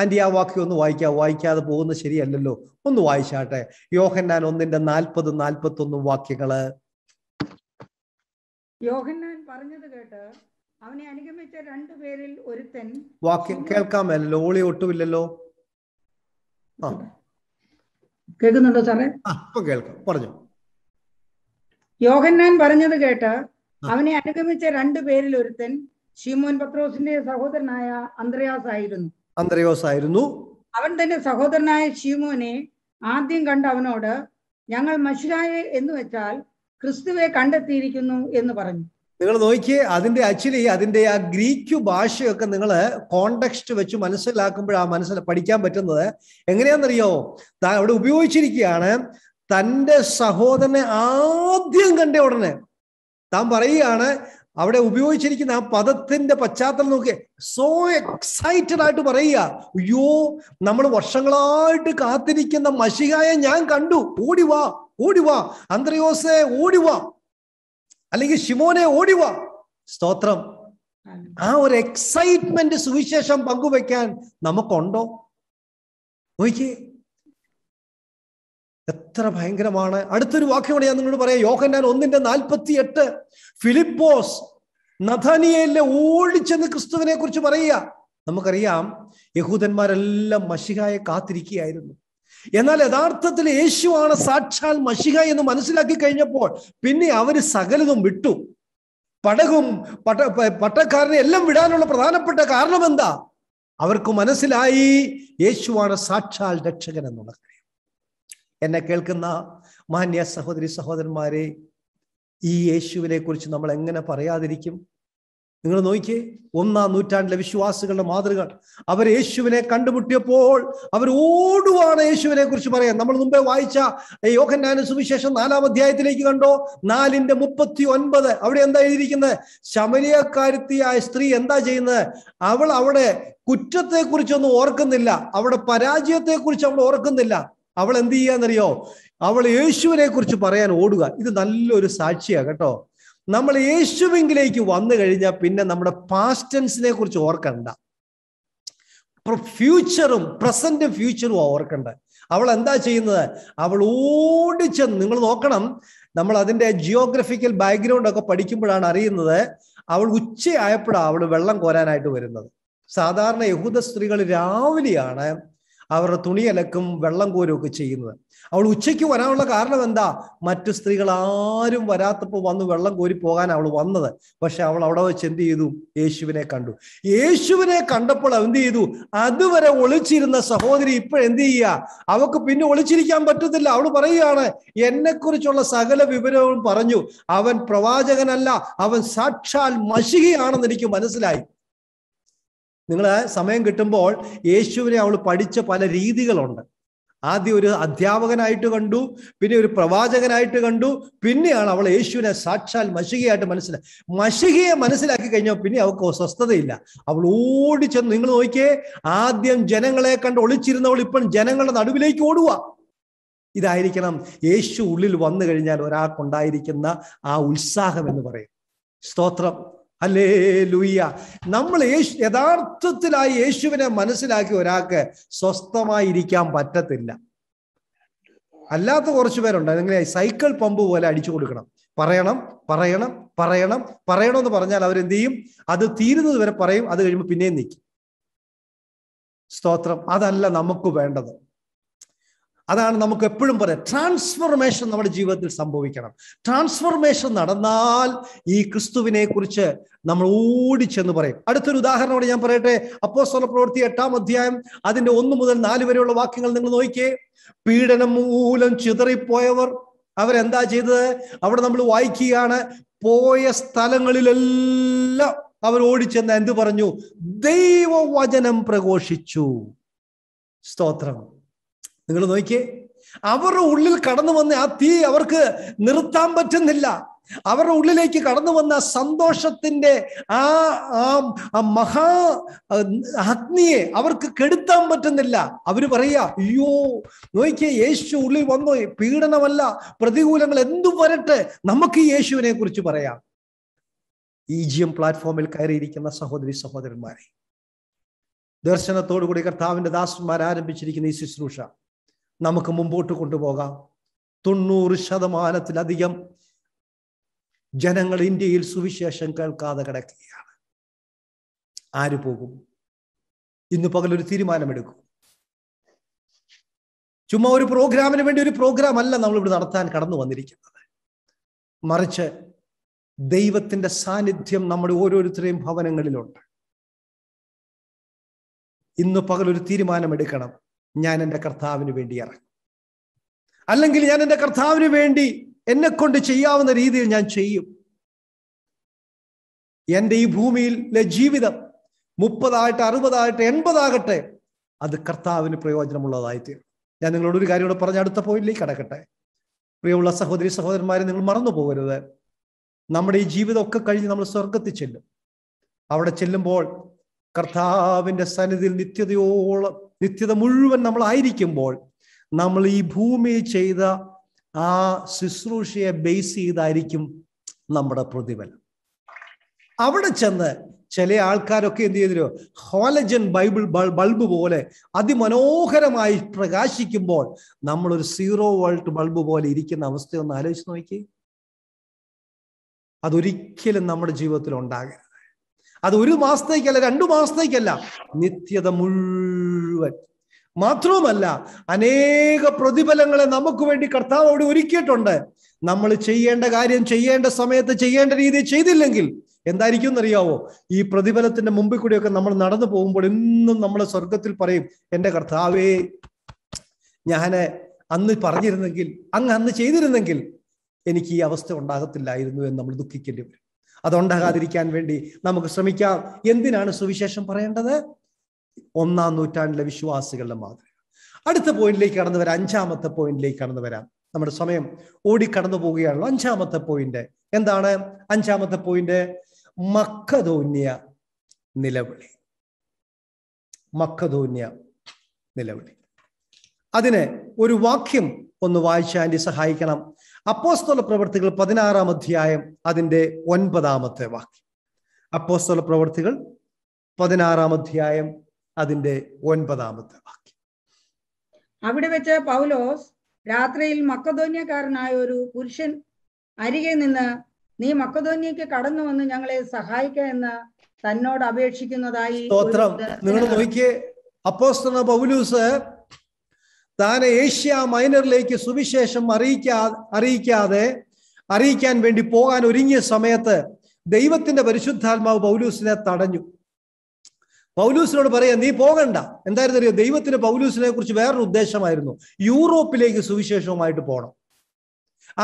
ആൻറ്റി ആ വാക്യം ഒന്ന് വായിക്കാം വായിക്കാതെ പോകുന്ന ശരിയല്ലല്ലോ ഒന്ന് വായിച്ചാട്ടെ യോഹന്നാൻ ഒന്നിന്റെ നാൽപ്പത് നാൽപ്പത്തൊന്നും വാക്യങ്ങള് യോഹന്നാൻ പറഞ്ഞത് കേട്ട് അവനെ അനുഗമിച്ച പേരിൽ ഒരുത്തൻ വാക്യം കേൾക്കാമല്ലോ ഓളി ഒട്ടുമില്ലല്ലോ ആ കേൾക്കുന്നുണ്ടോ സാറേ ഇപ്പൊ കേൾക്കാം പറഞ്ഞു യോഹന്നാൻ പറഞ്ഞത് കേട്ട് അവനെ അനുഗമിച്ച പേരിൽ ഒരുത്തൻ ഷിമോൻ പത്രോസിന്റെ സഹോദരനായ അന്ത്രയാസ് ആയിരുന്നു അന്ത്രയോസ് ആയിരുന്നു അവൻ തന്റെ സഹോദരനായ ഷിമോനെ ആദ്യം കണ്ട അവനോട് ഞങ്ങൾ മഷുരായെ എന്ന് വെച്ചാൽ ക്രിസ്തുവെ കണ്ടെത്തിയിരിക്കുന്നു എന്ന് പറഞ്ഞു നിങ്ങൾ നോക്കിയേ അതിന്റെ ആക്ച്വലി അതിന്റെ ആ ഗ്രീക്ക് ഭാഷയൊക്കെ നിങ്ങൾ കോണ്ടക്സ്റ്റ് വെച്ച് മനസ്സിലാക്കുമ്പോഴാ മനസ്സിൽ പഠിക്കാൻ പറ്റുന്നത് എങ്ങനെയാണെന്നറിയോ അവിടെ ഉപയോഗിച്ചിരിക്കുകയാണ് തന്റെ സഹോദരനെ ആദ്യം കണ്ട ഉടനെ താൻ പറയുകയാണ് അവിടെ ഉപയോഗിച്ചിരിക്കുന്ന ആ പദത്തിന്റെ പശ്ചാത്തലം നോക്കി സോ എക്സൈറ്റഡ് ആയിട്ട് പറയുക അയ്യോ നമ്മൾ വർഷങ്ങളായിട്ട് കാത്തിരിക്കുന്ന മഷികായ ഞാൻ കണ്ടു ഓടിവാ ഓടിവാ അന്ത്രയോസെ ഓടിവാ അല്ലെങ്കിൽ ഷിമോനെ ഓടിവാ സ്തോത്രം ആ ഒരു എക്സൈറ്റ്മെന്റ് സുവിശേഷം പങ്കുവെക്കാൻ നമുക്കുണ്ടോ നോക്കിയേ എത്ര ഭയങ്കരമാണ് അടുത്തൊരു വാക്യമാണ് ഞാൻ നിങ്ങളോട് പറയാം യോഹന്നാൻ ഒന്നിന്റെ നാൽപ്പത്തി എട്ട് ഫിലിപ്പോസ് നഥാനിയയിലെ ഓടിച്ചെന്ന് ക്രിസ്തുവിനെ കുറിച്ച് പറയുക നമുക്കറിയാം യഹൂദന്മാരെല്ലാം മഷിഹായെ കാത്തിരിക്കുകയായിരുന്നു എന്നാൽ യഥാർത്ഥത്തിൽ യേശുവാണ് സാക്ഷാൽ മഷിഹ എന്ന് മനസ്സിലാക്കി കഴിഞ്ഞപ്പോൾ പിന്നെ അവര് സകലതും വിട്ടു പടകും പട്ട പട്ടക്കാരനെ എല്ലാം വിടാനുള്ള പ്രധാനപ്പെട്ട കാരണം എന്താ അവർക്ക് മനസ്സിലായി യേശുവാണ് സാക്ഷാൽ രക്ഷകൻ എന്നുള്ള എന്നെ കേൾക്കുന്ന മാന്യ സഹോദരി സഹോദരന്മാരെ ഈ യേശുവിനെ കുറിച്ച് നമ്മൾ എങ്ങനെ പറയാതിരിക്കും നിങ്ങൾ നോക്കിയേ ഒന്നാം നൂറ്റാണ്ടിലെ വിശ്വാസികളുടെ മാതൃകൾ അവർ യേശുവിനെ കണ്ടുമുട്ടിയപ്പോൾ അവർ ഓടുവാണ് യേശുവിനെ കുറിച്ച് പറയാൻ നമ്മൾ മുമ്പേ വായിച്ച യോഹന്നാന സുവിശേഷം നാലാം അധ്യായത്തിലേക്ക് കണ്ടോ നാലിന്റെ മുപ്പത്തി ഒൻപത് അവിടെ എന്താ എഴുതിയിരിക്കുന്നത് ശമരിയക്കാരുത്തിയായ സ്ത്രീ എന്താ ചെയ്യുന്നത് അവൾ അവിടെ കുറിച്ചൊന്നും ഓർക്കുന്നില്ല അവിടെ പരാജയത്തെക്കുറിച്ച് അവൾ ഓർക്കുന്നില്ല അവൾ എന്ത് ചെയ്യാന്നറിയോ അവൾ യേശുവിനെ കുറിച്ച് പറയാൻ ഓടുക ഇത് നല്ലൊരു സാക്ഷിയാണ് കേട്ടോ നമ്മൾ യേശുവിങ്കിലേക്ക് വന്നു കഴിഞ്ഞാൽ പിന്നെ നമ്മുടെ പാസ്റ്റൻസിനെ കുറിച്ച് ഓർക്കണ്ട ഫ്യൂച്ചറും പ്രസന്റും ഫ്യൂച്ചറും ഓർക്കണ്ട അവൾ എന്താ ചെയ്യുന്നത് അവൾ ഓടിച്ചെന്ന് നിങ്ങൾ നോക്കണം നമ്മൾ അതിന്റെ ജിയോഗ്രഫിക്കൽ ബാക്ക്ഗ്രൗണ്ട് ഒക്കെ പഠിക്കുമ്പോഴാണ് അറിയുന്നത് അവൾ ഉച്ചയായപ്പോഴാണ് അവൾ വെള്ളം കോരാനായിട്ട് വരുന്നത് സാധാരണ യഹൂദ സ്ത്രീകൾ രാവിലെയാണ് അവരുടെ തുണി അലക്കും വെള്ളം കോരും ഒക്കെ ചെയ്യുന്നത് അവൾ ഉച്ചയ്ക്ക് വരാനുള്ള കാരണം എന്താ മറ്റു സ്ത്രീകൾ ആരും വരാത്തപ്പോൾ വന്ന് വെള്ളം കോരി പോകാൻ അവൾ വന്നത് പക്ഷെ അവൾ അവിടെ വെച്ച് എന്ത് ചെയ്തു യേശുവിനെ കണ്ടു യേശുവിനെ കണ്ടപ്പോൾ എന്ത് ചെയ്തു അതുവരെ ഒളിച്ചിരുന്ന സഹോദരി ഇപ്പോഴെന്ത് ചെയ്യുക അവക്ക് പിന്നെ ഒളിച്ചിരിക്കാൻ പറ്റത്തില്ല അവൾ പറയുകയാണ് എന്നെക്കുറിച്ചുള്ള സകല വിവരവും പറഞ്ഞു അവൻ പ്രവാചകനല്ല അവൻ സാക്ഷാൽ മഷികയാണെന്ന് എനിക്ക് മനസ്സിലായി നിങ്ങൾ സമയം കിട്ടുമ്പോൾ യേശുവിനെ അവൾ പഠിച്ച പല രീതികളുണ്ട് ആദ്യം ഒരു അധ്യാപകനായിട്ട് കണ്ടു പിന്നെ ഒരു പ്രവാചകനായിട്ട് കണ്ടു പിന്നെയാണ് അവൾ യേശുവിനെ സാക്ഷാൽ മഷികയായിട്ട് മനസ്സിലാക്കി മഷികയെ മനസ്സിലാക്കി കഴിഞ്ഞാൽ പിന്നെ അവൾക്ക് സ്വസ്ഥതയില്ല അവൾ ഓടി ചെന്ന് നിങ്ങൾ നോക്കിയേ ആദ്യം ജനങ്ങളെ കണ്ട് ഒളിച്ചിരുന്നവൾ ഇപ്പം ജനങ്ങളുടെ നടുവിലേക്ക് ഓടുക ഇതായിരിക്കണം യേശു ഉള്ളിൽ വന്നു കഴിഞ്ഞാൽ ഒരാൾക്കുണ്ടായിരിക്കുന്ന ആ ഉത്സാഹം എന്ന് പറയും സ്തോത്രം അല്ലേ ലൂയ്യ നമ്മൾ യേശു യഥാർത്ഥത്തിലായി യേശുവിനെ മനസ്സിലാക്കി ഒരാൾക്ക് സ്വസ്ഥമായിരിക്കാൻ പറ്റത്തില്ല അല്ലാത്ത കുറച്ച് പേരുണ്ട് നിങ്ങളെ സൈക്കിൾ പമ്പ് പോലെ അടിച്ചു കൊടുക്കണം പറയണം പറയണം പറയണം പറയണം എന്ന് പറഞ്ഞാൽ അവരെന്ത് ചെയ്യും അത് തീരുന്നത് വരെ പറയും അത് കഴിയുമ്പോൾ പിന്നെയും നിൽക്കും സ്തോത്രം അതല്ല നമുക്ക് വേണ്ടത് അതാണ് നമുക്ക് എപ്പോഴും പറയാം ട്രാൻസ്ഫോർമേഷൻ നമ്മുടെ ജീവിതത്തിൽ സംഭവിക്കണം ട്രാൻസ്ഫോർമേഷൻ നടന്നാൽ ഈ ക്രിസ്തുവിനെ കുറിച്ച് നമ്മൾ ഓടിച്ചെന്ന് പറയും അടുത്തൊരു ഉദാഹരണോട് ഞാൻ പറയട്ടെ അപ്പോസ്തല പ്രവൃത്തി എട്ടാം അധ്യായം അതിന്റെ ഒന്ന് മുതൽ നാല് വരെയുള്ള വാക്യങ്ങൾ നിങ്ങൾ നോക്കിയേ പീഡനം മൂലം ചിതറിപ്പോയവർ അവരെന്താ ചെയ്തത് അവിടെ നമ്മൾ വായിക്കുകയാണ് പോയ സ്ഥലങ്ങളിലെല്ലാം അവർ ഓടിച്ചെന്ന് എന്ത് പറഞ്ഞു ദൈവവചനം പ്രഘോഷിച്ചു സ്തോത്രം നിങ്ങൾ നോക്കിയേ അവരുടെ ഉള്ളിൽ കടന്നു വന്ന ആ തീ അവർക്ക് നിർത്താൻ പറ്റുന്നില്ല അവരുടെ ഉള്ളിലേക്ക് കടന്നു വന്ന സന്തോഷത്തിന്റെ ആ ആ മഹാ അഗ്നിയെ അവർക്ക് കെടുത്താൻ പറ്റുന്നില്ല അവര് പറയാ അയ്യോ നോക്കിയ യേശു ഉള്ളിൽ വന്നു പീഡനമല്ല പ്രതികൂലങ്ങൾ എന്തു വരട്ടെ നമുക്ക് യേശുവിനെ കുറിച്ച് പറയാം ഈ ജി എം പ്ലാറ്റ്ഫോമിൽ കയറിയിരിക്കുന്ന സഹോദരി സഹോദരന്മാരെ ദർശനത്തോടു കൂടി കർത്താവിന്റെ ദാസന്മാർ ആരംഭിച്ചിരിക്കുന്ന ഈ ശുശ്രൂഷ നമുക്ക് മുമ്പോട്ട് കൊണ്ടുപോകാം തൊണ്ണൂറ് ശതമാനത്തിലധികം ജനങ്ങൾ ഇന്ത്യയിൽ സുവിശേഷം കേൾക്കാതെ കിടക്കുകയാണ് ആര് പോകും ഇന്ന് പകലൊരു തീരുമാനമെടുക്കും ചുമ്മാ ഒരു പ്രോഗ്രാമിന് വേണ്ടി ഒരു പ്രോഗ്രാം അല്ല നമ്മൾ ഇവിടെ നടത്താൻ കടന്നു വന്നിരിക്കുന്നത് മറിച്ച് ദൈവത്തിന്റെ സാന്നിധ്യം നമ്മുടെ ഓരോരുത്തരെയും ഭവനങ്ങളിലുണ്ട് ഇന്ന് പകലൊരു തീരുമാനമെടുക്കണം ഞാൻ എൻ്റെ കർത്താവിന് വേണ്ടി ഇറങ്ങും അല്ലെങ്കിൽ ഞാൻ എൻ്റെ കർത്താവിന് വേണ്ടി എന്നെ കൊണ്ട് ചെയ്യാവുന്ന രീതിയിൽ ഞാൻ ചെയ്യും എൻ്റെ ഈ ഭൂമിയിലെ ജീവിതം മുപ്പതായിട്ട് അറുപതായിട്ട് എൺപതാകട്ടെ അത് കർത്താവിന് പ്രയോജനമുള്ളതായി തീരും ഞാൻ നിങ്ങളോട് ഒരു കാര്യം കൂടെ പറഞ്ഞ അടുത്ത പോയിന്റിലേക്ക് കടക്കട്ടെ പ്രിയമുള്ള സഹോദരി സഹോദരന്മാരെ നിങ്ങൾ മറന്നു പോകരുത് നമ്മുടെ ഈ ജീവിതമൊക്കെ കഴിഞ്ഞ് നമ്മൾ സ്വർഗത്തിൽ ചെല്ലും അവിടെ ചെല്ലുമ്പോൾ കർത്താവിൻ്റെ സന്നിധിയിൽ നിത്യതയോളം നിത്യത മുഴുവൻ നമ്മൾ ആയിരിക്കുമ്പോൾ നമ്മൾ ഈ ഭൂമി ചെയ്ത ആ ശുശ്രൂഷയെ ബേസ് ചെയ്തായിരിക്കും നമ്മുടെ പ്രതിഫലം അവിടെ ചെന്ന് ചില ആൾക്കാരൊക്കെ എന്ത് ചെയ്തിരോ ഹോലജൻ ബൈബിൾ ബൾബ് പോലെ അതിമനോഹരമായി പ്രകാശിക്കുമ്പോൾ നമ്മളൊരു സീറോ വോൾട്ട് ബൾബ് പോലെ ഇരിക്കുന്ന അവസ്ഥ ഒന്ന് ആലോചിച്ച് നോക്കി അതൊരിക്കലും നമ്മുടെ ജീവിതത്തിൽ ഉണ്ടാകരുത് അത് ഒരു മാസത്തേക്കല്ല രണ്ടു മാസത്തേക്കല്ല നിത്യത മുഴുവൻ മാത്രവുമല്ല അനേക പ്രതിഫലങ്ങളെ നമുക്ക് വേണ്ടി കർത്താവ് അവിടെ ഒരുക്കിയിട്ടുണ്ട് നമ്മൾ ചെയ്യേണ്ട കാര്യം ചെയ്യേണ്ട സമയത്ത് ചെയ്യേണ്ട രീതി ചെയ്തില്ലെങ്കിൽ എന്തായിരിക്കും എന്നറിയാവോ ഈ പ്രതിഫലത്തിന്റെ മുമ്പിൽ കൂടിയൊക്കെ നമ്മൾ നടന്നു പോകുമ്പോൾ എന്നും നമ്മൾ സ്വർഗത്തിൽ പറയും എൻ്റെ കർത്താവേ ഞാന് അന്ന് പറഞ്ഞിരുന്നെങ്കിൽ അങ്ങ് അന്ന് ചെയ്തിരുന്നെങ്കിൽ എനിക്ക് ഈ അവസ്ഥ ഉണ്ടാകത്തില്ലായിരുന്നു എന്ന് നമ്മൾ ദുഃഖിക്കേണ്ടി വരും അതുണ്ടാകാതിരിക്കാൻ വേണ്ടി നമുക്ക് ശ്രമിക്കാം എന്തിനാണ് സുവിശേഷം പറയേണ്ടത് ഒന്നാം നൂറ്റാണ്ടിലെ വിശ്വാസികളുടെ മാതൃക അടുത്ത പോയിന്റിലേക്ക് കടന്നു വരാം അഞ്ചാമത്തെ പോയിന്റിലേക്ക് കടന്നു വരാം നമ്മുടെ സമയം ഓടിക്കടന്നു പോവുകയാണല്ലോ അഞ്ചാമത്തെ പോയിന്റ് എന്താണ് അഞ്ചാമത്തെ പോയിന്റ് മക്കധോന്യ നിലവിളി മക്കധോന്യ നിലവിളി അതിന് ഒരു വാക്യം ഒന്ന് വായിച്ചാൻ്റെ സഹായിക്കണം അപ്പോസ്തോല പ്രവർത്തികൾ പതിനാറാം അധ്യായം അതിൻ്റെ ഒൻപതാമത്തെ വാക്യം അപ്പോസ്തോല പ്രവർത്തികൾ പതിനാറാം അധ്യായം അതിൻ്റെ ഒൻപതാമത്തെ വാക്യം അവിടെ വെച്ച് പൗലോസ് രാത്രിയിൽ മക്കധോന്യക്കാരനായ ഒരു പുരുഷൻ അരികെ നിന്ന് നീ മക്കധോന്യക്ക് കടന്നു വന്ന് ഞങ്ങളെ സഹായിക്ക എന്ന് തന്നോട് അപേക്ഷിക്കുന്നതായി സ്തോത്രം നിങ്ങൾ നോക്കിയേ അപ്പോസ്തോല പൗലൂസ് താൻ ഏഷ്യ മൈനറിലേക്ക് സുവിശേഷം അറിയിക്കാ അറിയിക്കാതെ അറിയിക്കാൻ വേണ്ടി പോകാൻ ഒരുങ്ങിയ സമയത്ത് ദൈവത്തിന്റെ പരിശുദ്ധാത്മാവ് പൗലൂസിനെ തടഞ്ഞു പൗലൂസിനോട് പറയാ നീ പോകണ്ട എന്തായിരുന്നു അറിയോ ദൈവത്തിന് പൗലൂസിനെ കുറിച്ച് വേറൊരു ഉദ്ദേശമായിരുന്നു യൂറോപ്പിലേക്ക് സുവിശേഷവുമായിട്ട് പോകണം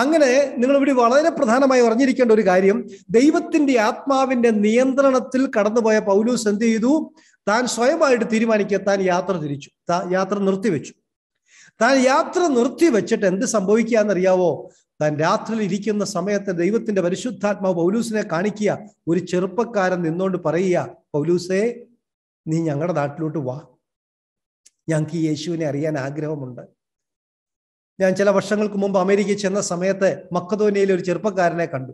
അങ്ങനെ നിങ്ങൾ ഇവിടെ വളരെ പ്രധാനമായി അറിഞ്ഞിരിക്കേണ്ട ഒരു കാര്യം ദൈവത്തിന്റെ ആത്മാവിന്റെ നിയന്ത്രണത്തിൽ കടന്നുപോയ പൗലൂസ് എന്ത് ചെയ്തു താൻ സ്വയമായിട്ട് തീരുമാനിക്കാൻ യാത്ര തിരിച്ചു യാത്ര നിർത്തിവെച്ചു താൻ യാത്ര നിർത്തി വെച്ചിട്ട് എന്ത് സംഭവിക്കുകയെന്നറിയാവോ താൻ രാത്രിയിൽ ഇരിക്കുന്ന സമയത്ത് ദൈവത്തിന്റെ പരിശുദ്ധാത്മാവ് പൗലൂസിനെ കാണിക്കുക ഒരു ചെറുപ്പക്കാരൻ നിന്നോണ്ട് പറയുക പൗലൂസേ നീ ഞങ്ങളുടെ നാട്ടിലോട്ട് വാ ഞങ്ങൾക്ക് ഈ യേശുവിനെ അറിയാൻ ആഗ്രഹമുണ്ട് ഞാൻ ചില വർഷങ്ങൾക്ക് മുമ്പ് അമേരിക്കയിൽ ചെന്ന സമയത്ത് മക്കതോനിയയിലെ ഒരു ചെറുപ്പക്കാരനെ കണ്ടു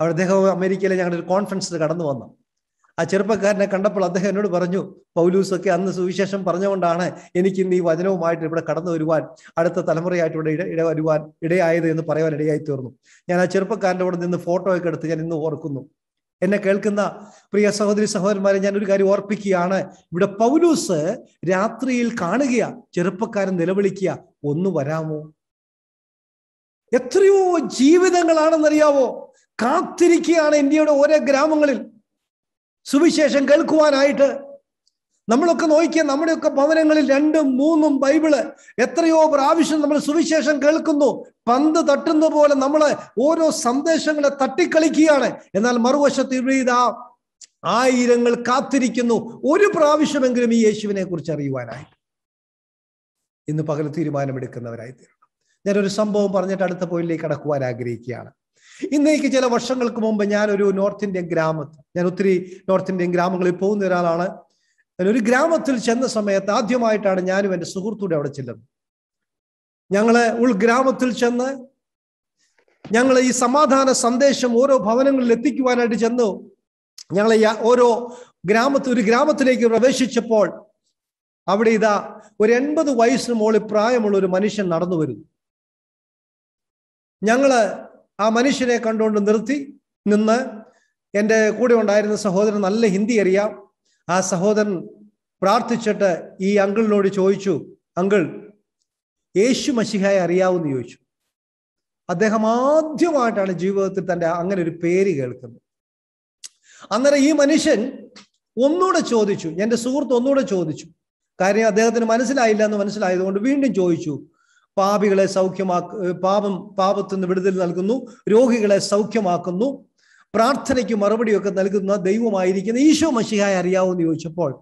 അവിടെ അദ്ദേഹം അമേരിക്കയിലെ ഞങ്ങളുടെ ഒരു കോൺഫറൻസിൽ കടന്നു വന്നു ആ ചെറുപ്പക്കാരനെ കണ്ടപ്പോൾ അദ്ദേഹം എന്നോട് പറഞ്ഞു പൗലൂസൊക്കെ അന്ന് സുവിശേഷം പറഞ്ഞുകൊണ്ടാണ് എനിക്ക് ഇന്ന് ഈ വചനവുമായിട്ട് ഇവിടെ കടന്നു വരുവാൻ അടുത്ത തലമുറയായിട്ട് ഇവിടെ ഇട ഇട വരുവാൻ ഇടയായത് എന്ന് പറയാൻ ഇടയായി തീർന്നു ഞാൻ ആ ചെറുപ്പക്കാരൻ്റെ കൂടെ നിന്ന് ഫോട്ടോയൊക്കെ എടുത്ത് ഞാൻ ഇന്ന് ഓർക്കുന്നു എന്നെ കേൾക്കുന്ന പ്രിയ സഹോദരി സഹോദരന്മാരെ ഞാൻ ഒരു കാര്യം ഓർപ്പിക്കുകയാണ് ഇവിടെ പൗലൂസ് രാത്രിയിൽ കാണുക ചെറുപ്പക്കാരൻ നിലവിളിക്കുക ഒന്ന് വരാമോ എത്രയോ ജീവിതങ്ങളാണെന്നറിയാവോ കാത്തിരിക്കുകയാണ് ഇന്ത്യയുടെ ഓരോ ഗ്രാമങ്ങളിൽ സുവിശേഷം കേൾക്കുവാനായിട്ട് നമ്മളൊക്കെ നോക്കിയാൽ നമ്മുടെയൊക്കെ ഭവനങ്ങളിൽ രണ്ടും മൂന്നും ബൈബിള് എത്രയോ പ്രാവശ്യം നമ്മൾ സുവിശേഷം കേൾക്കുന്നു പന്ത് തട്ടുന്ന പോലെ നമ്മൾ ഓരോ സന്ദേശങ്ങളെ തട്ടിക്കളിക്കുകയാണ് എന്നാൽ മറുവശത്ത് ഇവിടെ ഇതാ ആയിരങ്ങൾ കാത്തിരിക്കുന്നു ഒരു പ്രാവശ്യമെങ്കിലും ഈ യേശുവിനെ കുറിച്ച് അറിയുവാനായി ഇന്ന് പകൽ തീരുമാനമെടുക്കുന്നവരായി തീരണം ഞാനൊരു സംഭവം പറഞ്ഞിട്ട് അടുത്ത പോയിലേക്ക് കടക്കുവാൻ ആഗ്രഹിക്കുകയാണ് ഇന്നേക്ക് ചില വർഷങ്ങൾക്ക് മുമ്പ് ഞാനൊരു നോർത്ത് ഇന്ത്യൻ ഗ്രാമത്തിൽ ഞാൻ ഒത്തിരി നോർത്ത് ഇന്ത്യൻ ഗ്രാമങ്ങളിൽ പോകുന്ന ഒരാളാണ് ഞാൻ ഒരു ഗ്രാമത്തിൽ ചെന്ന സമയത്ത് ആദ്യമായിട്ടാണ് ഞാനും എൻ്റെ സുഹൃത്തൂടെ അവിടെ ചെല്ലുന്നത് ഞങ്ങള് ഉൾഗ്രാമത്തിൽ ചെന്ന് ഞങ്ങൾ ഈ സമാധാന സന്ദേശം ഓരോ ഭവനങ്ങളിൽ എത്തിക്കുവാനായിട്ട് ചെന്നു ഞങ്ങൾ ഓരോ ഗ്രാമത്തിൽ ഒരു ഗ്രാമത്തിലേക്ക് പ്രവേശിച്ചപ്പോൾ അവിടെ ഇതാ ഒരു എൺപത് വയസ്സിന് മുകളിൽ പ്രായമുള്ള ഒരു മനുഷ്യൻ നടന്നു വരുന്നു ഞങ്ങള് ആ മനുഷ്യനെ കണ്ടുകൊണ്ട് നിർത്തി നിന്ന് എൻ്റെ കൂടെ ഉണ്ടായിരുന്ന സഹോദരൻ നല്ല ഹിന്ദി അറിയാം ആ സഹോദരൻ പ്രാർത്ഥിച്ചിട്ട് ഈ അങ്കിളിനോട് ചോദിച്ചു അങ്കിൾ യേശു മഷിഹായെ എന്ന് ചോദിച്ചു അദ്ദേഹം ആദ്യമായിട്ടാണ് ജീവിതത്തിൽ തൻ്റെ അങ്ങനെ ഒരു പേര് കേൾക്കുന്നത് അന്നേരം ഈ മനുഷ്യൻ ഒന്നുകൂടെ ചോദിച്ചു എൻ്റെ സുഹൃത്ത് ഒന്നുകൂടെ ചോദിച്ചു കാര്യം അദ്ദേഹത്തിന് മനസ്സിലായില്ല എന്ന് മനസ്സിലായതുകൊണ്ട് വീണ്ടും ചോദിച്ചു പാപികളെ സൗഖ്യമാക്ക പാപം നിന്ന് വിടുതൽ നൽകുന്നു രോഗികളെ സൗഖ്യമാക്കുന്നു പ്രാർത്ഥനയ്ക്ക് മറുപടിയൊക്കെ നൽകുന്ന ദൈവമായിരിക്കുന്ന ഈശോ മഷിഹായി എന്ന് ചോദിച്ചപ്പോൾ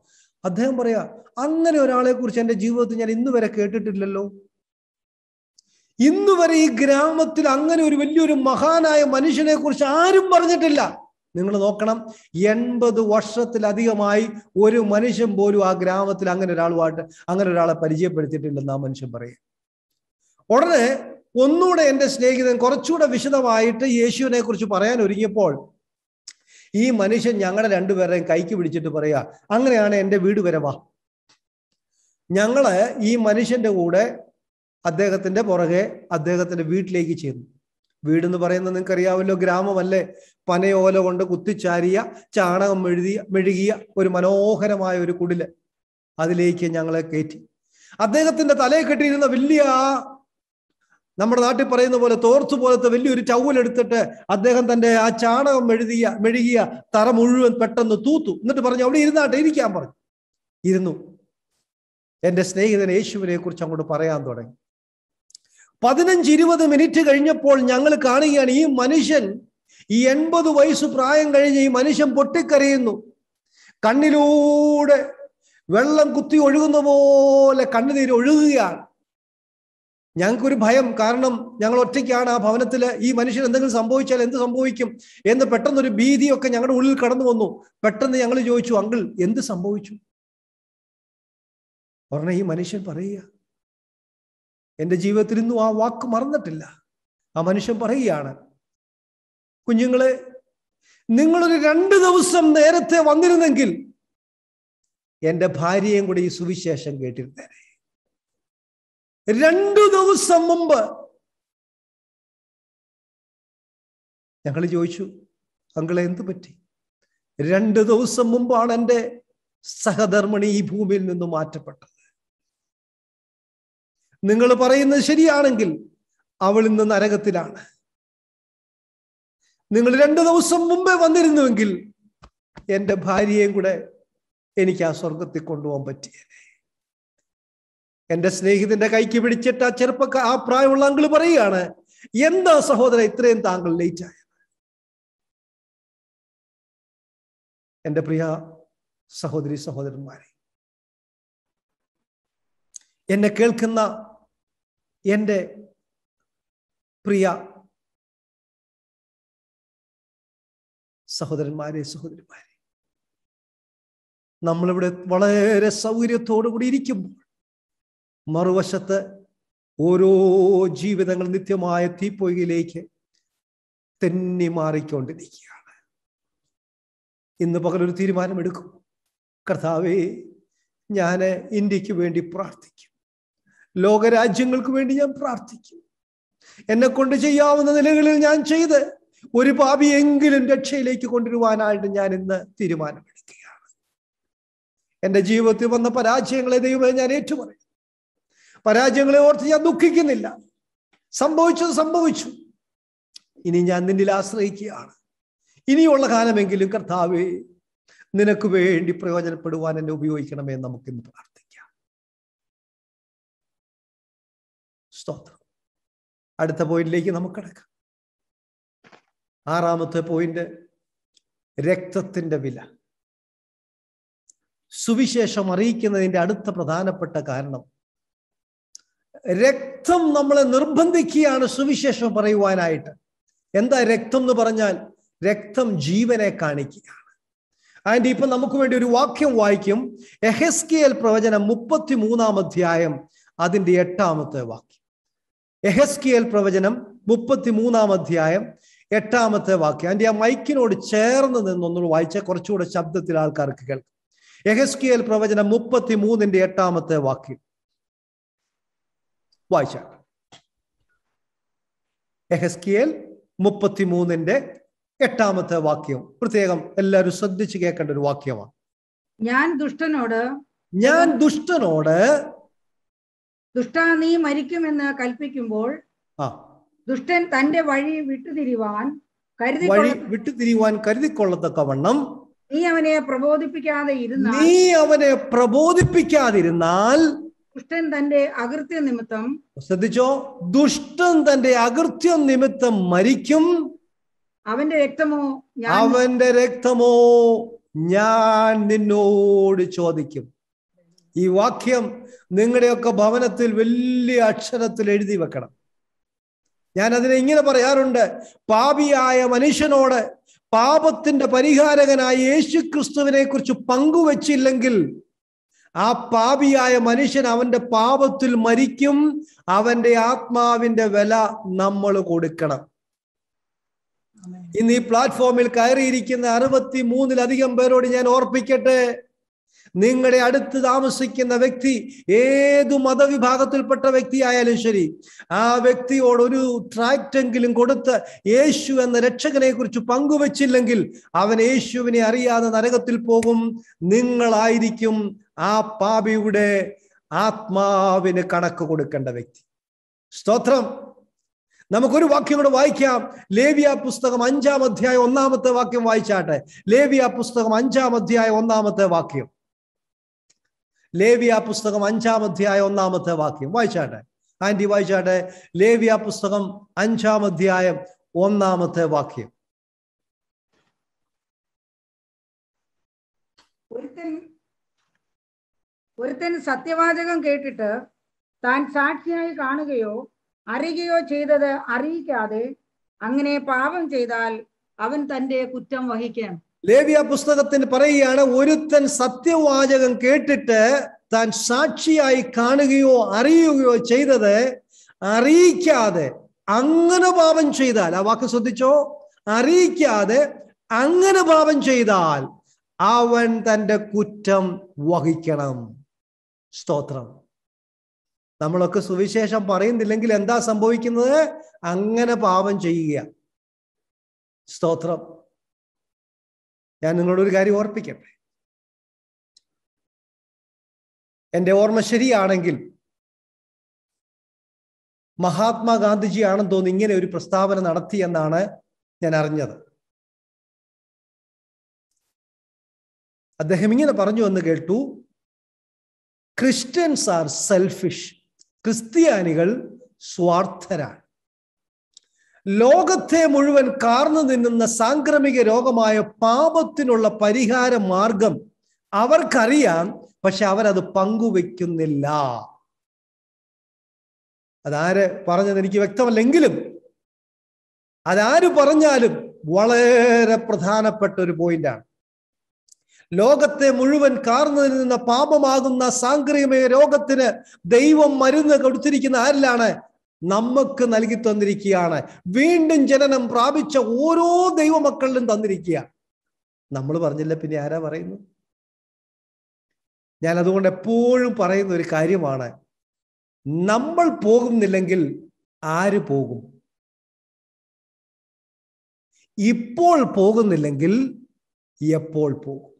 അദ്ദേഹം പറയാ അങ്ങനെ ഒരാളെ കുറിച്ച് എൻ്റെ ജീവിതത്തിൽ ഞാൻ ഇന്നു വരെ കേട്ടിട്ടില്ലല്ലോ ഇന്നു വരെ ഈ ഗ്രാമത്തിൽ അങ്ങനെ ഒരു വലിയൊരു മഹാനായ മനുഷ്യനെ കുറിച്ച് ആരും പറഞ്ഞിട്ടില്ല നിങ്ങൾ നോക്കണം എൺപത് വർഷത്തിലധികമായി ഒരു മനുഷ്യൻ പോലും ആ ഗ്രാമത്തിൽ അങ്ങനെ ഒരാളുമായിട്ട് അങ്ങനെ ഒരാളെ പരിചയപ്പെടുത്തിയിട്ടില്ലെന്ന് ആ മനുഷ്യൻ പറയും ഉടനെ ഒന്നുകൂടെ എൻ്റെ സ്നേഹിതൻ കുറച്ചുകൂടെ വിശദമായിട്ട് യേശുവിനെ കുറിച്ച് പറയാൻ ഒരുങ്ങിയപ്പോൾ ഈ മനുഷ്യൻ ഞങ്ങളുടെ രണ്ടുപേരെയും കൈക്ക് പിടിച്ചിട്ട് പറയാ അങ്ങനെയാണ് എൻ്റെ വീട് വരെ വാ ഞങ്ങള് ഈ മനുഷ്യന്റെ കൂടെ അദ്ദേഹത്തിന്റെ പുറകെ അദ്ദേഹത്തിന്റെ വീട്ടിലേക്ക് ചേർന്നു എന്ന് പറയുന്നത് നിങ്ങൾക്കറിയാമല്ലോ ഗ്രാമമല്ലേ പനയോല കൊണ്ട് കുത്തിച്ചാരിയ ചാണകം മെഴുതിയ മെഴുകിയ ഒരു മനോഹരമായ ഒരു കുടില് അതിലേക്ക് ഞങ്ങളെ കയറ്റി അദ്ദേഹത്തിന്റെ തലയെ കെട്ടിയിരുന്ന വലിയ നമ്മുടെ നാട്ടിൽ പറയുന്ന പോലെ തോർത്ത് പോലത്തെ വലിയൊരു ചവലെടുത്തിട്ട് അദ്ദേഹം തന്റെ ആ ചാണകം മെഴുതിയ മെഴുകിയ തറ മുഴുവൻ പെട്ടെന്ന് തൂത്തു എന്നിട്ട് പറഞ്ഞു അവിടെ ഇരുന്നാട്ടെ ഇരിക്കാൻ പറഞ്ഞു ഇരുന്നു എന്റെ സ്നേഹിതൻ യേശുവിനെ കുറിച്ച് അങ്ങോട്ട് പറയാൻ തുടങ്ങി പതിനഞ്ച് ഇരുപത് മിനിറ്റ് കഴിഞ്ഞപ്പോൾ ഞങ്ങൾ കാണുകയാണ് ഈ മനുഷ്യൻ ഈ എൺപത് വയസ്സ് പ്രായം കഴിഞ്ഞ് ഈ മനുഷ്യൻ പൊട്ടിക്കരയുന്നു കണ്ണിലൂടെ വെള്ളം കുത്തി ഒഴുകുന്ന പോലെ കണ്ണുനീര് ഒഴുകുകയാണ് ഞങ്ങൾക്കൊരു ഭയം കാരണം ഞങ്ങൾ ഒറ്റയ്ക്കാണ് ആ ഭവനത്തിൽ ഈ മനുഷ്യൻ എന്തെങ്കിലും സംഭവിച്ചാൽ എന്ത് സംഭവിക്കും എന്ന് പെട്ടെന്നൊരു ഭീതിയൊക്കെ ഞങ്ങളുടെ ഉള്ളിൽ കടന്നു വന്നു പെട്ടെന്ന് ഞങ്ങൾ ചോദിച്ചു അങ്കിൾ എന്ത് സംഭവിച്ചു ഉടനെ ഈ മനുഷ്യൻ പറയുക എൻ്റെ ജീവിതത്തിൽ ഇന്നും ആ വാക്ക് മറന്നിട്ടില്ല ആ മനുഷ്യൻ പറയുകയാണ് കുഞ്ഞുങ്ങളെ നിങ്ങളൊരു രണ്ട് ദിവസം നേരത്തെ വന്നിരുന്നെങ്കിൽ എൻ്റെ ഭാര്യയും കൂടെ ഈ സുവിശേഷം കേട്ടിരുന്നേനെ രണ്ടു ദിവസം മുമ്പ് ഞങ്ങൾ ചോദിച്ചു അങ്കളെ എന്ത് പറ്റി രണ്ട് ദിവസം മുമ്പാണ് എൻ്റെ സഹധർമ്മിണി ഈ ഭൂമിയിൽ നിന്ന് മാറ്റപ്പെട്ടത് നിങ്ങൾ പറയുന്നത് ശരിയാണെങ്കിൽ അവൾ ഇന്ന് നരകത്തിലാണ് നിങ്ങൾ രണ്ട് ദിവസം മുമ്പേ വന്നിരുന്നുവെങ്കിൽ എൻ്റെ ഭാര്യയെയും കൂടെ എനിക്ക് ആ സ്വർഗത്തിൽ കൊണ്ടുപോകാൻ പറ്റിയേനെ എന്റെ സ്നേഹിതന്റെ കൈക്ക് പിടിച്ചിട്ട് ആ ചെറുപ്പക്ക ആ പ്രായമുള്ള അങ്കിൾ പറയുകയാണ് എന്താ സഹോദര ഇത്രയും താങ്കൾ ലേറ്റ് ആയത് എന്റെ പ്രിയ സഹോദരി സഹോദരന്മാരെ എന്നെ കേൾക്കുന്ന എൻ്റെ പ്രിയ സഹോദരന്മാരെ സഹോദരിമാരെ നമ്മളിവിടെ വളരെ സൗകര്യത്തോടു കൂടി ഇരിക്കുമ്പോൾ മറുവശത്ത് ഓരോ ജീവിതങ്ങൾ നിത്യമായ തീപ്പൊയിലേക്ക് തെന്നി മാറിക്കൊണ്ടിരിക്കുകയാണ് ഇന്ന് പകലൊരു തീരുമാനമെടുക്കും കർത്താവേ ഞാൻ ഇന്ത്യക്ക് വേണ്ടി പ്രാർത്ഥിക്കും ലോകരാജ്യങ്ങൾക്ക് വേണ്ടി ഞാൻ പ്രാർത്ഥിക്കും എന്നെ കൊണ്ട് ചെയ്യാവുന്ന നിലകളിൽ ഞാൻ ചെയ്ത് ഒരു പാപിയെങ്കിലും രക്ഷയിലേക്ക് കൊണ്ടുവരുവാനായിട്ട് ഞാൻ ഇന്ന് തീരുമാനമെടുക്കുകയാണ് എൻ്റെ ജീവിതത്തിൽ വന്ന പരാജയങ്ങളെ ദൈവമേ ഞാൻ ഏറ്റുപറയും പരാജയങ്ങളെ ഓർത്ത് ഞാൻ ദുഃഖിക്കുന്നില്ല സംഭവിച്ചത് സംഭവിച്ചു ഇനി ഞാൻ നിന്നിൽ ആശ്രയിക്കുകയാണ് ഇനിയുള്ള കാലമെങ്കിലും കർത്താവേ നിനക്ക് വേണ്ടി പ്രയോജനപ്പെടുവാൻ എന്നെ ഉപയോഗിക്കണമേ നമുക്കിന്ന് പ്രാർത്ഥിക്കാം സ്തോത്രം അടുത്ത പോയിന്റിലേക്ക് നമുക്ക് കിടക്കാം ആറാമത്തെ പോയിന്റ് രക്തത്തിന്റെ വില സുവിശേഷം അറിയിക്കുന്നതിന്റെ അടുത്ത പ്രധാനപ്പെട്ട കാരണം രക്തം നമ്മളെ നിർബന്ധിക്കുകയാണ് സുവിശേഷം പറയുവാനായിട്ട് എന്താ രക്തം എന്ന് പറഞ്ഞാൽ രക്തം ജീവനെ കാണിക്കുകയാണ് ആൻഡ് ഇപ്പൊ നമുക്ക് വേണ്ടി ഒരു വാക്യം വായിക്കും എഹെസ്കിയൽ പ്രവചനം മുപ്പത്തി മൂന്നാം അധ്യായം അതിന്റെ എട്ടാമത്തെ വാക്യം എഹെസ്കിയൽ പ്രവചനം മുപ്പത്തി മൂന്നാം അധ്യായം എട്ടാമത്തെ വാക്യം ആൻഡ് ആ മൈക്കിനോട് ചേർന്ന് നിന്നൊന്ന് വായിച്ച കുറച്ചുകൂടെ ശബ്ദത്തിൽ ആൾക്കാർക്ക് കേൾക്കാം എഹെസ്കിയൽ പ്രവചനം മുപ്പത്തി മൂന്നിന്റെ എട്ടാമത്തെ വാക്യം വായിച്ചാട്ടെ എഹസ്കിയൽ മുപ്പത്തിമൂന്നിന്റെ എട്ടാമത്തെ വാക്യം പ്രത്യേകം എല്ലാവരും ശ്രദ്ധിച്ച് കേൾക്കേണ്ട ഒരു വാക്യമാണ് ഞാൻ ദുഷ്ടനോട് ഞാൻ ദുഷ്ടനോട് ദുഷ്ട നീ മരിക്കുമെന്ന് കൽപ്പിക്കുമ്പോൾ ദുഷ്ടൻ തന്റെ വഴി വിട്ടുതിരിവാൻ കരുതി വഴി വിട്ടുതിരിവാൻ വണ്ണം നീ അവനെ പ്രബോധിപ്പിക്കാതെ ഇരുന്നാൽ നീ അവനെ പ്രബോധിപ്പിക്കാതിരുന്നാൽ ദുഷ്ടൻ തന്റെ അകൃത്യ നിമിത്തം ശ്രദ്ധിച്ചോ ദുഷ്ടൻ തന്റെ അകൃത്യ നിമിത്തം മരിക്കും അവന്റെ രക്തമോ അവന്റെ രക്തമോ ഞാൻ നിന്നോട് ചോദിക്കും ഈ വാക്യം നിങ്ങളുടെയൊക്കെ ഭവനത്തിൽ വലിയ അക്ഷരത്തിൽ എഴുതി വെക്കണം ഞാൻ അതിനെ ഇങ്ങനെ പറയാറുണ്ട് പാപിയായ മനുഷ്യനോട് പാപത്തിന്റെ പരിഹാരകനായ യേശു ക്രിസ്തുവിനെ കുറിച്ച് പങ്കുവച്ചില്ലെങ്കിൽ ആ പാപിയായ മനുഷ്യൻ അവന്റെ പാപത്തിൽ മരിക്കും അവന്റെ ആത്മാവിന്റെ വില നമ്മൾ കൊടുക്കണം ഇന്ന് ഈ പ്ലാറ്റ്ഫോമിൽ കയറിയിരിക്കുന്ന അറുപത്തി മൂന്നിലധികം പേരോട് ഞാൻ ഓർപ്പിക്കട്ടെ നിങ്ങളുടെ അടുത്ത് താമസിക്കുന്ന വ്യക്തി ഏതു മതവിഭാഗത്തിൽപ്പെട്ട വ്യക്തിയായാലും ശരി ആ വ്യക്തിയോട് ഒരു ട്രാക്റ്റെങ്കിലും കൊടുത്ത് യേശു എന്ന രക്ഷകനെ കുറിച്ച് പങ്കുവച്ചില്ലെങ്കിൽ അവൻ യേശുവിനെ അറിയാതെ നരകത്തിൽ പോകും നിങ്ങളായിരിക്കും ആ പാപിയുടെ ആത്മാവിന് കണക്ക് കൊടുക്കേണ്ട വ്യക്തി സ്തോത്രം നമുക്കൊരു വാക്യം കൂടെ വായിക്കാം ലേവിയ പുസ്തകം അഞ്ചാം അധ്യായം ഒന്നാമത്തെ വാക്യം വായിച്ചാട്ടെ ലേവിയ പുസ്തകം അഞ്ചാം അധ്യായം ഒന്നാമത്തെ വാക്യം ലേവിയ പുസ്തകം അഞ്ചാം അധ്യായം ഒന്നാമത്തെ വാക്യം വായിച്ചാട്ടെ ആന്റി വായിച്ചാട്ടെ ലേവിയ പുസ്തകം അഞ്ചാം അധ്യായം ഒന്നാമത്തെ വാക്യം ഒരുത്തൻ ഒരുത്തൻ സത്യവാചകം കേട്ടിട്ട് താൻ സാക്ഷിയായി കാണുകയോ അറിയുകയോ ചെയ്തത് അറിയിക്കാതെ അങ്ങനെ പാപം ചെയ്താൽ അവൻ തന്റെ കുറ്റം വഹിക്കണം ലേവിയ പുസ്തകത്തിന് പറയുകയാണ് ഒരുത്തൻ സത്യവാചകം കേട്ടിട്ട് താൻ സാക്ഷിയായി കാണുകയോ അറിയുകയോ ചെയ്തത് അറിയിക്കാതെ അങ്ങനെ പാപം ചെയ്താൽ ആ വാക്ക് ശ്രദ്ധിച്ചോ അറിയിക്കാതെ അങ്ങനെ പാപം ചെയ്താൽ അവൻ തന്റെ കുറ്റം വഹിക്കണം സ്തോത്രം നമ്മളൊക്കെ സുവിശേഷം പറയുന്നില്ലെങ്കിൽ എന്താ സംഭവിക്കുന്നത് അങ്ങനെ പാപം ചെയ്യുക സ്തോത്രം ഞാൻ ഒരു കാര്യം ഓർപ്പിക്കട്ടെ എന്റെ ഓർമ്മ ശരിയാണെങ്കിൽ മഹാത്മാഗാന്ധിജി ആണെന്ന് തോന്നി ഇങ്ങനെ ഒരു പ്രസ്താവന നടത്തി എന്നാണ് ഞാൻ അറിഞ്ഞത് അദ്ദേഹം ഇങ്ങനെ പറഞ്ഞു എന്ന് കേട്ടു ക്രിസ്ത്യൻസ് ആർ സെൽഫിഷ് ക്രിസ്ത്യാനികൾ സ്വാർത്ഥരാണ് ലോകത്തെ മുഴുവൻ കാർന്നു നിന്നുന്ന സാംക്രമിക രോഗമായ പാപത്തിനുള്ള പരിഹാര മാർഗം അവർക്കറിയാം പക്ഷെ അവരത് പങ്കുവെക്കുന്നില്ല അതാര് പറഞ്ഞത് എനിക്ക് വ്യക്തമല്ലെങ്കിലും അതാര് പറഞ്ഞാലും വളരെ പ്രധാനപ്പെട്ട ഒരു പോയിന്റാണ് ലോകത്തെ മുഴുവൻ കാർന്നു നിന്ന പാപമാകുന്ന സാംക്രമിക രോഗത്തിന് ദൈവം മരുന്ന് കൊടുത്തിരിക്കുന്ന ആരിലാണ് നമുക്ക് നൽകി തന്നിരിക്കുകയാണ് വീണ്ടും ജനനം പ്രാപിച്ച ഓരോ ദൈവമക്കളിലും തന്നിരിക്കുക നമ്മൾ പറഞ്ഞില്ല പിന്നെ ആരാ പറയുന്നു ഞാൻ അതുകൊണ്ട് എപ്പോഴും പറയുന്ന ഒരു കാര്യമാണ് നമ്മൾ പോകുന്നില്ലെങ്കിൽ ആര് പോകും ഇപ്പോൾ പോകുന്നില്ലെങ്കിൽ എപ്പോൾ പോകും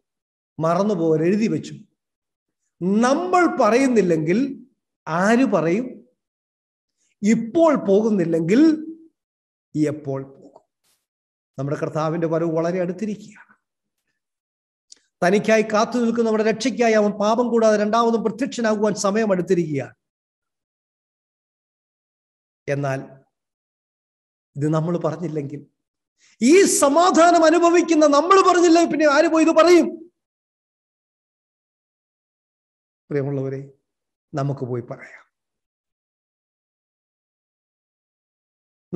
മറന്നു എഴുതി വെച്ചു നമ്മൾ പറയുന്നില്ലെങ്കിൽ ആര് പറയും ഇപ്പോൾ പോകുന്നില്ലെങ്കിൽ എപ്പോൾ പോകും നമ്മുടെ കർത്താവിന്റെ വരവ് വളരെ അടുത്തിരിക്കുകയാണ് തനിക്കായി കാത്തു നിൽക്കുന്ന നമ്മുടെ രക്ഷയ്ക്കായി അവൻ പാപം കൂടാതെ രണ്ടാമതും പ്രത്യക്ഷനാകുവാൻ സമയം അടുത്തിരിക്കുകയാണ് എന്നാൽ ഇത് നമ്മൾ പറഞ്ഞില്ലെങ്കിൽ ഈ സമാധാനം അനുഭവിക്കുന്ന നമ്മൾ പറഞ്ഞില്ല പിന്നെ ആര് പോയി ഇത് പറയും പ്രിയമുള്ളവരെ നമുക്ക് പോയി പറയാം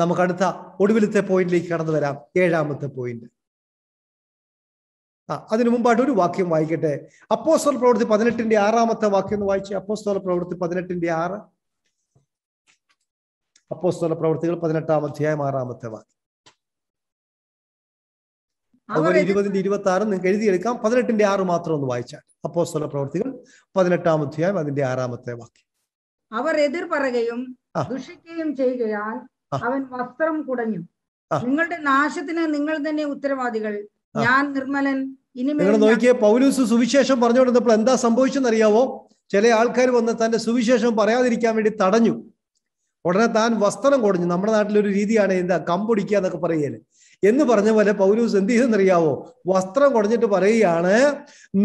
നമുക്ക് അടുത്ത ഒടുവിലത്തെ പോയിന്റിലേക്ക് കടന്നു വരാം ഏഴാമത്തെ പോയിന്റ് ആ അതിനു മുമ്പായിട്ട് ഒരു വാക്യം വായിക്കട്ടെ അപ്പോസ്തോൽ പ്രവൃത്തി പതിനെട്ടിന്റെ ആറാമത്തെ വാക്യം ഒന്ന് വായിച്ചു അപ്പോസ്തോല പ്രവൃത്തി പതിനെട്ടിന്റെ ആറ് അപ്പോസ്തോല പ്രവൃത്തികൾ പതിനെട്ടാം അധ്യായം ആറാമത്തെ വാക്യം അതുപോലെ ഇരുപതിന്റെ ഇരുപത്തി ആറ് നിങ്ങൾക്ക് എഴുതിയെടുക്കാം പതിനെട്ടിന്റെ ആറ് മാത്രം ഒന്ന് വായിച്ചാൽ അപ്പോസ്തോല പ്രവൃത്തികൾ പതിനെട്ടാം അധ്യായം അതിന്റെ ആറാമത്തെ വാക്യം അവർ എതിർ പറയുകയും ദുഷിക്കുകയും ചെയ്യുകയാൽ അവൻ വസ്ത്രം കുടഞ്ഞു നിങ്ങളുടെ നാശത്തിന് നിങ്ങൾ തന്നെ ഉത്തരവാദികൾ ഞാൻ നിർമ്മലൻ ഇനി നോക്കിയേ പൗലൂസ് സുവിശേഷം പറഞ്ഞുകൊണ്ടിരുന്നപ്പോൾ എന്താ സംഭവിച്ചെന്നറിയാവോ ചില ആൾക്കാർ വന്ന് തന്റെ സുവിശേഷം പറയാതിരിക്കാൻ വേണ്ടി തടഞ്ഞു ഉടനെ താൻ വസ്ത്രം കൊടഞ്ഞു നമ്മുടെ നാട്ടിലൊരു രീതിയാണ് എന്താ കമ്പൊടിക്കുക എന്നൊക്കെ പറയല് എന്ന് പറഞ്ഞ പോലെ പൗലൂസ് എന്ത് ചെയ്തെന്നറിയാവോ വസ്ത്രം കുടഞ്ഞിട്ട് പറയുകയാണ്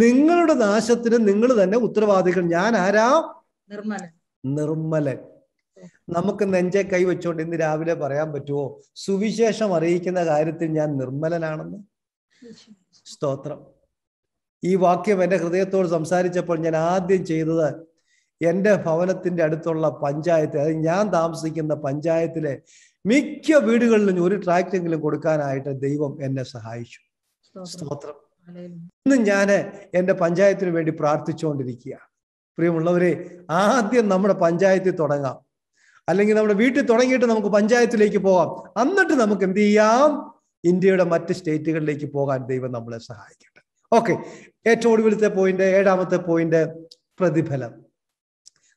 നിങ്ങളുടെ നാശത്തിന് നിങ്ങൾ തന്നെ ഉത്തരവാദികൾ ഞാൻ ആരാ നിർമ്മലൻ നിർമ്മലൻ നമുക്ക് നെഞ്ചെ കൈ വെച്ചുകൊണ്ട് ഇന്ന് രാവിലെ പറയാൻ പറ്റുമോ സുവിശേഷം അറിയിക്കുന്ന കാര്യത്തിൽ ഞാൻ നിർമ്മലനാണെന്ന് സ്തോത്രം ഈ വാക്യം എൻ്റെ ഹൃദയത്തോട് സംസാരിച്ചപ്പോൾ ഞാൻ ആദ്യം ചെയ്തത് എൻ്റെ ഭവനത്തിൻ്റെ അടുത്തുള്ള പഞ്ചായത്ത് അതായത് ഞാൻ താമസിക്കുന്ന പഞ്ചായത്തിലെ മിക്ക വീടുകളിലും ഒരു ട്രാക്ടെങ്കിലും കൊടുക്കാനായിട്ട് ദൈവം എന്നെ സഹായിച്ചു സ്തോത്രം ഇന്ന് ഞാൻ എൻ്റെ പഞ്ചായത്തിന് വേണ്ടി പ്രാർത്ഥിച്ചുകൊണ്ടിരിക്കുക പ്രിയമുള്ളവരെ ആദ്യം നമ്മുടെ പഞ്ചായത്തിൽ തുടങ്ങാം അല്ലെങ്കിൽ നമ്മുടെ വീട്ടിൽ തുടങ്ങിയിട്ട് നമുക്ക് പഞ്ചായത്തിലേക്ക് പോകാം എന്നിട്ട് നമുക്ക് എന്ത് ചെയ്യാം ഇന്ത്യയുടെ മറ്റ് സ്റ്റേറ്റുകളിലേക്ക് പോകാൻ ദൈവം നമ്മളെ സഹായിക്കട്ടെ ഓക്കെ ഏറ്റവും ഒടുവിലത്തെ പോയിന്റ് ഏഴാമത്തെ പോയിന്റ് പ്രതിഫലം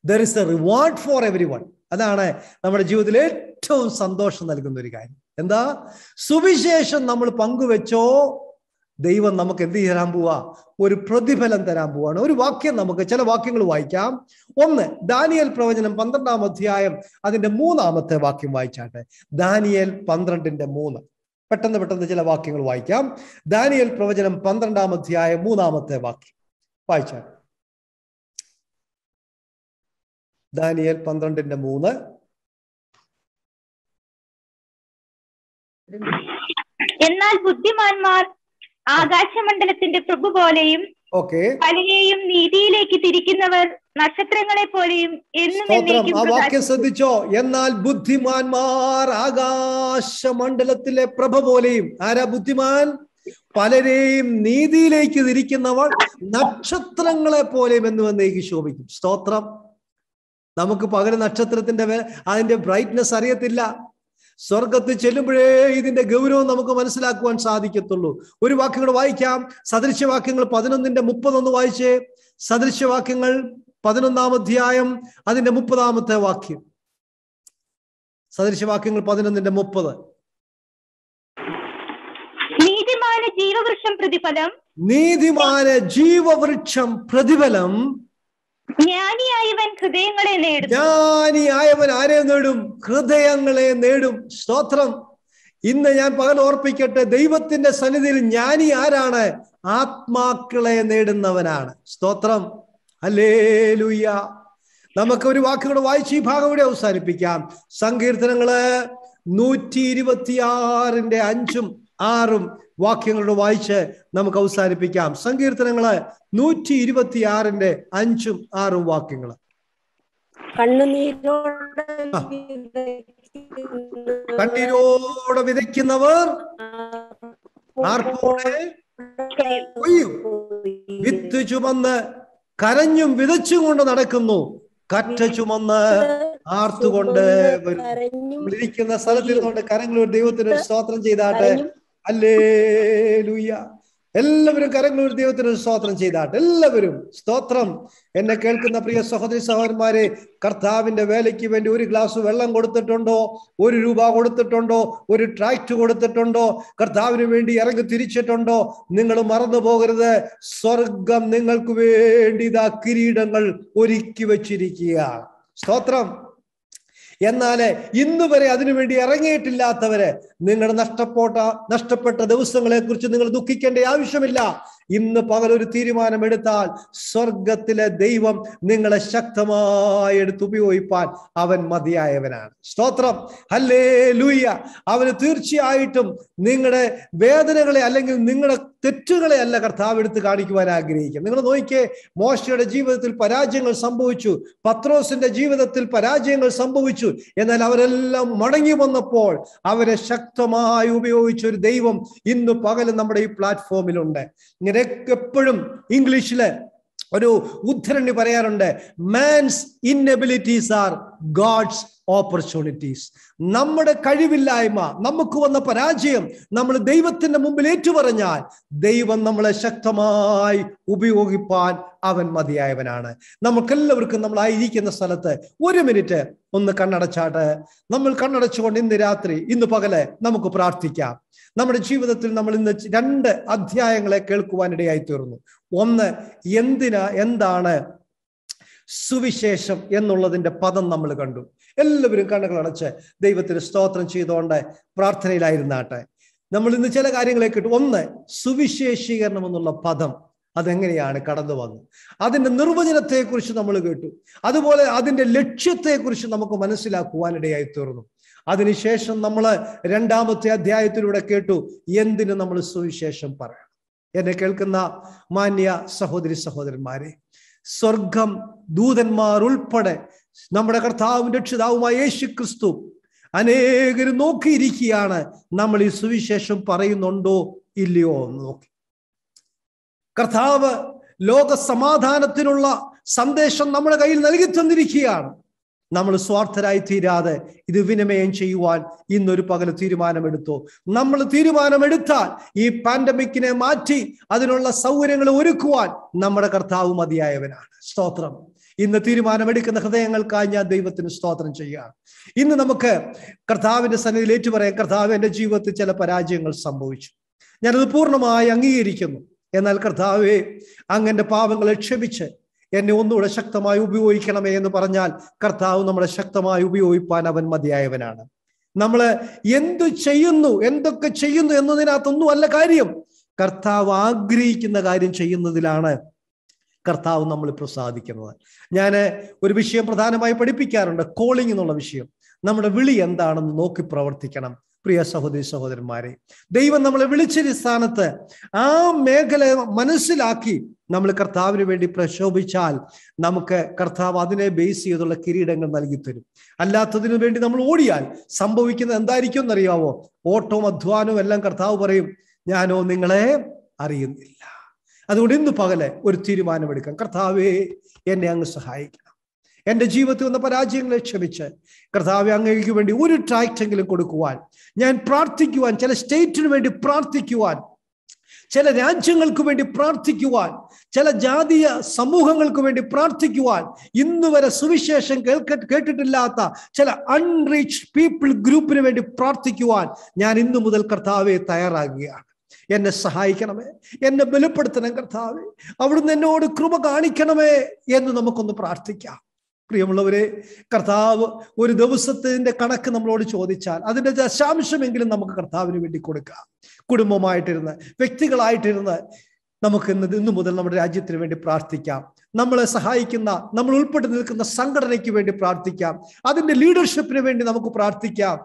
there is a reward for every one അതാണ് നമ്മുടെ ജീവിതത്തിൽ ഏറ്റവും സന്തോഷം നൽകുന്ന ഒരു കാര്യം എന്താ സുവിശേഷം നമ്മൾ പങ്കുവെച്ചോ ദൈവം നമുക്ക് എന്ത് തരാൻ പോവാ ഒരു പ്രതിഫലം തരാൻ പോവാണ് ഒരു വാക്യം നമുക്ക് ചില വാക്യങ്ങൾ വായിക്കാം ഒന്ന് ദാനിയൽ പ്രവചനം പന്ത്രണ്ടാം അധ്യായം അതിന്റെ മൂന്നാമത്തെ വാക്യം വായിച്ചാട്ടെ ദാനിയൽ പന്ത്രണ്ടിന്റെ മൂന്ന് പെട്ടെന്ന് പെട്ടെന്ന് ചില വാക്യങ്ങൾ വായിക്കാം ദാനിയൽ പ്രവചനം പന്ത്രണ്ടാം അധ്യായം മൂന്നാമത്തെ വാക്യം വായിച്ചാട്ടെ ദാനിയൽ പന്ത്രണ്ടിന്റെ മൂന്ന് എന്നാൽ ബുദ്ധിമാന്മാർ ആകാശമണ്ഡലത്തിന്റെ പ്രഭു പോലെയും പലരെയും നീതിയിലേക്ക് തിരിക്കുന്നവർ നക്ഷത്രങ്ങളെ പോലെയും എന്നും വാക്യം ശ്രദ്ധിച്ചോ എന്നാൽ ബുദ്ധിമാന്മാർ ആകാശമണ്ഡലത്തിലെ പ്രഭ പോലെയും ആരാ ബുദ്ധിമാൻ പലരെയും നീതിയിലേക്ക് തിരിക്കുന്നവർ നക്ഷത്രങ്ങളെ പോലെയും എന്ന് വന്നേക്ക് ശോഭിക്കും സ്തോത്രം നമുക്ക് പകരം നക്ഷത്രത്തിന്റെ അതിന്റെ ബ്രൈറ്റ്നസ് അറിയത്തില്ല സ്വർഗത്തിൽ ചെല്ലുമ്പോഴേ ഇതിന്റെ ഗൗരവം നമുക്ക് മനസ്സിലാക്കുവാൻ സാധിക്കത്തുള്ളൂ ഒരു വാക്യങ്ങൾ വായിക്കാം സദൃശ്യവാക്യങ്ങൾ പതിനൊന്നിന്റെ മുപ്പതൊന്ന് വായിച്ചേ സദൃശ്യവാക്യങ്ങൾ പതിനൊന്നാം അധ്യായം അതിന്റെ മുപ്പതാമത്തെ വാക്യം സദൃശ്യവാക്യങ്ങൾ പതിനൊന്നിന്റെ മുപ്പത് നീതിമാന ജീവവൃക്ഷം പ്രതിഫലം നീതിമാന ജീവവൃക്ഷം പ്രതിഫലം ജ്ഞാനിയായവൻ ഹൃദയങ്ങളെ ആരെ നേടും ഹൃദയങ്ങളെ നേടും സ്തോത്രം ഇന്ന് ഞാൻ പകൽ ഓർപ്പിക്കട്ടെ ദൈവത്തിന്റെ സന്നിധിയിൽ ജ്ഞാനി ആരാണ് ആത്മാക്കളെ നേടുന്നവനാണ് സ്തോത്രം അല്ലേ ലുയ്യ നമുക്ക് ഒരു വാക്കുകൾ വായിച്ച് ഈ ഭാഗം കൂടി അവസാനിപ്പിക്കാം സങ്കീർത്തനങ്ങള് നൂറ്റി ഇരുപത്തിയാറിന്റെ അഞ്ചും ആറും വാക്യങ്ങളോട് വായിച്ച് നമുക്ക് അവസാനിപ്പിക്കാം സങ്കീർത്തനങ്ങള് നൂറ്റി ഇരുപത്തി ആറിന്റെ അഞ്ചും ആറും വാക്യങ്ങൾ കണ്ണീരോടെ വിതയ്ക്കുന്നവർ വിത്ത് ചുമന്ന് കരഞ്ഞും വിതച്ചും കൊണ്ട് നടക്കുന്നു കറ്റ ചുമന്ന് ആർത്തുകൊണ്ട് ഇരിക്കുന്ന സ്ഥലത്തിൽ കൊണ്ട് കരങ്ങളൊരു ദൈവത്തിന് സ്തോത്രം ചെയ്താട്ടെ അല്ലേലുയ്യ എല്ലാവരും കരങ്ങൾ ദൈവത്തിന് സ്തോത്രം ചെയ്താട്ട് എല്ലാവരും സ്തോത്രം എന്നെ കേൾക്കുന്ന പ്രിയ സഹോദരി സഹോദരന്മാരെ കർത്താവിന്റെ വേലയ്ക്ക് വേണ്ടി ഒരു ഗ്ലാസ് വെള്ളം കൊടുത്തിട്ടുണ്ടോ ഒരു രൂപ കൊടുത്തിട്ടുണ്ടോ ഒരു ട്രാക്ട് കൊടുത്തിട്ടുണ്ടോ കർത്താവിന് വേണ്ടി ഇറങ്ങി തിരിച്ചിട്ടുണ്ടോ നിങ്ങൾ മറന്നു പോകരുത് സ്വർഗം നിങ്ങൾക്ക് വേണ്ടി ഇതാ കിരീടങ്ങൾ ഒരുക്കി വച്ചിരിക്കുക സ്തോത്രം എന്നാൽ ഇന്ന് വരെ അതിനുവേണ്ടി ഇറങ്ങിയിട്ടില്ലാത്തവര് നിങ്ങളുടെ നഷ്ടപ്പെട്ട നഷ്ടപ്പെട്ട ദിവസങ്ങളെ കുറിച്ച് നിങ്ങൾ ദുഃഖിക്കേണ്ട ആവശ്യമില്ല ഇന്ന് പകൽ ഒരു തീരുമാനമെടുത്താൽ സ്വർഗത്തിലെ ദൈവം നിങ്ങളെ ശക്തമായി എടുത്ത് ഉപയോഗിപ്പാൻ അവൻ മതിയായവനാണ് സ്തോത്രം ഹല്ലേ ലൂയ്യ അവന് തീർച്ചയായിട്ടും നിങ്ങളുടെ വേദനകളെ അല്ലെങ്കിൽ നിങ്ങളുടെ തെറ്റുകളെ അല്ല കർത്താവ് എടുത്ത് കാണിക്കുവാൻ ആഗ്രഹിക്കാം നിങ്ങൾ നോക്കിയേ മോശയുടെ ജീവിതത്തിൽ പരാജയങ്ങൾ സംഭവിച്ചു പത്രോസിന്റെ ജീവിതത്തിൽ പരാജയങ്ങൾ സംഭവിച്ചു എന്നാൽ അവരെല്ലാം മടങ്ങി വന്നപ്പോൾ അവരെ ശക്തമായി ഉപയോഗിച്ച ഒരു ദൈവം ഇന്ന് പകൽ നമ്മുടെ ഈ പ്ലാറ്റ്ഫോമിലുണ്ട് ഇങ്ങനെ എപ്പോഴും ഇംഗ്ലീഷില് ഒരു ഉദ്ധരണി പറയാറുണ്ട് man's inabilities are God's opportunities നമ്മുടെ കഴിവില്ലായ്മ നമുക്ക് വന്ന പരാജയം നമ്മൾ ദൈവത്തിന്റെ മുമ്പിൽ ഏറ്റുപറഞ്ഞാൽ ദൈവം നമ്മളെ ശക്തമായി ഉപയോഗിപ്പാൻ അവൻ മതിയായവനാണ് നമുക്കെല്ലാവർക്കും നമ്മളായിരിക്കുന്ന സ്ഥലത്ത് ഒരു മിനിറ്റ് ഒന്ന് കണ്ണടച്ചാട്ട് നമ്മൾ കണ്ണടച്ചുകൊണ്ട് ഇന്ന് രാത്രി ഇന്ന് പകലെ നമുക്ക് പ്രാർത്ഥിക്കാം നമ്മുടെ ജീവിതത്തിൽ നമ്മൾ ഇന്ന് രണ്ട് അധ്യായങ്ങളെ കേൾക്കുവാനിടയായി തീർന്നു ഒന്ന് എന്തിനാ എന്താണ് സുവിശേഷം എന്നുള്ളതിന്റെ പദം നമ്മൾ കണ്ടു എല്ലാവരും കണ്ണുകൾ അടച്ച് ദൈവത്തിന് സ്തോത്രം ചെയ്തുകൊണ്ട് പ്രാർത്ഥനയിലായിരുന്നാട്ടെ നമ്മൾ ഇന്ന് ചില കാര്യങ്ങളെ കിട്ടും ഒന്ന് സുവിശേഷീകരണം എന്നുള്ള പദം അതെങ്ങനെയാണ് കടന്നു വന്നത് അതിന്റെ നിർവചനത്തെക്കുറിച്ച് നമ്മൾ കേട്ടു അതുപോലെ അതിന്റെ ലക്ഷ്യത്തെക്കുറിച്ച് നമുക്ക് മനസ്സിലാക്കുവാനിടയായി തീർന്നു അതിനുശേഷം നമ്മൾ രണ്ടാമത്തെ അധ്യായത്തിലൂടെ കേട്ടു എന്തിന് നമ്മൾ സുവിശേഷം പറയണം എന്നെ കേൾക്കുന്ന മാന്യ സഹോദരി സഹോദരന്മാരെ സ്വർഗം ദൂതന്മാർ ഉൾപ്പെടെ നമ്മുടെ കർത്താവും രക്ഷിതാവുമായ യേശു ക്രിസ്തു അനേകർ നോക്കിയിരിക്കുകയാണ് നമ്മൾ ഈ സുവിശേഷം പറയുന്നുണ്ടോ ഇല്ലയോ എന്ന് നോക്കി കർത്താവ് ലോക സമാധാനത്തിനുള്ള സന്ദേശം നമ്മുടെ കയ്യിൽ നൽകി തന്നിരിക്കുകയാണ് നമ്മൾ സ്വാർത്ഥരായി തീരാതെ ഇത് വിനിമയം ചെയ്യുവാൻ ഇന്നൊരു പകൽ തീരുമാനമെടുത്തു നമ്മൾ തീരുമാനമെടുത്താൽ ഈ പാൻഡമിക്കിനെ മാറ്റി അതിനുള്ള സൗകര്യങ്ങൾ ഒരുക്കുവാൻ നമ്മുടെ കർത്താവ് മതിയായവനാണ് സ്തോത്രം ഇന്ന് തീരുമാനമെടുക്കുന്ന ഹൃദയങ്ങൾക്കായി ഞാൻ ദൈവത്തിന് സ്തോത്രം ചെയ്യുകയാണ് ഇന്ന് നമുക്ക് കർത്താവിന്റെ സന്നിധിയിൽ ഏറ്റുപറയാം കർത്താവ് എൻ്റെ ജീവിതത്തിൽ ചില പരാജയങ്ങൾ സംഭവിച്ചു ഞാനത് പൂർണ്ണമായി അംഗീകരിക്കുന്നു എന്നാൽ കർത്താവെ അങ്ങൻ്റെ പാപങ്ങളെ ക്ഷമിച്ച് എന്നെ ഒന്നുകൂടെ ശക്തമായി ഉപയോഗിക്കണമേ എന്ന് പറഞ്ഞാൽ കർത്താവ് നമ്മളെ ശക്തമായി ഉപയോഗിപ്പാൻ അവൻ മതിയായവനാണ് നമ്മൾ എന്തു ചെയ്യുന്നു എന്തൊക്കെ ചെയ്യുന്നു എന്നതിനകത്തൊന്നും അല്ല കാര്യം കർത്താവ് ആഗ്രഹിക്കുന്ന കാര്യം ചെയ്യുന്നതിലാണ് കർത്താവ് നമ്മൾ പ്രസാദിക്കുന്നത് ഞാൻ ഒരു വിഷയം പ്രധാനമായി പഠിപ്പിക്കാറുണ്ട് കോളിംഗ് എന്നുള്ള വിഷയം നമ്മുടെ വിളി എന്താണെന്ന് നോക്കി പ്രവർത്തിക്കണം പ്രിയ സഹോദരി സഹോദരന്മാരെ ദൈവം നമ്മളെ വിളിച്ചൊരു സ്ഥാനത്ത് ആ മേഖല മനസ്സിലാക്കി നമ്മൾ കർത്താവിന് വേണ്ടി പ്രക്ഷോഭിച്ചാൽ നമുക്ക് കർത്താവ് അതിനെ ബേസ് ചെയ്തുള്ള കിരീടങ്ങൾ നൽകി തരും അല്ലാത്തതിനു വേണ്ടി നമ്മൾ ഓടിയാൽ സംഭവിക്കുന്നത് എന്തായിരിക്കും എന്നറിയാവോ ഓട്ടവും അധ്വാനവും എല്ലാം കർത്താവ് പറയും ഞാനോ നിങ്ങളെ അറിയുന്നില്ല അതുകൊണ്ട് ഇന്ന് പകലെ ഒരു തീരുമാനമെടുക്കാം കർത്താവേ എന്നെ അങ്ങ് സഹായിക്കണം എൻ്റെ ജീവിതത്തിൽ വന്ന പരാജയങ്ങളെ ക്ഷമിച്ച് കർത്താവ് അങ്ങേക്ക് വേണ്ടി ഒരു ട്രാക്റ്റെങ്കിലും കൊടുക്കുവാൻ ഞാൻ പ്രാർത്ഥിക്കുവാൻ ചില സ്റ്റേറ്റിന് വേണ്ടി പ്രാർത്ഥിക്കുവാൻ ചില രാജ്യങ്ങൾക്ക് വേണ്ടി പ്രാർത്ഥിക്കുവാൻ ചില ജാതീയ സമൂഹങ്ങൾക്ക് വേണ്ടി പ്രാർത്ഥിക്കുവാൻ ഇന്ന് വരെ സുവിശേഷം കേൾക്ക കേട്ടിട്ടില്ലാത്ത ചില അൺറീച്ച് പീപ്പിൾ ഗ്രൂപ്പിന് വേണ്ടി പ്രാർത്ഥിക്കുവാൻ ഞാൻ ഇന്നു മുതൽ കർത്താവെ തയ്യാറാകുകയാണ് എന്നെ സഹായിക്കണമേ എന്നെ ബലപ്പെടുത്തണം കർത്താവ് അവിടുന്ന് എന്നോട് കൃപ കാണിക്കണമേ എന്ന് നമുക്കൊന്ന് പ്രാർത്ഥിക്കാം പ്രിയമുള്ളവരെ കർത്താവ് ഒരു ദിവസത്തിന്റെ കണക്ക് നമ്മളോട് ചോദിച്ചാൽ അതിന്റെ ദശാംശമെങ്കിലും നമുക്ക് കർത്താവിന് വേണ്ടി കൊടുക്കാം കുടുംബമായിട്ടിരുന്ന് വ്യക്തികളായിട്ടിരുന്ന് നമുക്ക് ഇന്ന് ഇന്നു മുതൽ നമ്മുടെ രാജ്യത്തിന് വേണ്ടി പ്രാർത്ഥിക്കാം നമ്മളെ സഹായിക്കുന്ന നമ്മൾ ഉൾപ്പെട്ടു നിൽക്കുന്ന സംഘടനയ്ക്ക് വേണ്ടി പ്രാർത്ഥിക്കാം അതിന്റെ ലീഡർഷിപ്പിന് വേണ്ടി നമുക്ക് പ്രാർത്ഥിക്കാം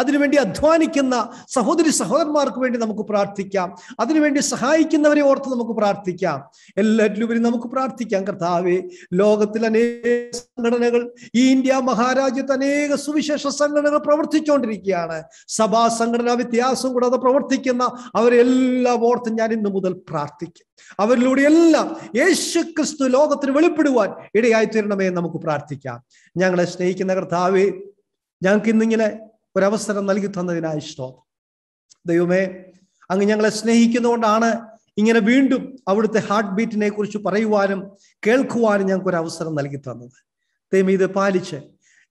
അതിനുവേണ്ടി അധ്വാനിക്കുന്ന സഹോദരി സഹോദരന്മാർക്ക് വേണ്ടി നമുക്ക് പ്രാർത്ഥിക്കാം അതിനുവേണ്ടി സഹായിക്കുന്നവരെ ഓർത്ത് നമുക്ക് പ്രാർത്ഥിക്കാം എല്ലാറ്റിലുപരി നമുക്ക് പ്രാർത്ഥിക്കാം കർത്താവെ ലോകത്തിൽ അനേക സംഘടനകൾ ഈ ഇന്ത്യ മഹാരാജ്യത്ത് അനേക സുവിശേഷ സംഘടനകൾ പ്രവർത്തിച്ചുകൊണ്ടിരിക്കുകയാണ് സഭാ സംഘടനാ വ്യത്യാസം കൂടാതെ പ്രവർത്തിക്കുന്ന അവരെല്ലാം ഓർത്ത് ഞാൻ ഇന്ന് മുതൽ പ്രാർത്ഥിക്കും അവരിലൂടെ എല്ലാം യേശു ക്രിസ്തു ലോകത്തിന് വെളിപ്പെടുവാൻ ഇടയായി തീരണമേ നമുക്ക് പ്രാർത്ഥിക്കാം ഞങ്ങളെ സ്നേഹിക്കുന്ന കർത്താവേ ഞങ്ങൾക്ക് ഇന്നിങ്ങനെ ഒരവസരം നൽകി തന്നതിനായി സ്തോത്രം ദൈവമേ അങ്ങ് ഞങ്ങളെ സ്നേഹിക്കുന്നതുകൊണ്ടാണ് ഇങ്ങനെ വീണ്ടും അവിടുത്തെ ഹാർട്ട് ബീറ്റിനെ കുറിച്ച് പറയുവാനും കേൾക്കുവാനും ഞങ്ങൾക്ക് ഒരു അവസരം നൽകി തന്നത് ദൈവം ഇത് പാലിച്ച്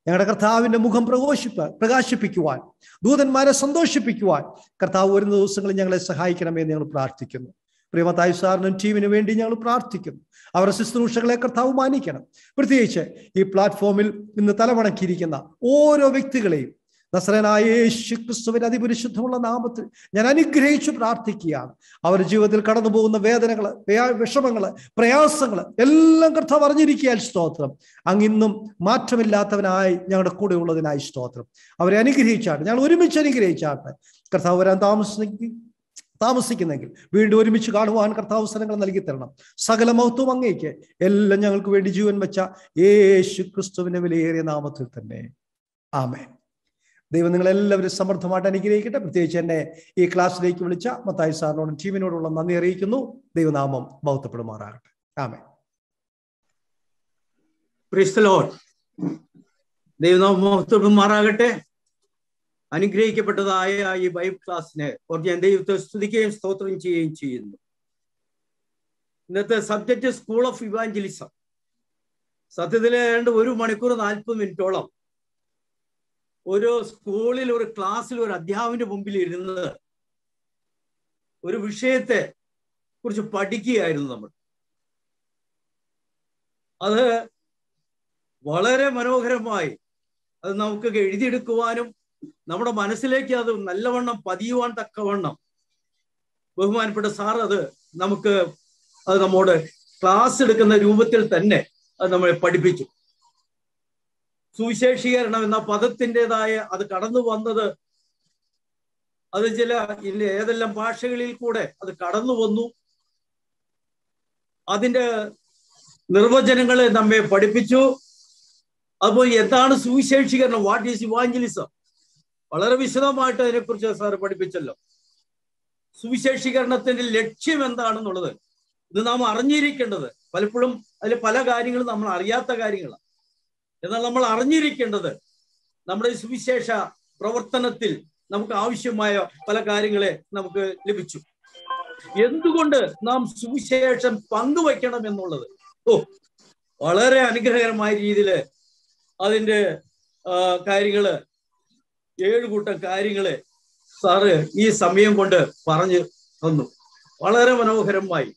ഞങ്ങളുടെ കർത്താവിന്റെ മുഖം പ്രഘോഷിപ്പ പ്രകാശിപ്പിക്കുവാൻ ദൂതന്മാരെ സന്തോഷിപ്പിക്കുവാൻ കർത്താവ് വരുന്ന ദിവസങ്ങളിൽ ഞങ്ങളെ സഹായിക്കണമെന്ന് ഞങ്ങൾ പ്രാർത്ഥിക്കുന്നു പ്രിയമത്തായി സാറിനും ടീമിനു വേണ്ടി ഞങ്ങൾ പ്രാർത്ഥിക്കുന്നു അവരുടെ ശുശ്രൂഷകളെ കർത്താവ് മാനിക്കണം പ്രത്യേകിച്ച് ഈ പ്ലാറ്റ്ഫോമിൽ ഇന്ന് തലമണക്കിയിരിക്കുന്ന ഓരോ വ്യക്തികളെയും നസ്രനായ യേശു ക്രിസ്തുവിൻ്റെ അതിപുരിശുദ്ധമുള്ള നാമത്തിൽ ഞാൻ അനുഗ്രഹിച്ചു പ്രാർത്ഥിക്കുകയാണ് അവരുടെ ജീവിതത്തിൽ കടന്നു പോകുന്ന വേദനകൾ വിഷമങ്ങൾ പ്രയാസങ്ങൾ എല്ലാം കർത്താവ് അറിഞ്ഞിരിക്കാൻ സ്തോത്രം അങ്ങിന്നും മാറ്റമില്ലാത്തവനായി ഞങ്ങളുടെ കൂടെ ഉള്ളതിനായി സ്തോത്രം അവരെ അനുഗ്രഹിച്ചാട്ട് ഞങ്ങൾ ഒരുമിച്ച് അനുഗ്രഹിച്ചാട്ട് കർത്താവ് വരാൻ താമസിക്കും താമസിക്കുന്നെങ്കിൽ വീണ്ടും ഒരുമിച്ച് കാണുവാൻ കർത്താവസരങ്ങൾ നൽകി തരണം സകല മഹത്വം അങ്ങേക്ക് എല്ലാം ഞങ്ങൾക്ക് വേണ്ടി ജീവൻ വെച്ച യേശു ക്രിസ്തുവിന്റെ വിലയേറിയ നാമത്തിൽ തന്നെ ആമേൻ ദൈവം നിങ്ങളെല്ലാവരും സമൃദ്ധമായിട്ട് അനുഗ്രഹിക്കട്ടെ പ്രത്യേകിച്ച് എന്നെ ഈ ക്ലാസ്സിലേക്ക് വിളിച്ച മത്തായി സാറിനോടും ടീമിനോടുള്ള നന്ദി അറിയിക്കുന്നു ദൈവനാമം ബൗത്തപ്പെടുമാറാകട്ടെ ആമേ ദൈവനാമം അനുഗ്രഹിക്കപ്പെട്ടതായ ഈ ബൈബിൾ ക്ലാസ്സിനെ ഓർത്ത് ഞാൻ ദൈവത്തെ സ്തുതിക്കുകയും സ്തോത്രം ചെയ്യുകയും ചെയ്യുന്നു ഇന്നത്തെ സബ്ജക്റ്റ് സ്കൂൾ ഓഫ് ഇവാഞ്ചലിസം സത്യത്തിൽ ഏതാണ്ട് ഒരു മണിക്കൂർ നാൽപ്പത് മിനിറ്റോളം ഒരു സ്കൂളിൽ ഒരു ക്ലാസ്സിൽ ഒരു അധ്യാപകന്റെ മുമ്പിൽ ഇരുന്ന് ഒരു വിഷയത്തെ കുറിച്ച് പഠിക്കുകയായിരുന്നു നമ്മൾ അത് വളരെ മനോഹരമായി അത് നമുക്ക് എഴുതിയെടുക്കുവാനും നമ്മുടെ മനസ്സിലേക്ക് അത് നല്ലവണ്ണം പതിയുവാൻ തക്കവണ്ണം ബഹുമാനപ്പെട്ട സാർ അത് നമുക്ക് അത് നമ്മോട് ക്ലാസ് എടുക്കുന്ന രൂപത്തിൽ തന്നെ അത് നമ്മളെ പഠിപ്പിച്ചു സുവിശേഷീകരണം എന്ന പദത്തിൻ്റെതായ അത് കടന്നു വന്നത് അത് ചില ഏതെല്ലാം ഭാഷകളിൽ കൂടെ അത് കടന്നു വന്നു അതിൻ്റെ നിർവചനങ്ങളെ നമ്മെ പഠിപ്പിച്ചു അപ്പോൾ എന്താണ് സുവിശേഷീകരണം വാട്ട് ഈസ് ഇവാഞ്ചലിസം വളരെ വിശദമായിട്ട് അതിനെക്കുറിച്ച് സാറ് പഠിപ്പിച്ചല്ലോ സുവിശേഷീകരണത്തിന്റെ ലക്ഷ്യം എന്താണെന്നുള്ളത് ഇത് നാം അറിഞ്ഞിരിക്കേണ്ടത് പലപ്പോഴും അതിൽ പല കാര്യങ്ങളും നമ്മൾ അറിയാത്ത കാര്യങ്ങളാണ് എന്നാൽ നമ്മൾ അറിഞ്ഞിരിക്കേണ്ടത് നമ്മുടെ സുവിശേഷ പ്രവർത്തനത്തിൽ നമുക്ക് ആവശ്യമായ പല കാര്യങ്ങളെ നമുക്ക് ലഭിച്ചു എന്തുകൊണ്ട് നാം സുവിശേഷം പങ്കുവയ്ക്കണം എന്നുള്ളത് ഓ വളരെ അനുഗ്രഹകരമായ രീതിയിൽ അതിൻ്റെ കാര്യങ്ങള് ഏഴ് കൂട്ടം കാര്യങ്ങള് സാറ് ഈ സമയം കൊണ്ട് പറഞ്ഞു തന്നു വളരെ മനോഹരമായി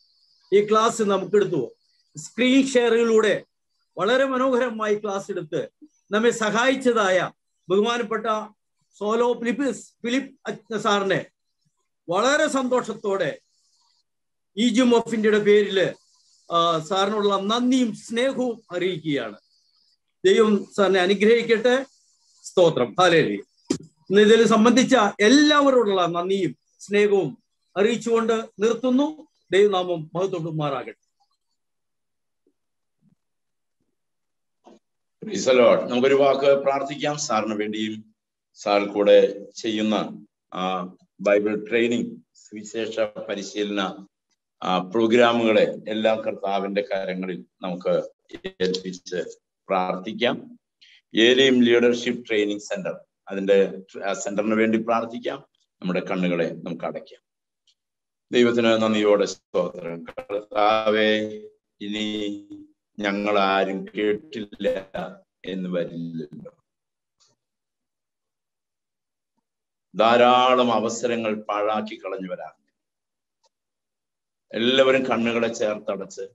ഈ ക്ലാസ് നമുക്കെടുത്തു സ്ക്രീൻ ഷെയറിലൂടെ വളരെ മനോഹരമായി ക്ലാസ് എടുത്ത് നമ്മെ സഹായിച്ചതായ ബഹുമാനപ്പെട്ട സോലോ ഫിലിപ്പിസ് ഫിലിപ്പ് സാറിനെ വളരെ സന്തോഷത്തോടെ ഈജു ഓഫ് ഇന്ത്യയുടെ പേരില് സാറിനുള്ള നന്ദിയും സ്നേഹവും അറിയിക്കുകയാണ് ദൈവം സാറിനെ അനുഗ്രഹിക്കട്ടെ സ്തോത്രം ഹാലേലി ഇന്ന് ഇതിൽ സംബന്ധിച്ച എല്ലാവരോടുള്ള നന്ദിയും സ്നേഹവും അറിയിച്ചുകൊണ്ട് നിർത്തുന്നു ദൈവനാമം മഹത്വപ്പെടുമാറാകട്ടെ നമുക്കൊരു വാക്ക് പ്രാർത്ഥിക്കാം സാറിന് വേണ്ടിയും സാർ കൂടെ ചെയ്യുന്ന ബൈബിൾ ട്രെയിനിങ് സുവിശേഷ പരിശീലന പ്രോഗ്രാമുകളെ എല്ലാ കർത്താവിന്റെ കാര്യങ്ങളിൽ നമുക്ക് ഏൽപ്പിച്ച് പ്രാർത്ഥിക്കാം ഏലിയും ലീഡർഷിപ്പ് ട്രെയിനിങ് സെന്റർ അതിന്റെ സെന്ററിന് വേണ്ടി പ്രാർത്ഥിക്കാം നമ്മുടെ കണ്ണുകളെ നമുക്ക് അടയ്ക്കാം ദൈവത്തിന് നന്ദിയോടെ സ്തോത്രം കർത്താവേ ഇനി ഞങ്ങൾ ആരും കേട്ടില്ല എന്ന് വരില്ലല്ലോ ധാരാളം അവസരങ്ങൾ പാഴാക്കി കളഞ്ഞവരാണ് എല്ലാവരും കണ്ണുകളെ ചേർത്തടച്ച്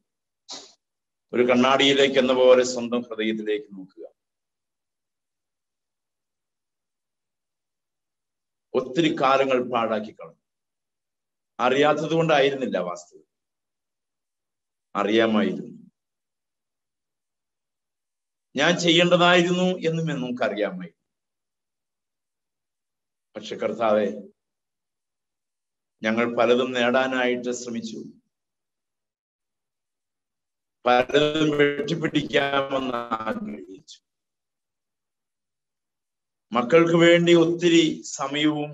ഒരു കണ്ണാടിയിലേക്ക് എന്ന പോലെ സ്വന്തം ഹൃദയത്തിലേക്ക് നോക്കുക ഒത്തിരി കാലങ്ങൾ പാഴാക്കി കളഞ്ഞു അറിയാത്തത് കൊണ്ടായിരുന്നില്ല വാസ്തു അറിയാമായിരുന്നു ഞാൻ ചെയ്യേണ്ടതായിരുന്നു എന്നും അറിയാമായി പക്ഷെ കർത്താവെ ഞങ്ങൾ പലതും നേടാനായിട്ട് ശ്രമിച്ചു പലതും വെട്ടിപ്പിടിക്കാമെന്ന് ആഗ്രഹിച്ചു മക്കൾക്ക് വേണ്ടി ഒത്തിരി സമയവും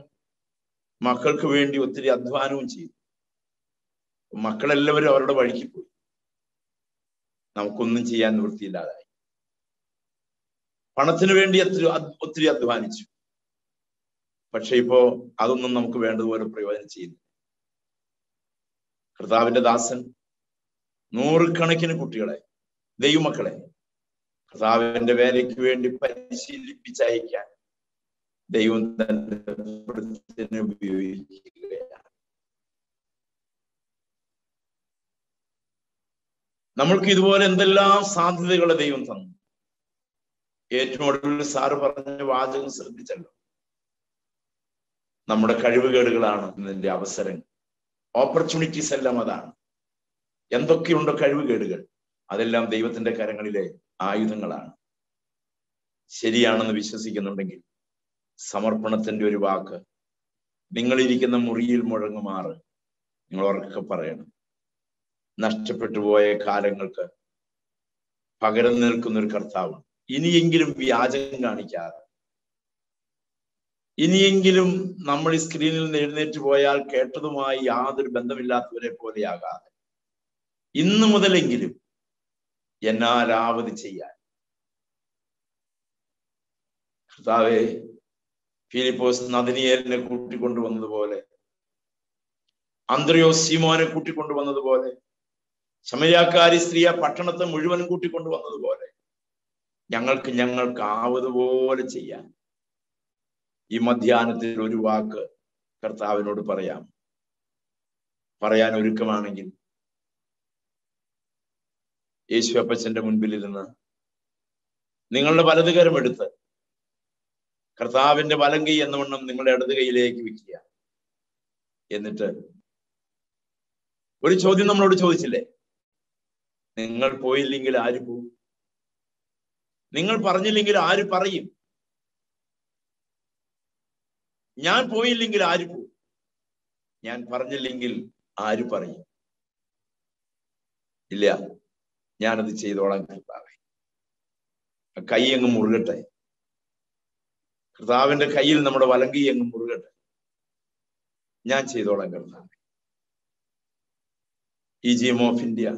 മക്കൾക്ക് വേണ്ടി ഒത്തിരി അധ്വാനവും ചെയ്തു മക്കളെല്ലാവരും അവരുടെ വഴിക്ക് പോയി നമുക്കൊന്നും ചെയ്യാൻ നിവൃത്തിയില്ലാതായി പണത്തിന് വേണ്ടി ഒത്തിരി ഒത്തിരി അധ്വാനിച്ചു പക്ഷെ ഇപ്പോ അതൊന്നും നമുക്ക് വേണ്ടതുപോലെ പ്രയോജനം ചെയ്യുന്നു കർത്താവിന്റെ ദാസൻ നൂറുകണക്കിന് കുട്ടികളെ ദൈവമക്കളെ കർത്താവിന്റെ വേലയ്ക്ക് വേണ്ടി പരിശീലിപ്പിച്ചയക്കാൻ ദൈവം തന്റെ നമ്മൾക്ക് ഇതുപോലെ എന്തെല്ലാം സാധ്യതകളെ ദൈവം തന്നു ഏറ്റവും ഒടുവിൽ സാറ് പറഞ്ഞ വാചകം ശ്രദ്ധിച്ചല്ലോ നമ്മുടെ കഴിവുകേടുകളാണ് ഇതിന്റെ അവസരങ്ങൾ ഓപ്പർച്യൂണിറ്റീസ് എല്ലാം അതാണ് എന്തൊക്കെയുണ്ടോ കഴിവുകേടുകൾ അതെല്ലാം ദൈവത്തിന്റെ കരങ്ങളിലെ ആയുധങ്ങളാണ് ശരിയാണെന്ന് വിശ്വസിക്കുന്നുണ്ടെങ്കിൽ സമർപ്പണത്തിന്റെ ഒരു വാക്ക് നിങ്ങളിരിക്കുന്ന മുറിയിൽ മുഴങ്ങുമാറ് നിങ്ങൾ ഉറക്കെ പറയണം നഷ്ടപ്പെട്ടു പോയ കാലങ്ങൾക്ക് പകരം നിൽക്കുന്ന ഒരു കർത്താവാണ് ഇനിയെങ്കിലും വ്യാജം കാണിക്കാതെ ഇനിയെങ്കിലും നമ്മൾ ഈ സ്ക്രീനിൽ നിന്ന് എഴുന്നേറ്റ് പോയാൽ കേട്ടതുമായി യാതൊരു ബന്ധമില്ലാത്തവരെ പോലെയാകാതെ ഇന്നു മുതലെങ്കിലും എന്നാലാവതി ചെയ്യാൻ കർത്താവെ ഫിലിപ്പോസ് നദിനിയേലിനെ കൂട്ടിക്കൊണ്ടുവന്നതുപോലെ അന്ത്രയോ സീമോനെ കൂട്ടിക്കൊണ്ടുവന്നതുപോലെ ചമയാക്കാരി സ്ത്രീയെ പട്ടണത്തെ മുഴുവൻ കൂട്ടിക്കൊണ്ടുവന്നതുപോലെ ഞങ്ങൾക്ക് ഞങ്ങൾക്ക് ആവതുപോലെ ചെയ്യാൻ ഈ മധ്യാനത്തിൽ ഒരു വാക്ക് കർത്താവിനോട് പറയാം പറയാൻ ഒരുക്കമാണെങ്കിൽ യേശു അപ്പച്ചന്റെ മുൻപിൽ നിങ്ങളുടെ വലത് കരം എടുത്ത് കർത്താവിന്റെ വലം കൈ എന്നവണ്ണം നിങ്ങളുടെ ഇടത് കൈയിലേക്ക് വെക്കുക എന്നിട്ട് ഒരു ചോദ്യം നമ്മളോട് ചോദിച്ചില്ലേ നിങ്ങൾ പോയില്ലെങ്കിൽ ആര് പോകും നിങ്ങൾ പറഞ്ഞില്ലെങ്കിൽ ആര് പറയും ഞാൻ പോയില്ലെങ്കിൽ ആര് പോകും ഞാൻ പറഞ്ഞില്ലെങ്കിൽ ആര് പറയും ഇല്ല ഞാനത് ചെയ്തോളാം കർത്താവെ കൈ അങ്ങ് മുറുകട്ടെ കർത്താവിന്റെ കയ്യിൽ നമ്മുടെ വലങ്കി അങ്ങ് മുറുകട്ടെ ഞാൻ ചെയ്തോളാം കർത്താവെ ഈ ജി എം ഓഫ് ഇന്ത്യ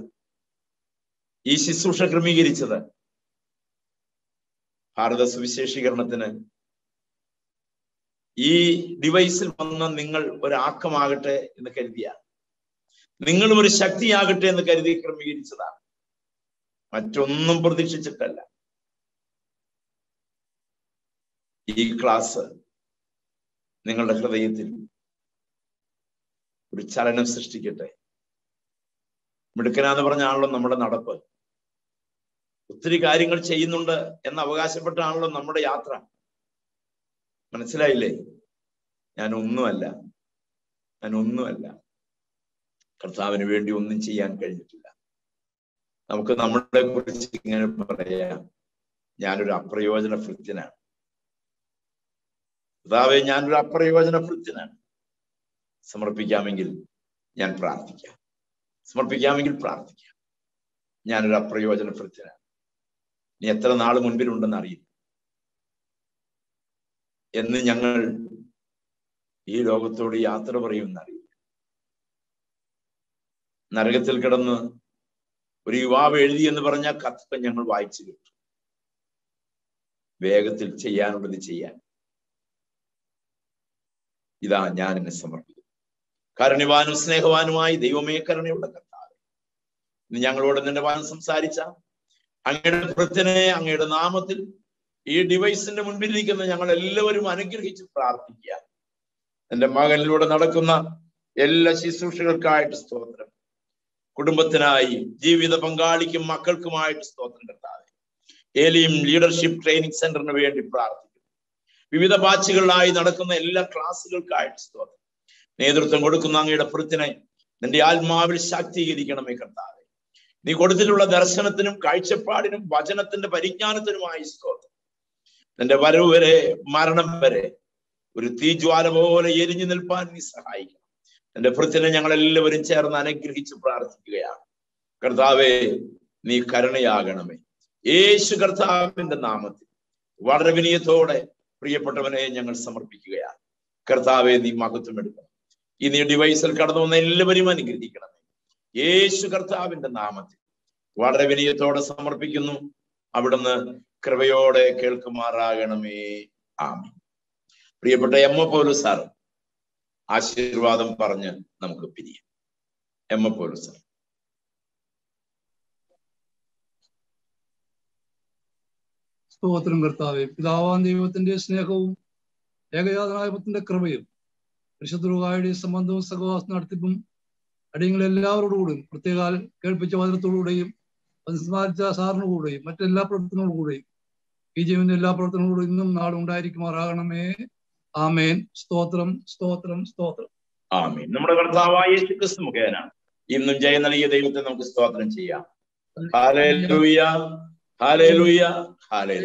ഈ ശുശ്രൂഷ ക്രമീകരിച്ചത് ഭാരത സുവിശേഷീകരണത്തിന് ഈ ഡിവൈസിൽ വന്ന നിങ്ങൾ ഒരാക്കമാകട്ടെ എന്ന് കരുതിയ നിങ്ങളും ഒരു ശക്തിയാകട്ടെ എന്ന് കരുതി ക്രമീകരിച്ചതാണ് മറ്റൊന്നും പ്രതീക്ഷിച്ചിട്ടല്ല ഈ ക്ലാസ് നിങ്ങളുടെ ഹൃദയത്തിൽ ഒരു ചലനം സൃഷ്ടിക്കട്ടെ മിടുക്കനാന്ന് പറഞ്ഞാണല്ലോ നമ്മുടെ നടപ്പ് ഒത്തിരി കാര്യങ്ങൾ ചെയ്യുന്നുണ്ട് എന്ന് അവകാശപ്പെട്ടാണല്ലോ നമ്മുടെ യാത്ര മനസ്സിലായില്ലേ ഞാൻ ഒന്നുമല്ല ഞാൻ ഒന്നുമല്ല കർത്താവിന് വേണ്ടി ഒന്നും ചെയ്യാൻ കഴിഞ്ഞിട്ടില്ല നമുക്ക് നമ്മളെ കുറിച്ച് ഇങ്ങനെ പറയാം ഞാനൊരു അപ്രയോജന ഭൃത്യനാണ് കർത്താവെ ഞാനൊരു അപ്രയോജന ഭൃത്യനാണ് സമർപ്പിക്കാമെങ്കിൽ ഞാൻ പ്രാർത്ഥിക്കാം സമർപ്പിക്കാമെങ്കിൽ പ്രാർത്ഥിക്കാം ഞാനൊരു അപ്രയോജന ഭൃത്യനാണ് ഇനി എത്ര നാൾ മുൻപിലുണ്ടെന്ന് അറിയില്ല എന്ന് ഞങ്ങൾ ഈ ലോകത്തോട് യാത്ര അറിയില്ല നരകത്തിൽ കിടന്ന് ഒരു യുവാവ് എഴുതി എന്ന് പറഞ്ഞ കത്ത് ഞങ്ങൾ വായിച്ചു കേട്ടു വേഗത്തിൽ ചെയ്യാനുള്ളത് ചെയ്യാൻ ഇതാ ഞാൻ എന്നെ സമർപ്പിക്കുന്നു കരുണിവാനും സ്നേഹവാനുമായി ദൈവമേ കരുണയുള്ള കർത്താവ് ഞങ്ങളോട് നിന്റെ വാനം സംസാരിച്ച അങ്ങയുടെ പുറത്തിനെ അങ്ങയുടെ നാമത്തിൽ ഈ ഡിവൈസിന്റെ മുൻപിലിരിക്കുന്ന ഞങ്ങൾ എല്ലാവരും അനുഗ്രഹിച്ച് പ്രാർത്ഥിക്കുക എൻ്റെ മകനിലൂടെ നടക്കുന്ന എല്ലാ ശുശ്രൂഷകൾക്കായിട്ട് സ്തോത്രം കുടുംബത്തിനായി ജീവിത പങ്കാളിക്കും മക്കൾക്കുമായിട്ട് സ്തോത്രം കിട്ടാതെ ഏലിയും ലീഡർഷിപ്പ് ട്രെയിനിങ് സെന്ററിന് വേണ്ടി പ്രാർത്ഥിക്കുന്നു വിവിധ ബാച്ചുകളിലായി നടക്കുന്ന എല്ലാ ക്ലാസ്സുകൾക്കായിട്ട് സ്തോത്രം നേതൃത്വം കൊടുക്കുന്ന അങ്ങയുടെ പുറത്തിനെ നിന്റെ ആത്മാവിൽ ശാക്തീകരിക്കണമേ കർത്താവ് നീ കൊടുത്തിട്ടുള്ള ദർശനത്തിനും കാഴ്ചപ്പാടിനും വചനത്തിന്റെ പരിജ്ഞാനത്തിനുമായി സ്തോത്രം നിന്റെ വരവ് വരെ മരണം വരെ ഒരു തീജ്വാല പോലെ എരിഞ്ഞു നിൽപ്പാൻ നീ സഹായിക്കണം നിന്റെ ഭൃത്തിനെ ഞങ്ങൾ എല്ലാവരും ചേർന്ന് അനുഗ്രഹിച്ച് പ്രാർത്ഥിക്കുകയാണ് കർത്താവേ നീ കരുണയാകണമേ യേശു കർത്താവിന്റെ നാമത്തിൽ വളരെ വിനയത്തോടെ പ്രിയപ്പെട്ടവനെ ഞങ്ങൾ സമർപ്പിക്കുകയാണ് കർത്താവെ നീ മഹത്വം എടുക്കണം ഈ നീ ഡിവൈസിൽ കടന്നു വന്ന എല്ലാവരും അനുഗ്രഹിക്കണം യേശു കർത്താവിന്റെ നാമത്തിൽ വളരെ വിനയത്തോടെ സമർപ്പിക്കുന്നു അവിടുന്ന് കൃപയോടെ കേൾക്കുമാറാകണമേ ആമി പ്രിയപ്പെട്ട എം എ പോലു സാർ ആശീർവാദം പറഞ്ഞ് നമുക്ക് പിരിയാം എം എ പോലു സാർ സ്തോത്രം കർത്താവെ പിതാവാൻ ദൈവത്തിന്റെ സ്നേഹവും ഏകജാതനായ കൃപയും പരിശുദ്ധ സംബന്ധവും സഹവാസ നടത്തിപ്പും എല്ലാവരോടും എല്ലാവരോടുകൂടെയും പ്രത്യേകാൽ കേൾപ്പിച്ച വചനത്തോടുകൂടെയും അത് സ്മാരിച്ച കൂടെയും മറ്റെല്ലാ ബി ഈ ജീവന്റെ എല്ലാ പ്രവർത്തനങ്ങളോടും ഇന്നും നാളും ഉണ്ടായിരിക്കുമാറാകണമേ ആമേൻ സ്തോത്രം സ്തോത്രം സ്തോത്രം ആമേൻ നമ്മുടെ കർത്താവായ യേശു ക്രിസ്തു മുഖേന ഇന്നും ജയം നൽകിയ ദൈവത്തെ നമുക്ക് സ്തോത്രം ചെയ്യാം ഹാലേ ലൂയ ഹാലേ ലൂയ ഹാലേ